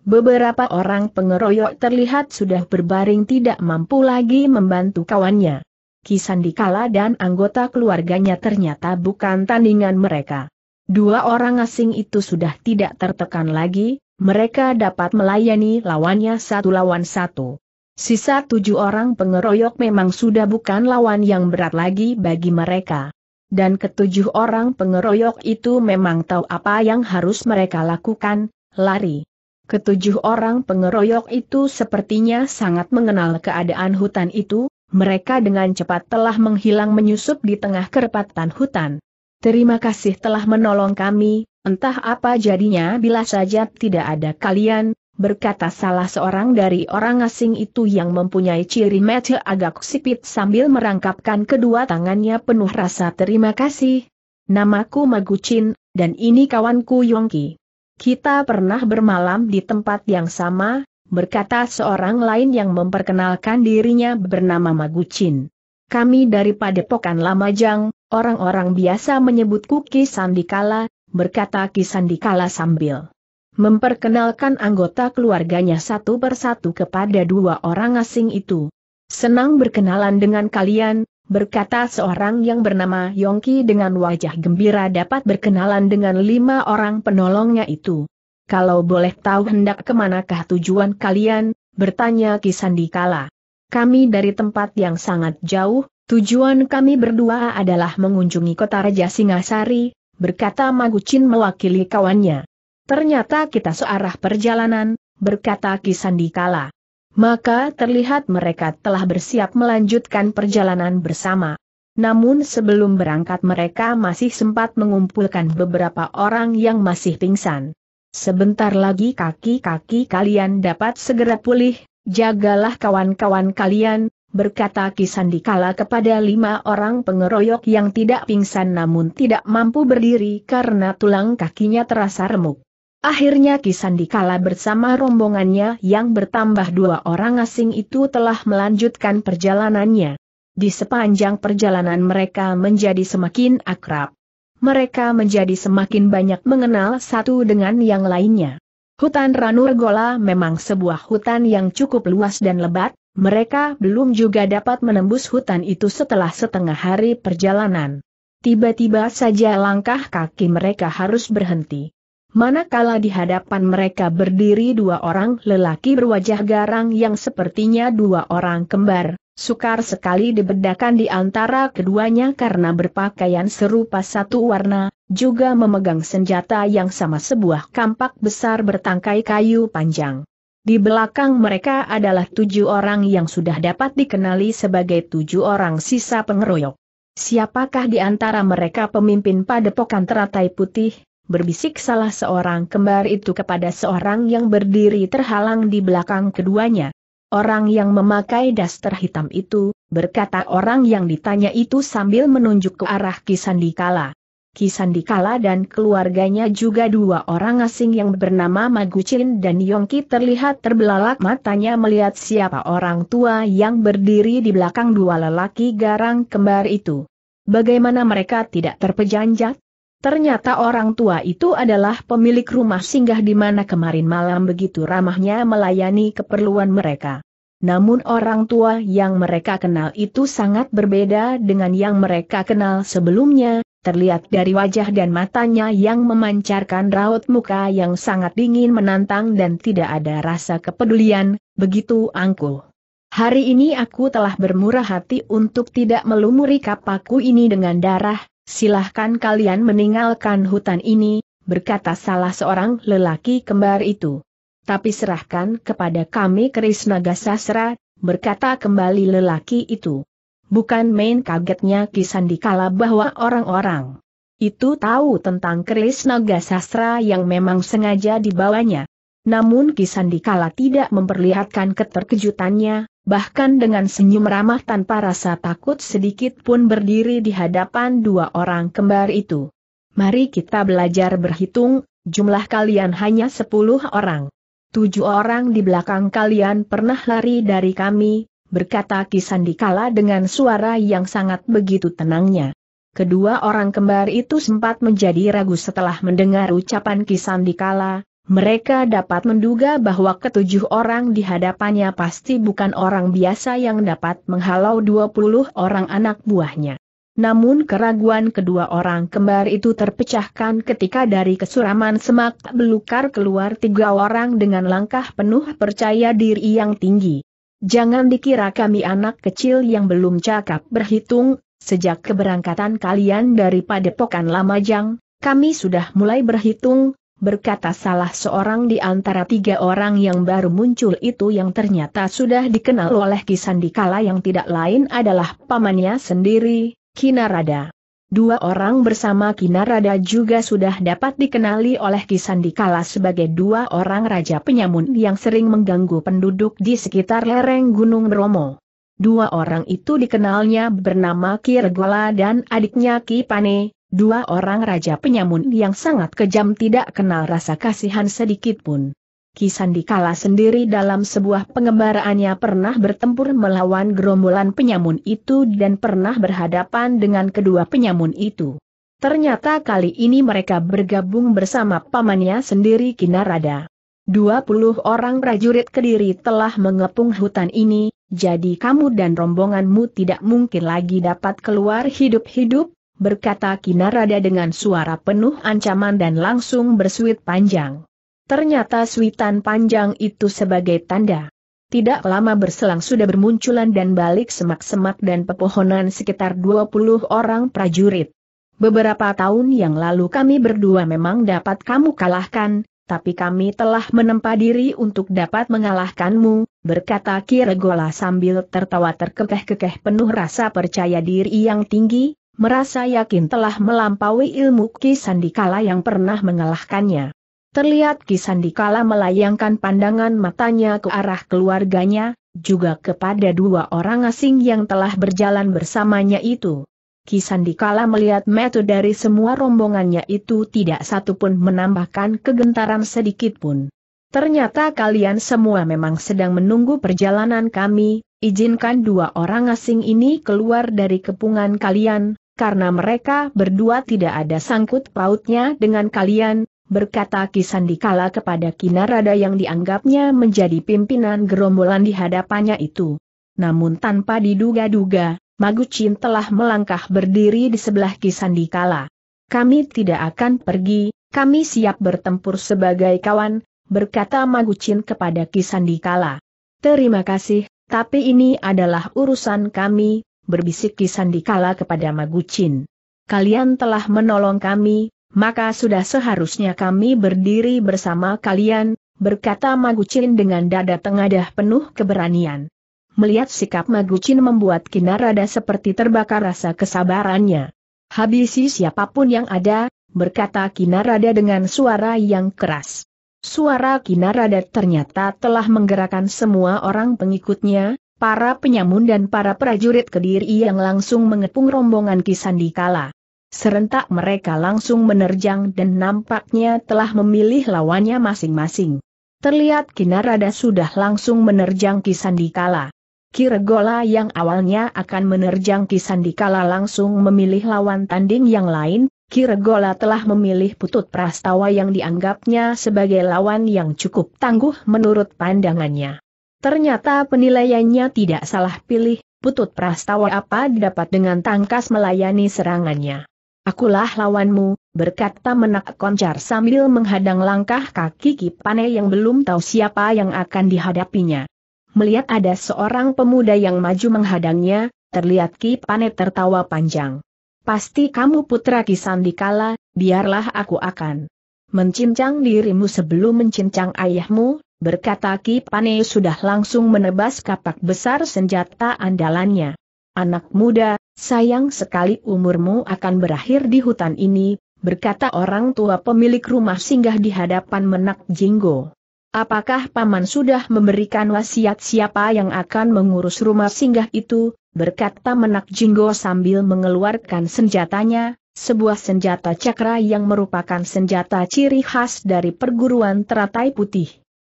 Beberapa orang pengeroyok terlihat sudah berbaring tidak mampu lagi membantu kawannya. Kisan dikala dan anggota keluarganya ternyata bukan tandingan mereka. Dua orang asing itu sudah tidak tertekan lagi, mereka dapat melayani lawannya satu lawan satu. Sisa tujuh orang pengeroyok memang sudah bukan lawan yang berat lagi bagi mereka. Dan ketujuh orang pengeroyok itu memang tahu apa yang harus mereka lakukan, lari. Ketujuh orang pengeroyok itu sepertinya sangat mengenal keadaan hutan itu, mereka dengan cepat telah menghilang menyusup di tengah kerepatan hutan. Terima kasih telah menolong kami, entah apa jadinya bila saja tidak ada kalian, berkata salah seorang dari orang asing itu yang mempunyai ciri mata agak sipit sambil merangkapkan kedua tangannya penuh rasa terima kasih. Namaku Magucin, dan ini kawanku Yongki. Kita pernah bermalam di tempat yang sama, berkata seorang lain yang memperkenalkan dirinya bernama Magucin. Kami dari Padepokan Lamajang, Orang-orang biasa menyebutku Kuki Sandikala, berkata Ki Sandikala sambil memperkenalkan anggota keluarganya satu persatu kepada dua orang asing itu. Senang berkenalan dengan kalian, berkata seorang yang bernama Yongki dengan wajah gembira dapat berkenalan dengan lima orang penolongnya itu. Kalau boleh tahu hendak kemanakah tujuan kalian, bertanya Ki Sandikala. Kami dari tempat yang sangat jauh, Tujuan kami berdua adalah mengunjungi kota Raja Singasari, berkata Magucin mewakili kawannya. Ternyata kita searah perjalanan, berkata Kisandikala. Maka terlihat mereka telah bersiap melanjutkan perjalanan bersama. Namun sebelum berangkat mereka masih sempat mengumpulkan beberapa orang yang masih pingsan. Sebentar lagi kaki-kaki kalian dapat segera pulih, jagalah kawan-kawan kalian, berkata Kisandikala kepada lima orang pengeroyok yang tidak pingsan namun tidak mampu berdiri karena tulang kakinya terasa remuk. Akhirnya Kisandikala bersama rombongannya yang bertambah dua orang asing itu telah melanjutkan perjalanannya. Di sepanjang perjalanan mereka menjadi semakin akrab. Mereka menjadi semakin banyak mengenal satu dengan yang lainnya. Hutan Ranurgola memang sebuah hutan yang cukup luas dan lebat, mereka belum juga dapat menembus hutan itu setelah setengah hari perjalanan. Tiba-tiba saja langkah kaki mereka harus berhenti. Manakala di hadapan mereka berdiri dua orang lelaki berwajah garang yang sepertinya dua orang kembar, sukar sekali dibedakan di antara keduanya karena berpakaian serupa satu warna, juga memegang senjata yang sama sebuah kampak besar bertangkai kayu panjang. Di belakang mereka adalah tujuh orang yang sudah dapat dikenali sebagai tujuh orang sisa pengeroyok. Siapakah di antara mereka pemimpin padepokan teratai putih? Berbisik salah seorang kembar itu kepada seorang yang berdiri terhalang di belakang keduanya. Orang yang memakai daster hitam itu, berkata orang yang ditanya itu sambil menunjuk ke arah Kisandikala. Kisandikala dan keluarganya juga dua orang asing yang bernama Magucin dan Yongki terlihat terbelalak matanya melihat siapa orang tua yang berdiri di belakang dua lelaki garang kembar itu. Bagaimana mereka tidak terpejanjat? Ternyata orang tua itu adalah pemilik rumah singgah di mana kemarin malam begitu ramahnya melayani keperluan mereka. Namun orang tua yang mereka kenal itu sangat berbeda dengan yang mereka kenal sebelumnya, Terlihat dari wajah dan matanya yang memancarkan raut muka yang sangat dingin menantang dan tidak ada rasa kepedulian, begitu angkuh. Hari ini aku telah bermurah hati untuk tidak melumuri kapaku ini dengan darah, silahkan kalian meninggalkan hutan ini, berkata salah seorang lelaki kembar itu. Tapi serahkan kepada kami Krisna Sasra, berkata kembali lelaki itu bukan main kagetnya Kisandi kala bahwa orang-orang itu tahu tentang keris naga sastra yang memang sengaja dibawanya. Namun Kisandi kala tidak memperlihatkan keterkejutannya, bahkan dengan senyum ramah tanpa rasa takut sedikit pun berdiri di hadapan dua orang kembar itu. Mari kita belajar berhitung, jumlah kalian hanya sepuluh orang. Tujuh orang di belakang kalian pernah lari dari kami, berkata Kisandikala dengan suara yang sangat begitu tenangnya. Kedua orang kembar itu sempat menjadi ragu setelah mendengar ucapan Kisandikala, mereka dapat menduga bahwa ketujuh orang di hadapannya pasti bukan orang biasa yang dapat menghalau 20 orang anak buahnya. Namun keraguan kedua orang kembar itu terpecahkan ketika dari kesuraman semak belukar keluar tiga orang dengan langkah penuh percaya diri yang tinggi. Jangan dikira kami anak kecil yang belum cakap berhitung, sejak keberangkatan kalian dari Padepokan Lamajang, kami sudah mulai berhitung, berkata salah seorang di antara tiga orang yang baru muncul itu yang ternyata sudah dikenal oleh Kisandikala yang tidak lain adalah pamannya sendiri, Kinarada. Dua orang bersama Kinarada juga sudah dapat dikenali oleh Kisandikala sebagai dua orang raja penyamun yang sering mengganggu penduduk di sekitar lereng Gunung Bromo. Dua orang itu dikenalnya bernama Kirgola dan adiknya Ki Pane, dua orang raja penyamun yang sangat kejam tidak kenal rasa kasihan sedikit pun. Kisandikala sendiri dalam sebuah pengembaraannya pernah bertempur melawan gerombolan penyamun itu dan pernah berhadapan dengan kedua penyamun itu. Ternyata kali ini mereka bergabung bersama pamannya sendiri Kinarada. 20 orang prajurit kediri telah mengepung hutan ini, jadi kamu dan rombonganmu tidak mungkin lagi dapat keluar hidup-hidup, berkata Kinarada dengan suara penuh ancaman dan langsung bersuit panjang. Ternyata suitan panjang itu sebagai tanda. Tidak lama berselang sudah bermunculan dan balik semak-semak dan pepohonan sekitar 20 orang prajurit. Beberapa tahun yang lalu kami berdua memang dapat kamu kalahkan, tapi kami telah menempa diri untuk dapat mengalahkanmu, berkata Kiregola sambil tertawa terkekeh-kekeh penuh rasa percaya diri yang tinggi, merasa yakin telah melampaui ilmu Ki Sandikala yang pernah mengalahkannya. Terlihat Kisandikala melayangkan pandangan matanya ke arah keluarganya, juga kepada dua orang asing yang telah berjalan bersamanya itu. Kisandikala melihat metu dari semua rombongannya itu tidak satupun menambahkan kegentaran sedikit pun. Ternyata kalian semua memang sedang menunggu perjalanan kami, izinkan dua orang asing ini keluar dari kepungan kalian, karena mereka berdua tidak ada sangkut pautnya dengan kalian, berkata Kisandikala kepada Kinarada yang dianggapnya menjadi pimpinan gerombolan di hadapannya itu. Namun tanpa diduga-duga, Magucin telah melangkah berdiri di sebelah Kisandikala. Kami tidak akan pergi, kami siap bertempur sebagai kawan, berkata Magucin kepada Kisandikala. Terima kasih, tapi ini adalah urusan kami, berbisik Kisandikala kepada Magucin. Kalian telah menolong kami, maka sudah seharusnya kami berdiri bersama kalian, berkata Magucin dengan dada tengadah penuh keberanian. Melihat sikap Magucin membuat Kinarada seperti terbakar rasa kesabarannya. Habisi siapapun yang ada, berkata Kinarada dengan suara yang keras. Suara Kinarada ternyata telah menggerakkan semua orang pengikutnya, para penyamun dan para prajurit kediri yang langsung mengepung rombongan Kisandikala. Serentak mereka langsung menerjang dan nampaknya telah memilih lawannya masing-masing. Terlihat Kinarada sudah langsung menerjang Kisandikala. Kiregola yang awalnya akan menerjang Kisandikala langsung memilih lawan tanding yang lain, Kiregola telah memilih Putut Prastawa yang dianggapnya sebagai lawan yang cukup tangguh menurut pandangannya. Ternyata penilaiannya tidak salah pilih, Putut Prastawa apa dapat dengan tangkas melayani serangannya. Akulah lawanmu, berkata menak koncar sambil menghadang langkah kaki Kipane yang belum tahu siapa yang akan dihadapinya. Melihat ada seorang pemuda yang maju menghadangnya, terlihat Kipane tertawa panjang. Pasti kamu putra Kisandikala, biarlah aku akan mencincang dirimu sebelum mencincang ayahmu, berkata Kipane sudah langsung menebas kapak besar senjata andalannya. Anak muda, sayang sekali umurmu akan berakhir di hutan ini, berkata orang tua pemilik rumah singgah di hadapan menak jinggo. Apakah paman sudah memberikan wasiat siapa yang akan mengurus rumah singgah itu, berkata menak jinggo sambil mengeluarkan senjatanya, sebuah senjata cakra yang merupakan senjata ciri khas dari perguruan teratai putih.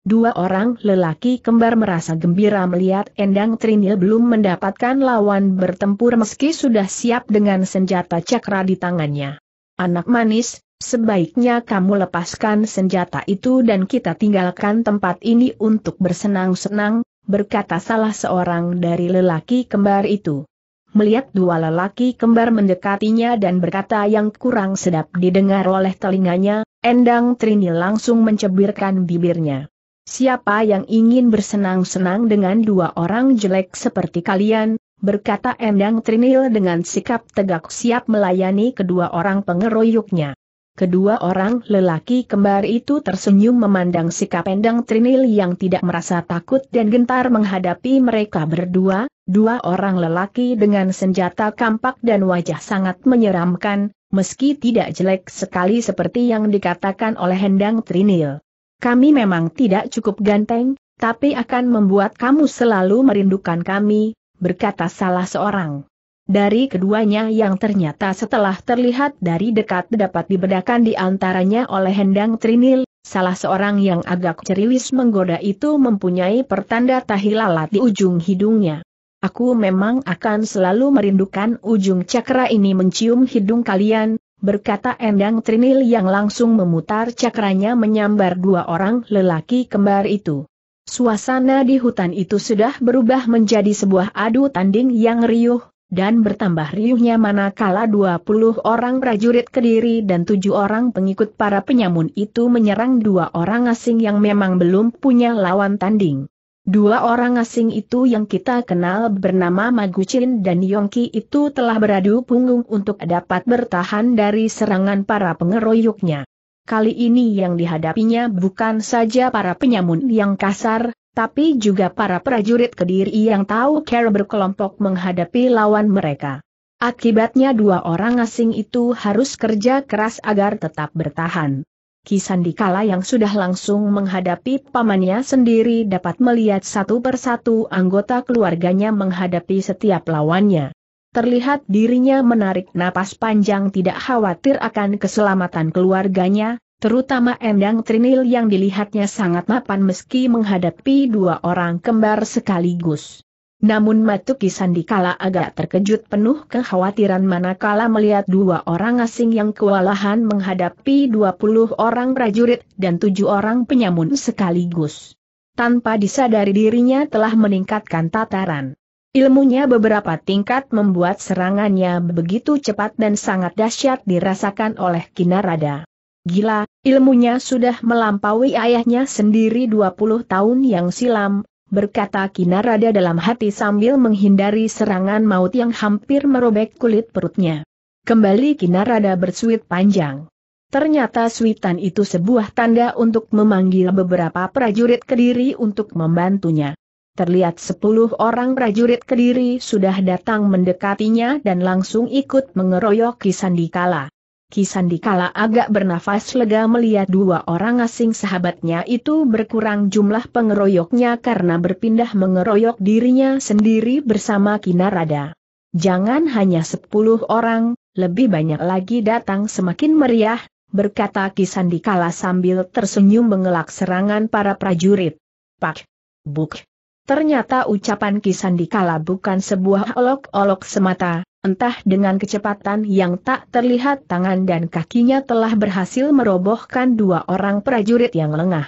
Dua orang lelaki kembar merasa gembira melihat Endang Trinil belum mendapatkan lawan bertempur meski sudah siap dengan senjata cakra di tangannya. Anak manis, sebaiknya kamu lepaskan senjata itu dan kita tinggalkan tempat ini untuk bersenang-senang, berkata salah seorang dari lelaki kembar itu. Melihat dua lelaki kembar mendekatinya dan berkata yang kurang sedap didengar oleh telinganya, Endang Trinil langsung mencebirkan bibirnya. Siapa yang ingin bersenang-senang dengan dua orang jelek seperti kalian, berkata Endang Trinil dengan sikap tegak siap melayani kedua orang pengeroyoknya. Kedua orang lelaki kembar itu tersenyum memandang sikap Endang Trinil yang tidak merasa takut dan gentar menghadapi mereka berdua, dua orang lelaki dengan senjata kampak dan wajah sangat menyeramkan, meski tidak jelek sekali seperti yang dikatakan oleh Endang Trinil kami memang tidak cukup ganteng, tapi akan membuat kamu selalu merindukan kami, berkata salah seorang. Dari keduanya yang ternyata setelah terlihat dari dekat dapat dibedakan di antaranya oleh Hendang Trinil, salah seorang yang agak ceriwis menggoda itu mempunyai pertanda tahi di ujung hidungnya. Aku memang akan selalu merindukan ujung cakra ini mencium hidung kalian, berkata Endang Trinil yang langsung memutar cakranya menyambar dua orang lelaki kembar itu. Suasana di hutan itu sudah berubah menjadi sebuah adu tanding yang riuh, dan bertambah riuhnya manakala 20 orang prajurit kediri dan tujuh orang pengikut para penyamun itu menyerang dua orang asing yang memang belum punya lawan tanding. Dua orang asing itu yang kita kenal bernama Magucin dan Yongki itu telah beradu punggung untuk dapat bertahan dari serangan para pengeroyoknya. Kali ini yang dihadapinya bukan saja para penyamun yang kasar, tapi juga para prajurit kediri yang tahu cara berkelompok menghadapi lawan mereka. Akibatnya dua orang asing itu harus kerja keras agar tetap bertahan. Kisandikala yang sudah langsung menghadapi pamannya sendiri dapat melihat satu persatu anggota keluarganya menghadapi setiap lawannya. Terlihat dirinya menarik napas panjang tidak khawatir akan keselamatan keluarganya, terutama Endang Trinil yang dilihatnya sangat mapan meski menghadapi dua orang kembar sekaligus. Namun Matuki Sandikala agak terkejut penuh kekhawatiran manakala melihat dua orang asing yang kewalahan menghadapi 20 orang prajurit dan tujuh orang penyamun sekaligus. Tanpa disadari dirinya telah meningkatkan tataran. Ilmunya beberapa tingkat membuat serangannya begitu cepat dan sangat dahsyat dirasakan oleh Kinarada. Gila, ilmunya sudah melampaui ayahnya sendiri 20 tahun yang silam, berkata Kinarada dalam hati sambil menghindari serangan maut yang hampir merobek kulit perutnya. Kembali Kinarada bersuit panjang. Ternyata suitan itu sebuah tanda untuk memanggil beberapa prajurit kediri untuk membantunya. Terlihat sepuluh orang prajurit kediri sudah datang mendekatinya dan langsung ikut mengeroyoki Sandikala. Kisandikala agak bernafas lega melihat dua orang asing sahabatnya itu berkurang jumlah pengeroyoknya karena berpindah mengeroyok dirinya sendiri bersama Kinarada. Jangan hanya sepuluh orang, lebih banyak lagi datang semakin meriah, berkata Kisandikala sambil tersenyum mengelak serangan para prajurit. Pak! Buk! Ternyata ucapan Kisandikala bukan sebuah olok-olok semata, Entah dengan kecepatan yang tak terlihat tangan dan kakinya telah berhasil merobohkan dua orang prajurit yang lengah.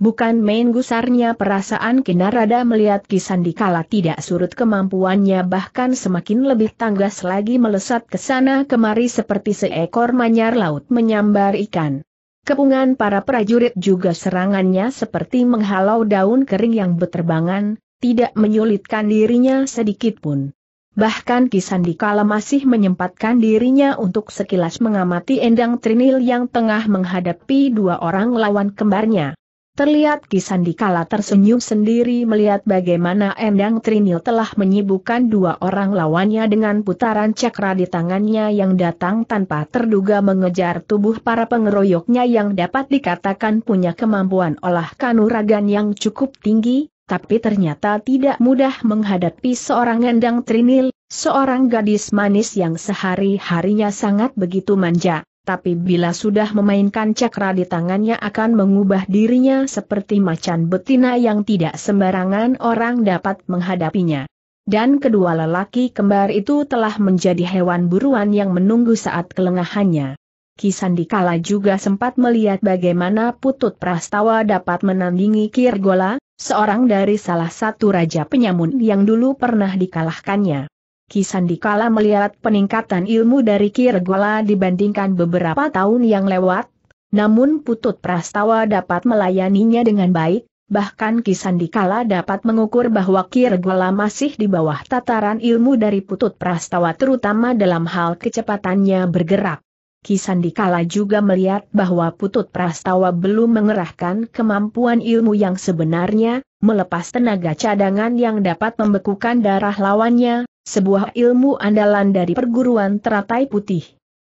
Bukan main gusarnya perasaan Kinarada melihat Kisandikala tidak surut kemampuannya bahkan semakin lebih tanggas lagi melesat ke sana kemari seperti seekor manyar laut menyambar ikan. Kepungan para prajurit juga serangannya seperti menghalau daun kering yang berterbangan, tidak menyulitkan dirinya sedikit pun. Bahkan Kisandikala masih menyempatkan dirinya untuk sekilas mengamati Endang Trinil yang tengah menghadapi dua orang lawan kembarnya. Terlihat Kisandikala tersenyum sendiri melihat bagaimana Endang Trinil telah menyibukkan dua orang lawannya dengan putaran cakra di tangannya yang datang tanpa terduga mengejar tubuh para pengeroyoknya yang dapat dikatakan punya kemampuan olah kanuragan yang cukup tinggi, tapi ternyata tidak mudah menghadapi seorang gendang trinil, seorang gadis manis yang sehari-harinya sangat begitu manja, tapi bila sudah memainkan cakra di tangannya akan mengubah dirinya seperti macan betina yang tidak sembarangan orang dapat menghadapinya. Dan kedua lelaki kembar itu telah menjadi hewan buruan yang menunggu saat kelengahannya. Kisandikala juga sempat melihat bagaimana Putut Prastawa dapat menandingi Kirgola, seorang dari salah satu raja penyamun yang dulu pernah dikalahkannya. Kisandikala melihat peningkatan ilmu dari Kirgola dibandingkan beberapa tahun yang lewat, namun Putut Prastawa dapat melayaninya dengan baik, bahkan Kisandikala dapat mengukur bahwa Kirgola masih di bawah tataran ilmu dari Putut Prastawa terutama dalam hal kecepatannya bergerak. Kisandikala juga melihat bahwa Putut Prastawa belum mengerahkan kemampuan ilmu yang sebenarnya, melepas tenaga cadangan yang dapat membekukan darah lawannya, sebuah ilmu andalan dari perguruan teratai putih.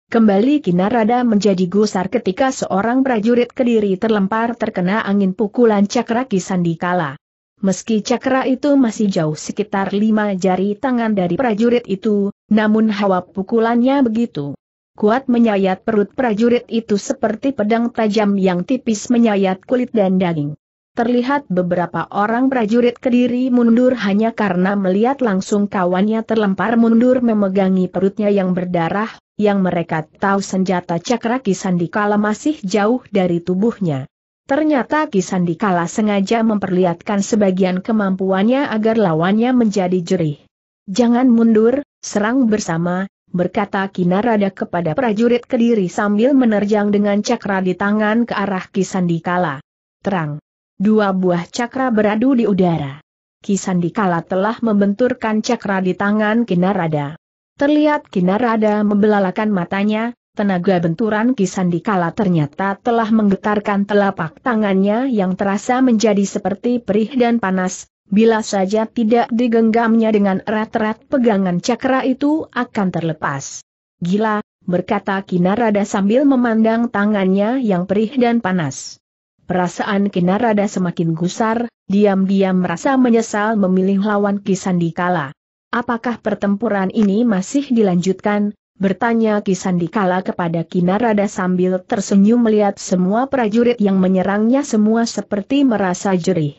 Kembali Kinarada menjadi gusar ketika seorang prajurit kediri terlempar terkena angin pukulan cakra Kisandikala. Meski cakra itu masih jauh sekitar lima jari tangan dari prajurit itu, namun hawa pukulannya begitu kuat menyayat perut prajurit itu seperti pedang tajam yang tipis menyayat kulit dan daging. Terlihat beberapa orang prajurit kediri mundur hanya karena melihat langsung kawannya terlempar mundur memegangi perutnya yang berdarah, yang mereka tahu senjata cakra Kisandikala masih jauh dari tubuhnya. Ternyata Kisandikala sengaja memperlihatkan sebagian kemampuannya agar lawannya menjadi jerih. Jangan mundur, serang bersama, berkata Kinarada kepada prajurit Kediri sambil menerjang dengan cakra di tangan ke arah Kisandikala. Terang. Dua buah cakra beradu di udara. Kisandikala telah membenturkan cakra di tangan Kinarada. Terlihat Kinarada membelalakan matanya, tenaga benturan Kisandikala ternyata telah menggetarkan telapak tangannya yang terasa menjadi seperti perih dan panas, Bila saja tidak digenggamnya dengan erat-erat pegangan cakra itu akan terlepas. Gila, berkata Kinarada sambil memandang tangannya yang perih dan panas. Perasaan Kinarada semakin gusar, diam-diam merasa menyesal memilih lawan Kisandikala. Apakah pertempuran ini masih dilanjutkan? Bertanya Kisandikala kepada Kinarada sambil tersenyum melihat semua prajurit yang menyerangnya semua seperti merasa jerih.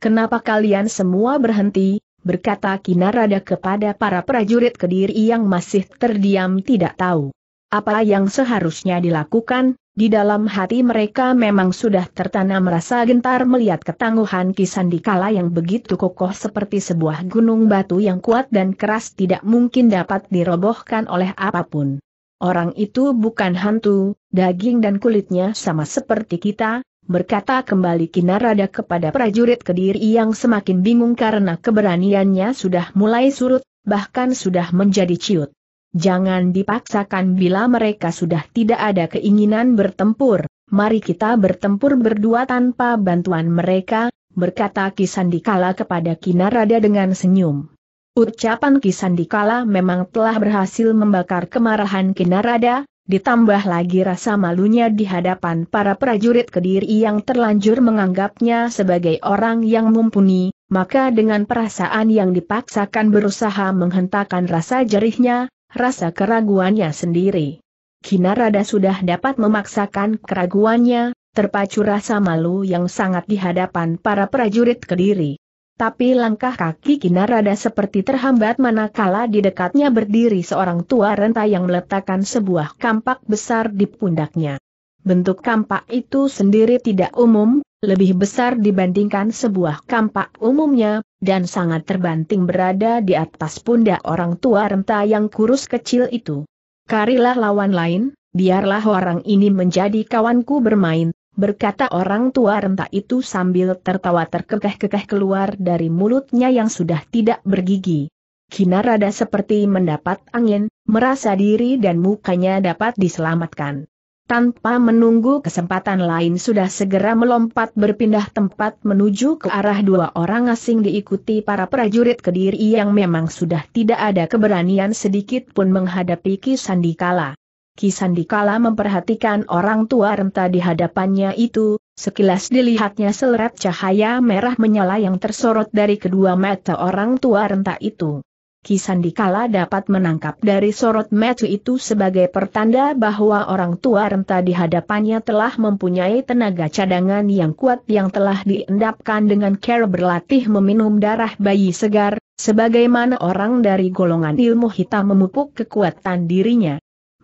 Kenapa kalian semua berhenti, berkata Kinarada kepada para prajurit kediri yang masih terdiam tidak tahu. Apa yang seharusnya dilakukan, di dalam hati mereka memang sudah tertanam rasa gentar melihat ketangguhan Kisandikala yang begitu kokoh seperti sebuah gunung batu yang kuat dan keras tidak mungkin dapat dirobohkan oleh apapun. Orang itu bukan hantu, daging dan kulitnya sama seperti kita, berkata kembali Kinarada kepada prajurit Kediri yang semakin bingung karena keberaniannya sudah mulai surut, bahkan sudah menjadi ciut. Jangan dipaksakan bila mereka sudah tidak ada keinginan bertempur, mari kita bertempur berdua tanpa bantuan mereka, berkata Kisandikala kepada Kinarada dengan senyum. Ucapan Kisandikala memang telah berhasil membakar kemarahan Kinarada, Ditambah lagi rasa malunya di hadapan para prajurit Kediri yang terlanjur menganggapnya sebagai orang yang mumpuni, maka dengan perasaan yang dipaksakan berusaha menghentakkan rasa jerihnya, rasa keraguannya sendiri. Kinarada sudah dapat memaksakan keraguannya, terpacu rasa malu yang sangat di hadapan para prajurit Kediri tapi langkah kaki Kinarada seperti terhambat manakala di dekatnya berdiri seorang tua renta yang meletakkan sebuah kampak besar di pundaknya. Bentuk kampak itu sendiri tidak umum, lebih besar dibandingkan sebuah kampak umumnya, dan sangat terbanting berada di atas pundak orang tua renta yang kurus kecil itu. Karilah lawan lain, biarlah orang ini menjadi kawanku bermain, berkata orang tua renta itu sambil tertawa terkekeh-kekeh keluar dari mulutnya yang sudah tidak bergigi. Kinarada seperti mendapat angin, merasa diri dan mukanya dapat diselamatkan. Tanpa menunggu kesempatan lain sudah segera melompat berpindah tempat menuju ke arah dua orang asing diikuti para prajurit kediri yang memang sudah tidak ada keberanian sedikit pun menghadapi Kisandikala. Kisandikala memperhatikan orang tua renta di hadapannya itu, sekilas dilihatnya seleret cahaya merah menyala yang tersorot dari kedua mata orang tua renta itu. Kisandikala dapat menangkap dari sorot mata itu sebagai pertanda bahwa orang tua renta di hadapannya telah mempunyai tenaga cadangan yang kuat yang telah diendapkan dengan cara berlatih meminum darah bayi segar, sebagaimana orang dari golongan ilmu hitam memupuk kekuatan dirinya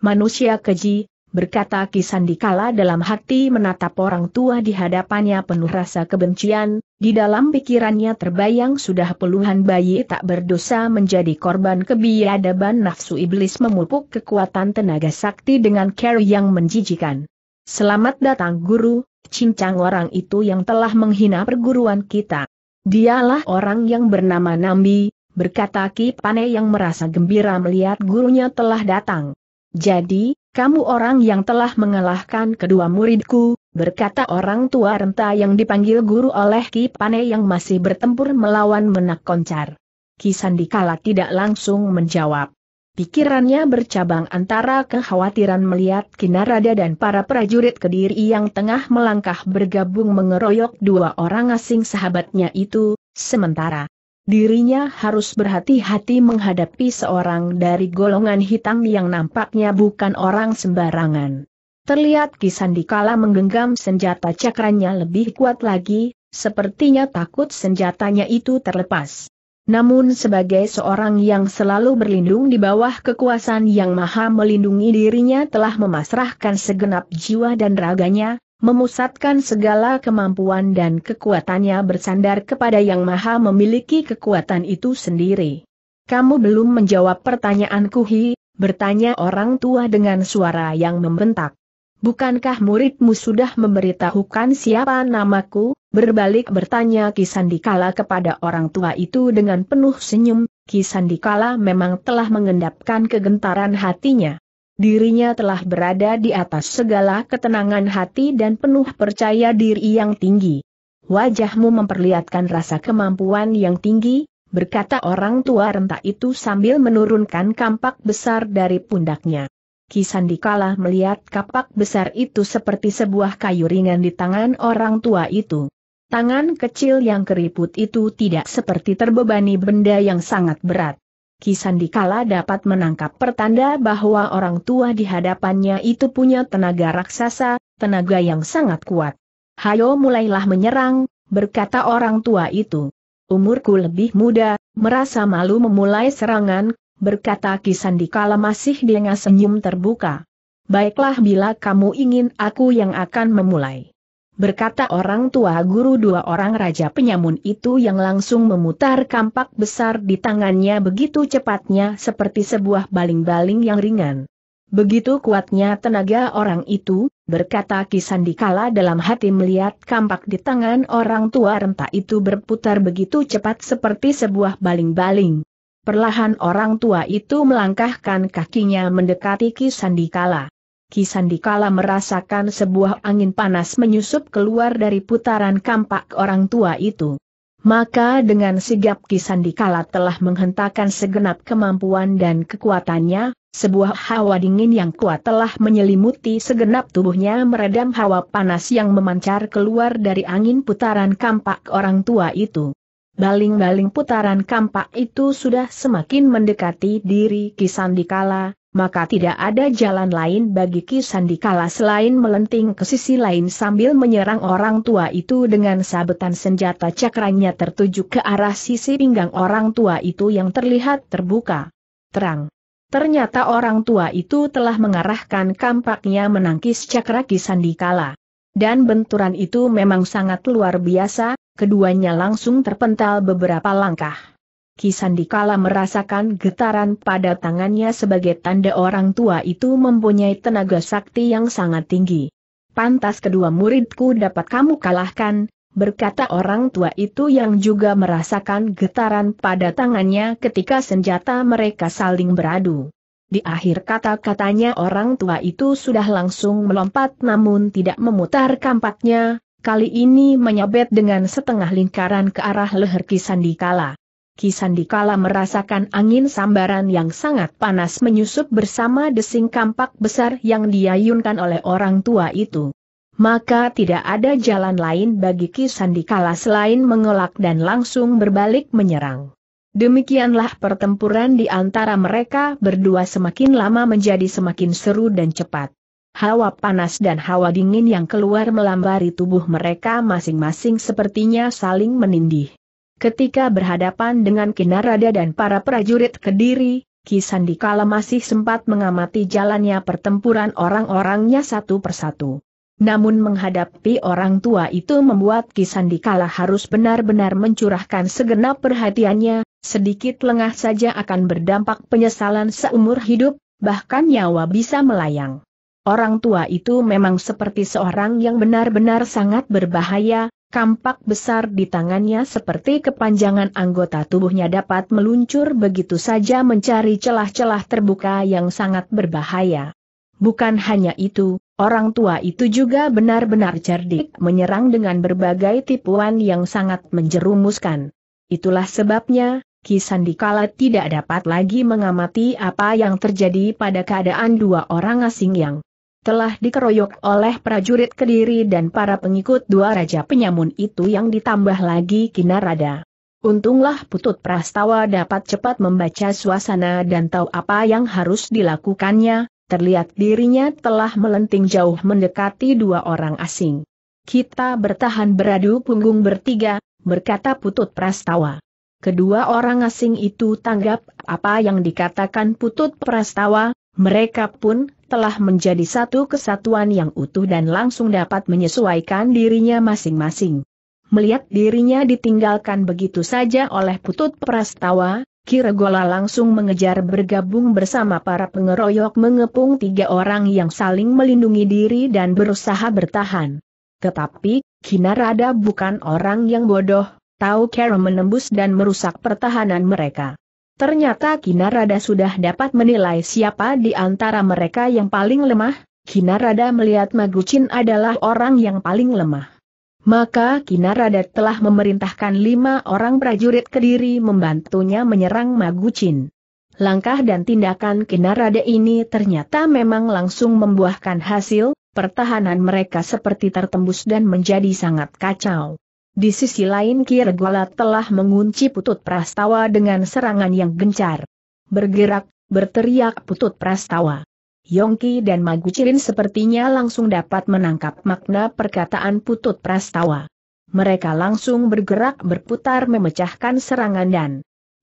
manusia keji, berkata Kisandikala dalam hati menatap orang tua di hadapannya penuh rasa kebencian, di dalam pikirannya terbayang sudah puluhan bayi tak berdosa menjadi korban kebiadaban nafsu iblis memupuk kekuatan tenaga sakti dengan care yang menjijikan. Selamat datang guru, cincang orang itu yang telah menghina perguruan kita. Dialah orang yang bernama Nambi, berkata Ki Pane yang merasa gembira melihat gurunya telah datang. Jadi, kamu orang yang telah mengalahkan kedua muridku, berkata orang tua renta yang dipanggil guru oleh Ki Pane yang masih bertempur melawan menak koncar. Sandikala tidak langsung menjawab. Pikirannya bercabang antara kekhawatiran melihat Kinarada dan para prajurit Kediri yang tengah melangkah bergabung mengeroyok dua orang asing sahabatnya itu, sementara Dirinya harus berhati-hati menghadapi seorang dari golongan hitam yang nampaknya bukan orang sembarangan. Terlihat Kisan dikala menggenggam senjata cakranya lebih kuat lagi, sepertinya takut senjatanya itu terlepas. Namun sebagai seorang yang selalu berlindung di bawah kekuasaan yang maha melindungi dirinya telah memasrahkan segenap jiwa dan raganya, memusatkan segala kemampuan dan kekuatannya bersandar kepada yang maha memiliki kekuatan itu sendiri. Kamu belum menjawab pertanyaanku Hi, bertanya orang tua dengan suara yang membentak. Bukankah muridmu sudah memberitahukan siapa namaku? Berbalik bertanya Kisandikala kepada orang tua itu dengan penuh senyum, Kisandikala memang telah mengendapkan kegentaran hatinya. Dirinya telah berada di atas segala ketenangan hati dan penuh percaya diri yang tinggi. Wajahmu memperlihatkan rasa kemampuan yang tinggi, berkata orang tua rentak itu sambil menurunkan kampak besar dari pundaknya. Kisandikala melihat kapak besar itu seperti sebuah kayu ringan di tangan orang tua itu. Tangan kecil yang keriput itu tidak seperti terbebani benda yang sangat berat. Kisandikala dapat menangkap pertanda bahwa orang tua di hadapannya itu punya tenaga raksasa, tenaga yang sangat kuat. Hayo mulailah menyerang, berkata orang tua itu. Umurku lebih muda, merasa malu memulai serangan, berkata Kisandikala masih dengan senyum terbuka. Baiklah bila kamu ingin aku yang akan memulai berkata orang tua guru dua orang raja penyamun itu yang langsung memutar kampak besar di tangannya begitu cepatnya seperti sebuah baling-baling yang ringan. Begitu kuatnya tenaga orang itu, berkata Kisandikala dalam hati melihat kampak di tangan orang tua renta itu berputar begitu cepat seperti sebuah baling-baling. Perlahan orang tua itu melangkahkan kakinya mendekati Kisandikala. Kisandikala merasakan sebuah angin panas menyusup keluar dari putaran kampak orang tua itu. Maka dengan sigap Kisandikala telah menghentakkan segenap kemampuan dan kekuatannya, sebuah hawa dingin yang kuat telah menyelimuti segenap tubuhnya meredam hawa panas yang memancar keluar dari angin putaran kampak orang tua itu. Baling-baling putaran kampak itu sudah semakin mendekati diri Kisandikala, maka tidak ada jalan lain bagi Kisandikala selain melenting ke sisi lain sambil menyerang orang tua itu dengan sabetan senjata cakranya tertuju ke arah sisi pinggang orang tua itu yang terlihat terbuka. Terang. Ternyata orang tua itu telah mengarahkan kampaknya menangkis cakra Kisandikala. Dan benturan itu memang sangat luar biasa, keduanya langsung terpental beberapa langkah. Kisandikala merasakan getaran pada tangannya sebagai tanda orang tua itu mempunyai tenaga sakti yang sangat tinggi. Pantas kedua muridku dapat kamu kalahkan, berkata orang tua itu yang juga merasakan getaran pada tangannya ketika senjata mereka saling beradu. Di akhir kata-katanya orang tua itu sudah langsung melompat namun tidak memutar kampaknya, kali ini menyabet dengan setengah lingkaran ke arah leher Kisandikala. Kisandikala merasakan angin sambaran yang sangat panas menyusup bersama desing kampak besar yang diayunkan oleh orang tua itu. Maka tidak ada jalan lain bagi Kisandikala selain mengelak dan langsung berbalik menyerang. Demikianlah pertempuran di antara mereka berdua semakin lama menjadi semakin seru dan cepat. Hawa panas dan hawa dingin yang keluar melambari tubuh mereka masing-masing sepertinya saling menindih. Ketika berhadapan dengan Kinarada dan para prajurit Kediri, Kisandi kala masih sempat mengamati jalannya pertempuran orang-orangnya satu persatu. Namun menghadapi orang tua itu membuat Kisandi kala harus benar-benar mencurahkan segenap perhatiannya, sedikit lengah saja akan berdampak penyesalan seumur hidup, bahkan nyawa bisa melayang. Orang tua itu memang seperti seorang yang benar-benar sangat berbahaya, kampak besar di tangannya seperti kepanjangan anggota tubuhnya dapat meluncur begitu saja mencari celah-celah terbuka yang sangat berbahaya. Bukan hanya itu, orang tua itu juga benar-benar cerdik menyerang dengan berbagai tipuan yang sangat menjerumuskan. Itulah sebabnya, Kisandikala tidak dapat lagi mengamati apa yang terjadi pada keadaan dua orang asing yang telah dikeroyok oleh prajurit Kediri dan para pengikut dua raja penyamun itu yang ditambah lagi Kinarada. Untunglah Putut Prastawa dapat cepat membaca suasana dan tahu apa yang harus dilakukannya, terlihat dirinya telah melenting jauh mendekati dua orang asing. Kita bertahan beradu punggung bertiga, berkata Putut Prastawa. Kedua orang asing itu tanggap apa yang dikatakan Putut Prastawa, mereka pun telah menjadi satu kesatuan yang utuh dan langsung dapat menyesuaikan dirinya masing-masing. Melihat dirinya ditinggalkan begitu saja oleh putut prastawa, Kiregola langsung mengejar bergabung bersama para pengeroyok mengepung tiga orang yang saling melindungi diri dan berusaha bertahan. Tetapi, Kinarada bukan orang yang bodoh, tahu cara menembus dan merusak pertahanan mereka. Ternyata Kinarada sudah dapat menilai siapa di antara mereka yang paling lemah, Kinarada melihat Magucin adalah orang yang paling lemah. Maka Kinarada telah memerintahkan lima orang prajurit kediri membantunya menyerang Magucin. Langkah dan tindakan Kinarada ini ternyata memang langsung membuahkan hasil, pertahanan mereka seperti tertembus dan menjadi sangat kacau. Di sisi lain Kirgala telah mengunci putut Prastawa dengan serangan yang gencar. Bergerak, berteriak putut Prastawa. Yongki dan Magucirin sepertinya langsung dapat menangkap makna perkataan putut Prastawa. Mereka langsung bergerak berputar memecahkan serangan dan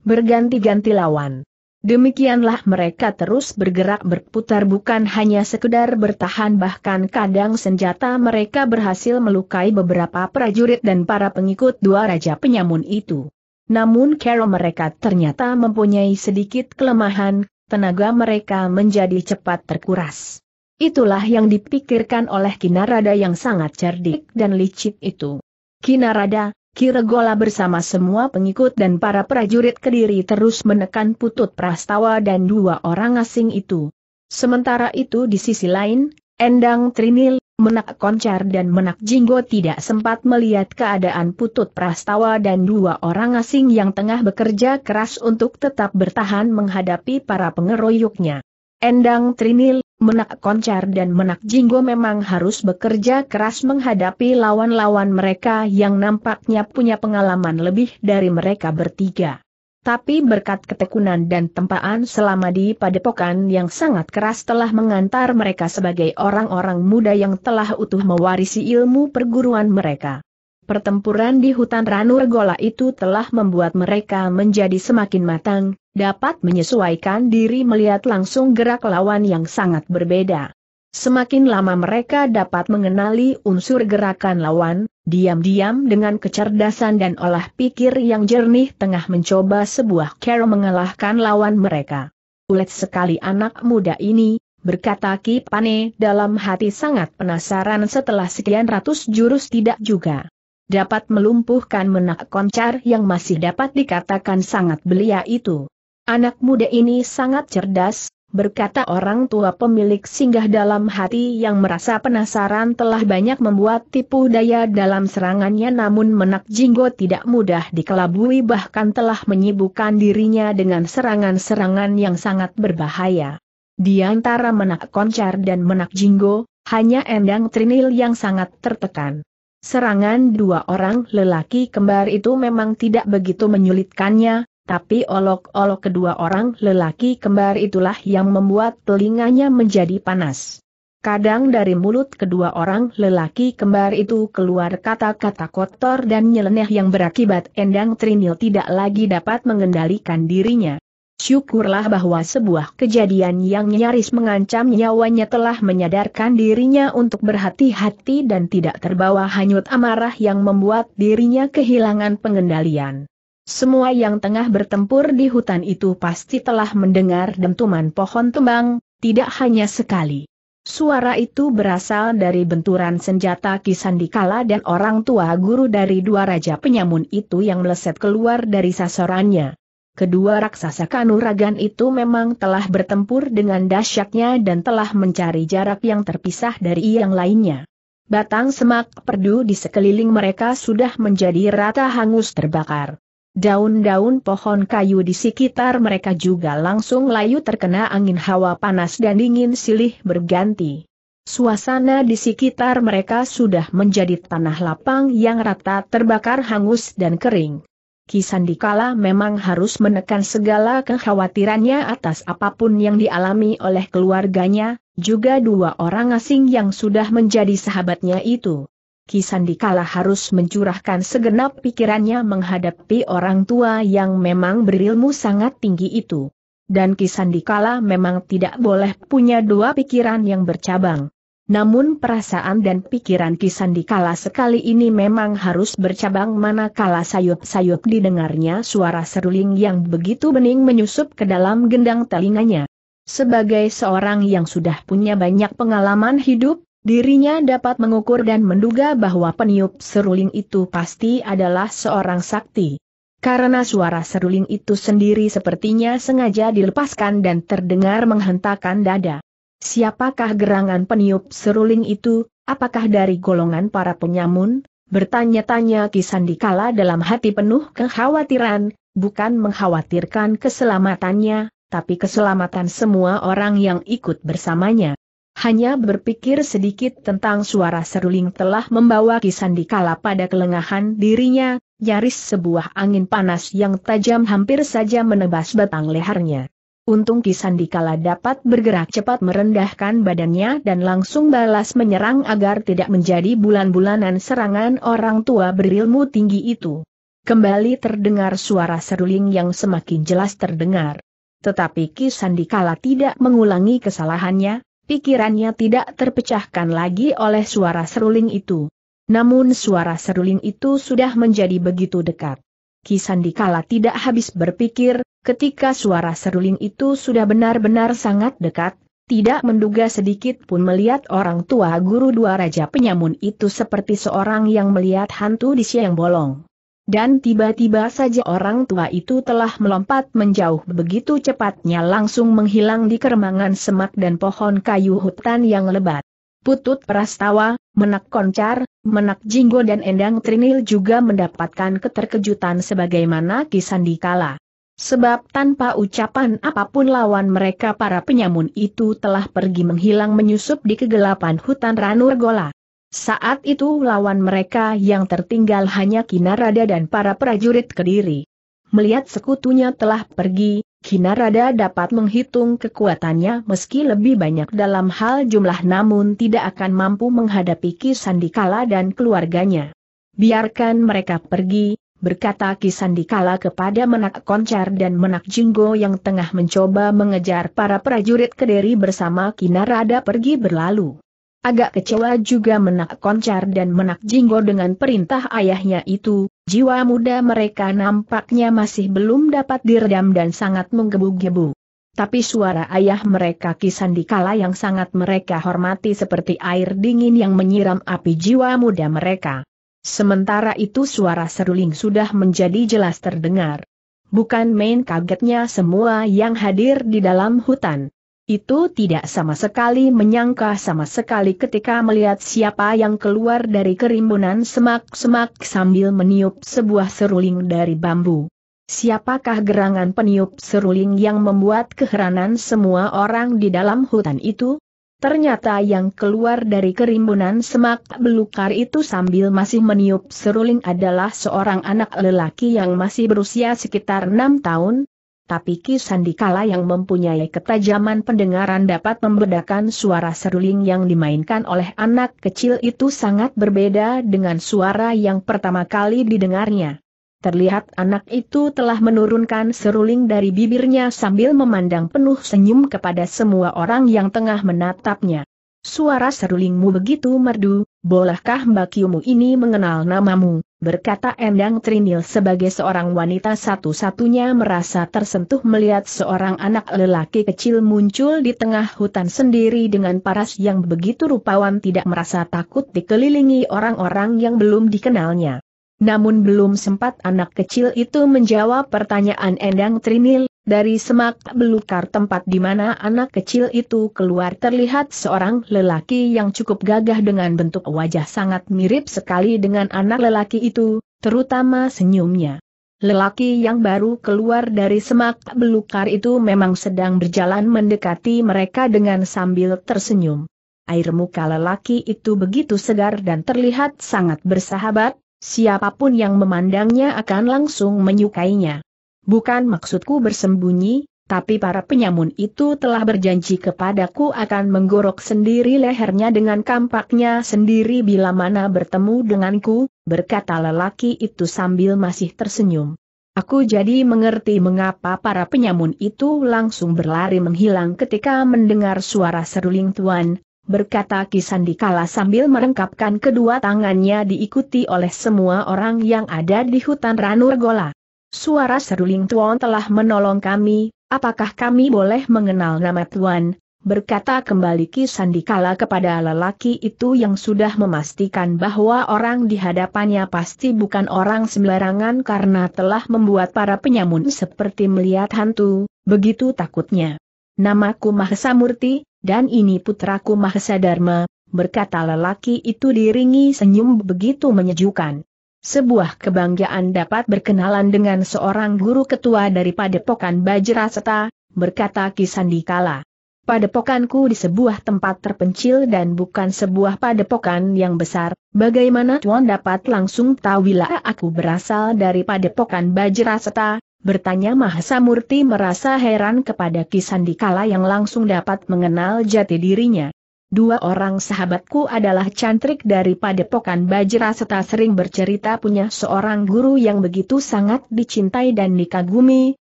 berganti-ganti lawan. Demikianlah mereka terus bergerak berputar bukan hanya sekedar bertahan bahkan kadang senjata mereka berhasil melukai beberapa prajurit dan para pengikut dua raja penyamun itu. Namun kero mereka ternyata mempunyai sedikit kelemahan, tenaga mereka menjadi cepat terkuras. Itulah yang dipikirkan oleh Kinarada yang sangat cerdik dan licik itu. Kinarada, Kiregola bersama semua pengikut dan para prajurit Kediri terus menekan putut Prastawa dan dua orang asing itu. Sementara itu di sisi lain, Endang Trinil, Menak Koncar dan Menak Jinggo tidak sempat melihat keadaan putut Prastawa dan dua orang asing yang tengah bekerja keras untuk tetap bertahan menghadapi para pengeroyoknya. Endang Trinil, Menak Koncar dan Menak Jinggo memang harus bekerja keras menghadapi lawan-lawan mereka yang nampaknya punya pengalaman lebih dari mereka bertiga. Tapi berkat ketekunan dan tempaan selama di padepokan yang sangat keras telah mengantar mereka sebagai orang-orang muda yang telah utuh mewarisi ilmu perguruan mereka. Pertempuran di hutan Ranurgola itu telah membuat mereka menjadi semakin matang, dapat menyesuaikan diri melihat langsung gerak lawan yang sangat berbeda. Semakin lama mereka dapat mengenali unsur gerakan lawan, diam-diam dengan kecerdasan dan olah pikir yang jernih tengah mencoba sebuah cara mengalahkan lawan mereka. Ulet sekali anak muda ini, berkata Ki Pane dalam hati sangat penasaran setelah sekian ratus jurus tidak juga dapat melumpuhkan menak koncar yang masih dapat dikatakan sangat belia itu. Anak muda ini sangat cerdas, berkata orang tua pemilik singgah dalam hati yang merasa penasaran telah banyak membuat tipu daya dalam serangannya namun menak Jinggo tidak mudah dikelabui bahkan telah menyibukkan dirinya dengan serangan-serangan yang sangat berbahaya. Di antara menak koncar dan menak Jinggo, hanya Endang Trinil yang sangat tertekan. Serangan dua orang lelaki kembar itu memang tidak begitu menyulitkannya, tapi olok-olok kedua orang lelaki kembar itulah yang membuat telinganya menjadi panas. Kadang dari mulut kedua orang lelaki kembar itu keluar kata-kata kotor dan nyeleneh yang berakibat Endang Trinil tidak lagi dapat mengendalikan dirinya. Syukurlah bahwa sebuah kejadian yang nyaris mengancam nyawanya telah menyadarkan dirinya untuk berhati-hati dan tidak terbawa hanyut amarah yang membuat dirinya kehilangan pengendalian. Semua yang tengah bertempur di hutan itu pasti telah mendengar dentuman pohon tumbang, tidak hanya sekali. Suara itu berasal dari benturan senjata Kisandikala dan orang tua guru dari dua raja penyamun itu yang meleset keluar dari sasarannya. Kedua raksasa kanuragan itu memang telah bertempur dengan dahsyatnya dan telah mencari jarak yang terpisah dari yang lainnya. Batang semak perdu di sekeliling mereka sudah menjadi rata hangus terbakar. Daun-daun pohon kayu di sekitar mereka juga langsung layu terkena angin hawa panas dan dingin silih berganti. Suasana di sekitar mereka sudah menjadi tanah lapang yang rata terbakar hangus dan kering. Kisandikala memang harus menekan segala kekhawatirannya atas apapun yang dialami oleh keluarganya, juga dua orang asing yang sudah menjadi sahabatnya itu. Kisandi kala harus mencurahkan segenap pikirannya menghadapi orang tua yang memang berilmu sangat tinggi itu. Dan Kisandi kala memang tidak boleh punya dua pikiran yang bercabang. Namun perasaan dan pikiran Kisandi kala sekali ini memang harus bercabang manakala sayup-sayup didengarnya suara seruling yang begitu bening menyusup ke dalam gendang telinganya. Sebagai seorang yang sudah punya banyak pengalaman hidup, Dirinya dapat mengukur dan menduga bahwa peniup seruling itu pasti adalah seorang sakti. Karena suara seruling itu sendiri sepertinya sengaja dilepaskan dan terdengar menghentakkan dada. Siapakah gerangan peniup seruling itu, apakah dari golongan para penyamun? Bertanya-tanya Kisandikala dalam hati penuh kekhawatiran, bukan mengkhawatirkan keselamatannya, tapi keselamatan semua orang yang ikut bersamanya. Hanya berpikir sedikit tentang suara seruling telah membawa Kisandikala pada kelengahan dirinya, nyaris sebuah angin panas yang tajam hampir saja menebas batang lehernya. Untung Kisandikala dapat bergerak cepat merendahkan badannya dan langsung balas menyerang agar tidak menjadi bulan-bulanan serangan orang tua berilmu tinggi itu. Kembali terdengar suara seruling yang semakin jelas terdengar. Tetapi Kisandikala tidak mengulangi kesalahannya, Pikirannya tidak terpecahkan lagi oleh suara seruling itu. Namun suara seruling itu sudah menjadi begitu dekat. Kisandi tidak habis berpikir, ketika suara seruling itu sudah benar-benar sangat dekat, tidak menduga sedikit pun melihat orang tua guru dua raja penyamun itu seperti seorang yang melihat hantu di siang bolong. Dan tiba-tiba saja orang tua itu telah melompat menjauh begitu cepatnya langsung menghilang di keremangan semak dan pohon kayu hutan yang lebat. Putut Prastawa, Menak Koncar, Menak Jinggo dan Endang Trinil juga mendapatkan keterkejutan sebagaimana Kisandikala. Sebab tanpa ucapan apapun lawan mereka para penyamun itu telah pergi menghilang menyusup di kegelapan hutan Ranurgola. Saat itu lawan mereka yang tertinggal hanya Kinarada dan para prajurit Kediri. Melihat sekutunya telah pergi, Kinarada dapat menghitung kekuatannya meski lebih banyak dalam hal jumlah namun tidak akan mampu menghadapi Ki Sandikala dan keluarganya. Biarkan mereka pergi, berkata Ki Sandikala kepada Menak Koncar dan Menak Jinggo yang tengah mencoba mengejar para prajurit Kediri bersama Kinarada pergi berlalu. Agak kecewa juga menak koncar dan menak jinggo dengan perintah ayahnya itu, jiwa muda mereka nampaknya masih belum dapat diredam dan sangat menggebu-gebu. Tapi suara ayah mereka kisan dikala yang sangat mereka hormati seperti air dingin yang menyiram api jiwa muda mereka. Sementara itu suara seruling sudah menjadi jelas terdengar. Bukan main kagetnya semua yang hadir di dalam hutan. Itu tidak sama sekali menyangka sama sekali ketika melihat siapa yang keluar dari kerimbunan semak-semak sambil meniup sebuah seruling dari bambu. Siapakah gerangan peniup seruling yang membuat keheranan semua orang di dalam hutan itu? Ternyata yang keluar dari kerimbunan semak belukar itu sambil masih meniup seruling adalah seorang anak lelaki yang masih berusia sekitar enam tahun, tapi Ki Sandikala yang mempunyai ketajaman pendengaran dapat membedakan suara seruling yang dimainkan oleh anak kecil itu sangat berbeda dengan suara yang pertama kali didengarnya. Terlihat anak itu telah menurunkan seruling dari bibirnya sambil memandang penuh senyum kepada semua orang yang tengah menatapnya. Suara serulingmu begitu merdu, bolehkah bakiumu ini mengenal namamu? berkata Endang Trinil sebagai seorang wanita satu-satunya merasa tersentuh melihat seorang anak lelaki kecil muncul di tengah hutan sendiri dengan paras yang begitu rupawan tidak merasa takut dikelilingi orang-orang yang belum dikenalnya. Namun belum sempat anak kecil itu menjawab pertanyaan Endang Trinil, dari semak belukar tempat di mana anak kecil itu keluar terlihat seorang lelaki yang cukup gagah dengan bentuk wajah sangat mirip sekali dengan anak lelaki itu, terutama senyumnya. Lelaki yang baru keluar dari semak belukar itu memang sedang berjalan mendekati mereka dengan sambil tersenyum. Air muka lelaki itu begitu segar dan terlihat sangat bersahabat, siapapun yang memandangnya akan langsung menyukainya. Bukan maksudku bersembunyi, tapi para penyamun itu telah berjanji kepadaku akan menggorok sendiri lehernya dengan kampaknya sendiri bila mana bertemu denganku, berkata lelaki itu sambil masih tersenyum. Aku jadi mengerti mengapa para penyamun itu langsung berlari menghilang ketika mendengar suara seruling tuan, berkata Kisandikala sambil merengkapkan kedua tangannya diikuti oleh semua orang yang ada di hutan Ranurgola. Suara seruling Tuan telah menolong kami, apakah kami boleh mengenal nama Tuan? Berkata kembali Ki Sandikala kepada lelaki itu yang sudah memastikan bahwa orang di hadapannya pasti bukan orang sembarangan karena telah membuat para penyamun seperti melihat hantu, begitu takutnya. Namaku Mahesa Murti, dan ini putraku Mahesa Dharma, berkata lelaki itu diringi senyum begitu menyejukkan. Sebuah kebanggaan dapat berkenalan dengan seorang guru ketua dari Padepokan Bajraseta, berkata Kisandi Kala. Padepokanku di sebuah tempat terpencil dan bukan sebuah padepokan yang besar, bagaimana Tuan dapat langsung tahu bila aku berasal dari Padepokan Bajraseta? Bertanya Mahasamurti merasa heran kepada Kisandi Kala yang langsung dapat mengenal jati dirinya. Dua orang sahabatku adalah cantrik dari padepokan Bajra serta sering bercerita punya seorang guru yang begitu sangat dicintai dan dikagumi,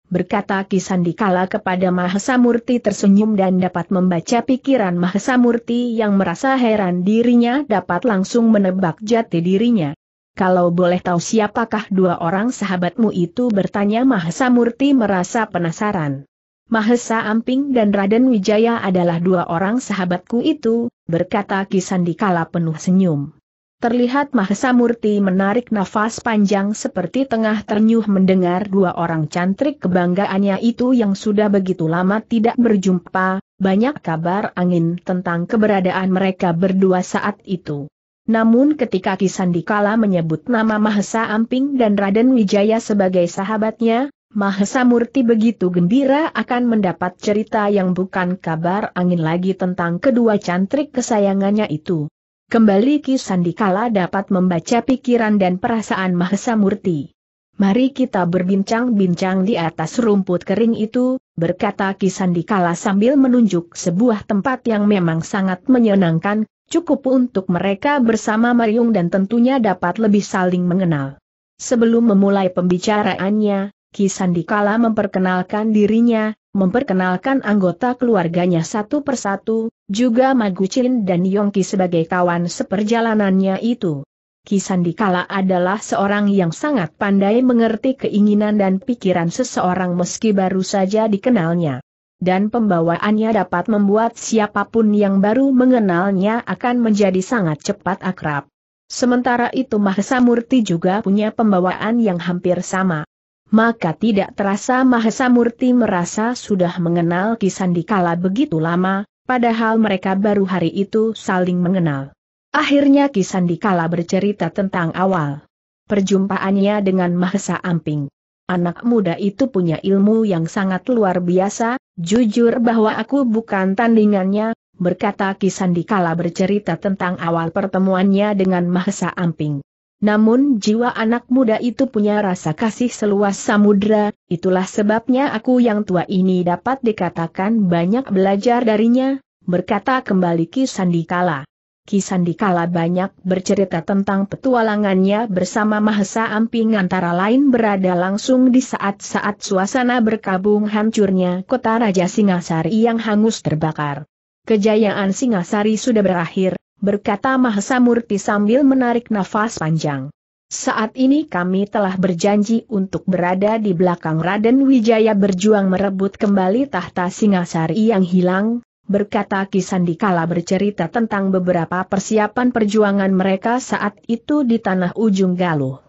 berkata Kisandikala kepada Murti tersenyum dan dapat membaca pikiran Murti yang merasa heran dirinya dapat langsung menebak jati dirinya. Kalau boleh tahu siapakah dua orang sahabatmu itu bertanya Murti merasa penasaran. Mahesa Amping dan Raden Wijaya adalah dua orang sahabatku itu, berkata Kisan dikala penuh senyum. Terlihat Mahesa Murti menarik nafas panjang seperti tengah ternyuh mendengar dua orang cantrik kebanggaannya itu yang sudah begitu lama tidak berjumpa, banyak kabar angin tentang keberadaan mereka berdua saat itu. Namun ketika Kisandikala menyebut nama Mahesa Amping dan Raden Wijaya sebagai sahabatnya, Mahesa Murti begitu gembira akan mendapat cerita yang bukan kabar angin lagi tentang kedua cantrik kesayangannya itu. Kembali Ki Sandikala dapat membaca pikiran dan perasaan Mahesa Murti. Mari kita berbincang-bincang di atas rumput kering itu, berkata Ki Sandikala sambil menunjuk sebuah tempat yang memang sangat menyenangkan, cukup untuk mereka bersama Mariung dan tentunya dapat lebih saling mengenal. Sebelum memulai pembicaraannya, Kisandikala memperkenalkan dirinya, memperkenalkan anggota keluarganya satu persatu, juga Magucin dan Yongki sebagai kawan seperjalanannya itu. Kisandikala adalah seorang yang sangat pandai mengerti keinginan dan pikiran seseorang meski baru saja dikenalnya. Dan pembawaannya dapat membuat siapapun yang baru mengenalnya akan menjadi sangat cepat akrab. Sementara itu Mahesa Murti juga punya pembawaan yang hampir sama maka tidak terasa Mahesa Murti merasa sudah mengenal Kisandikala begitu lama, padahal mereka baru hari itu saling mengenal. Akhirnya Kisandikala bercerita tentang awal perjumpaannya dengan Mahesa Amping. Anak muda itu punya ilmu yang sangat luar biasa, jujur bahwa aku bukan tandingannya, berkata Kisandikala bercerita tentang awal pertemuannya dengan Mahesa Amping. Namun jiwa anak muda itu punya rasa kasih seluas samudra, itulah sebabnya aku yang tua ini dapat dikatakan banyak belajar darinya, berkata kembali Ki Sandikala. Ki Sandikala banyak bercerita tentang petualangannya bersama Mahesa Amping antara lain berada langsung di saat-saat suasana berkabung hancurnya kota Raja Singasari yang hangus terbakar. Kejayaan Singasari sudah berakhir, berkata Mahasa Murti sambil menarik nafas panjang. Saat ini kami telah berjanji untuk berada di belakang Raden Wijaya berjuang merebut kembali tahta Singasari yang hilang, berkata Kisandikala bercerita tentang beberapa persiapan perjuangan mereka saat itu di tanah ujung Galuh.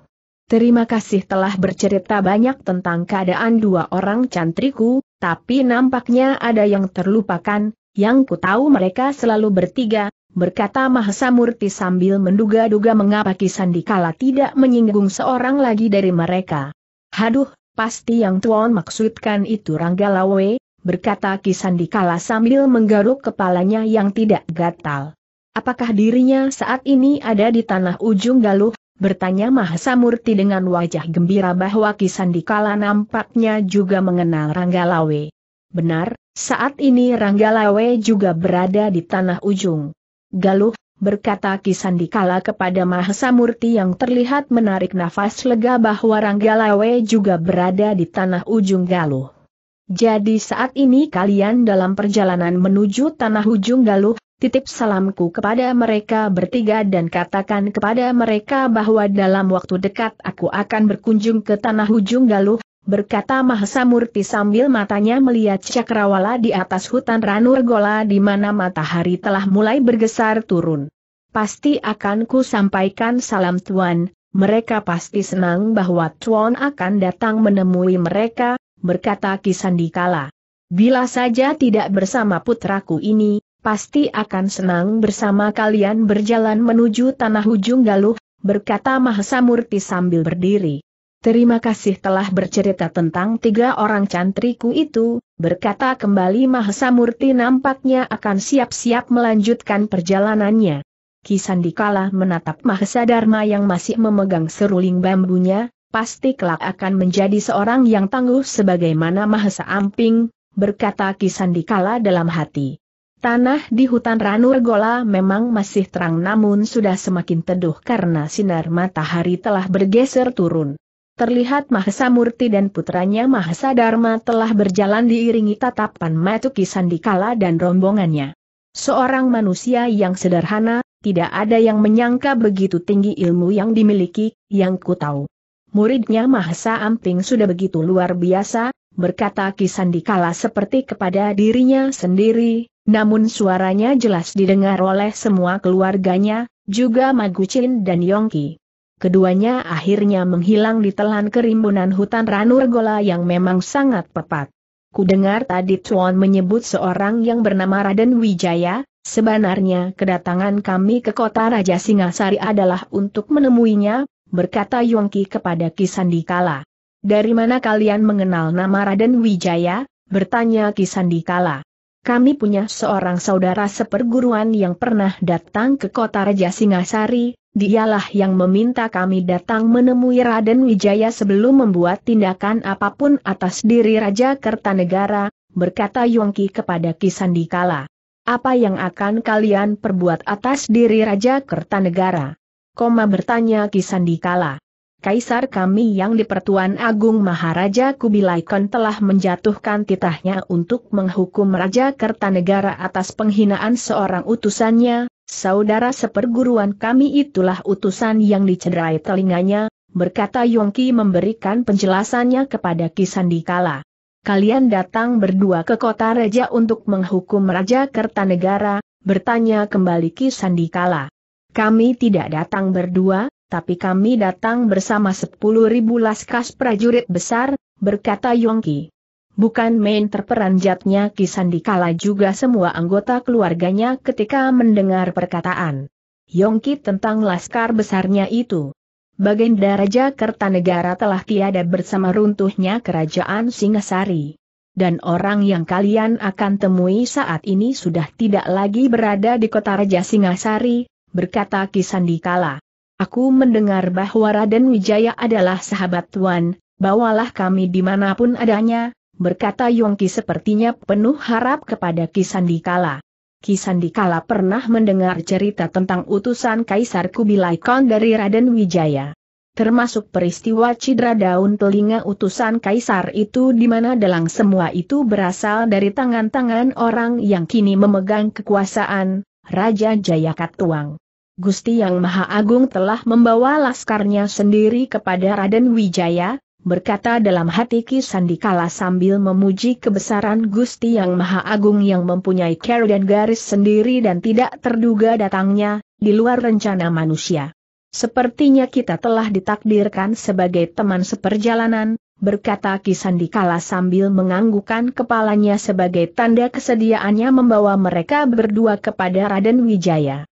Terima kasih telah bercerita banyak tentang keadaan dua orang cantriku, tapi nampaknya ada yang terlupakan, yang ku tahu mereka selalu bertiga, berkata Mahasa Murti sambil menduga-duga mengapa Kisandikala tidak menyinggung seorang lagi dari mereka. Haduh, pasti yang Tuan maksudkan itu Ranggalawe, berkata Kisandikala sambil menggaruk kepalanya yang tidak gatal. Apakah dirinya saat ini ada di tanah ujung galuh? Bertanya Mahasa Murti dengan wajah gembira bahwa Kisandikala nampaknya juga mengenal Ranggalawe. Benar, saat ini Ranggalawe juga berada di tanah ujung. Galuh, berkata Kisandikala kepada Mahesa Murti yang terlihat menarik nafas lega bahwa Ranggalawe juga berada di tanah ujung Galuh. Jadi saat ini kalian dalam perjalanan menuju tanah ujung Galuh, titip salamku kepada mereka bertiga dan katakan kepada mereka bahwa dalam waktu dekat aku akan berkunjung ke tanah ujung galuh, berkata Mahesa Murti sambil matanya melihat cakrawala di atas hutan Gola di mana matahari telah mulai bergesar turun. Pasti akan ku sampaikan salam Tuan, mereka pasti senang bahwa Tuan akan datang menemui mereka, berkata Kisandikala. Bila saja tidak bersama putraku ini, pasti akan senang bersama kalian berjalan menuju tanah ujung galuh, berkata Mahesa Murti sambil berdiri. Terima kasih telah bercerita tentang tiga orang cantriku itu, berkata kembali Mahesa Murti nampaknya akan siap-siap melanjutkan perjalanannya. Kisandikala menatap Mahesa Dharma yang masih memegang seruling bambunya, pasti kelak akan menjadi seorang yang tangguh sebagaimana Mahesa Amping, berkata Kisandikala dalam hati. Tanah di hutan Ranurgola memang masih terang namun sudah semakin teduh karena sinar matahari telah bergeser turun terlihat Mahesa Murti dan putranya Mahesa Dharma telah berjalan diiringi tatapan Matuki Sandikala dan rombongannya. Seorang manusia yang sederhana, tidak ada yang menyangka begitu tinggi ilmu yang dimiliki, yang ku tahu. Muridnya Mahesa Amping sudah begitu luar biasa, berkata Kisandikala seperti kepada dirinya sendiri, namun suaranya jelas didengar oleh semua keluarganya, juga Magucin dan Yongki keduanya akhirnya menghilang di telan kerimbunan hutan Ranurgola yang memang sangat pepat. Kudengar tadi Tuan menyebut seorang yang bernama Raden Wijaya, sebenarnya kedatangan kami ke kota Raja Singasari adalah untuk menemuinya, berkata Yongki kepada Kisandikala. Dari mana kalian mengenal nama Raden Wijaya? bertanya Kisandikala kami punya seorang saudara seperguruan yang pernah datang ke kota Raja Singasari, dialah yang meminta kami datang menemui Raden Wijaya sebelum membuat tindakan apapun atas diri Raja Kertanegara, berkata Yongki kepada Kisandikala. Apa yang akan kalian perbuat atas diri Raja Kertanegara? Koma bertanya Kisandikala. Kaisar kami yang di Pertuan Agung Maharaja Kubilai Khan telah menjatuhkan titahnya untuk menghukum Raja Kertanegara atas penghinaan seorang utusannya, saudara seperguruan kami itulah utusan yang dicederai telinganya, berkata Yongki memberikan penjelasannya kepada Kisandikala. Kalian datang berdua ke kota Raja untuk menghukum Raja Kertanegara, bertanya kembali Kisandikala. Kami tidak datang berdua, tapi kami datang bersama sepuluh ribu laskas prajurit besar, berkata Yongki. Bukan main terperanjatnya Kisandikala juga semua anggota keluarganya ketika mendengar perkataan Yongki tentang laskar besarnya itu. Baginda Raja Kertanegara telah tiada bersama runtuhnya kerajaan Singasari. Dan orang yang kalian akan temui saat ini sudah tidak lagi berada di kota Raja Singasari, berkata Kisandikala. Aku mendengar bahwa Raden Wijaya adalah sahabat Tuan, bawalah kami dimanapun adanya, berkata Yongki sepertinya penuh harap kepada Kisandikala. Kisandikala pernah mendengar cerita tentang utusan Kaisar Kubilai Khan dari Raden Wijaya. Termasuk peristiwa cidra daun telinga utusan Kaisar itu di mana dalang semua itu berasal dari tangan-tangan orang yang kini memegang kekuasaan, Raja Jayakatwang. Gusti Yang Maha Agung telah membawa laskarnya sendiri kepada Raden Wijaya, berkata dalam hati Ki Sandikala sambil memuji kebesaran Gusti Yang Maha Agung yang mempunyai care dan garis sendiri dan tidak terduga datangnya, di luar rencana manusia. Sepertinya kita telah ditakdirkan sebagai teman seperjalanan, berkata Ki Sandikala sambil menganggukkan kepalanya sebagai tanda kesediaannya membawa mereka berdua kepada Raden Wijaya.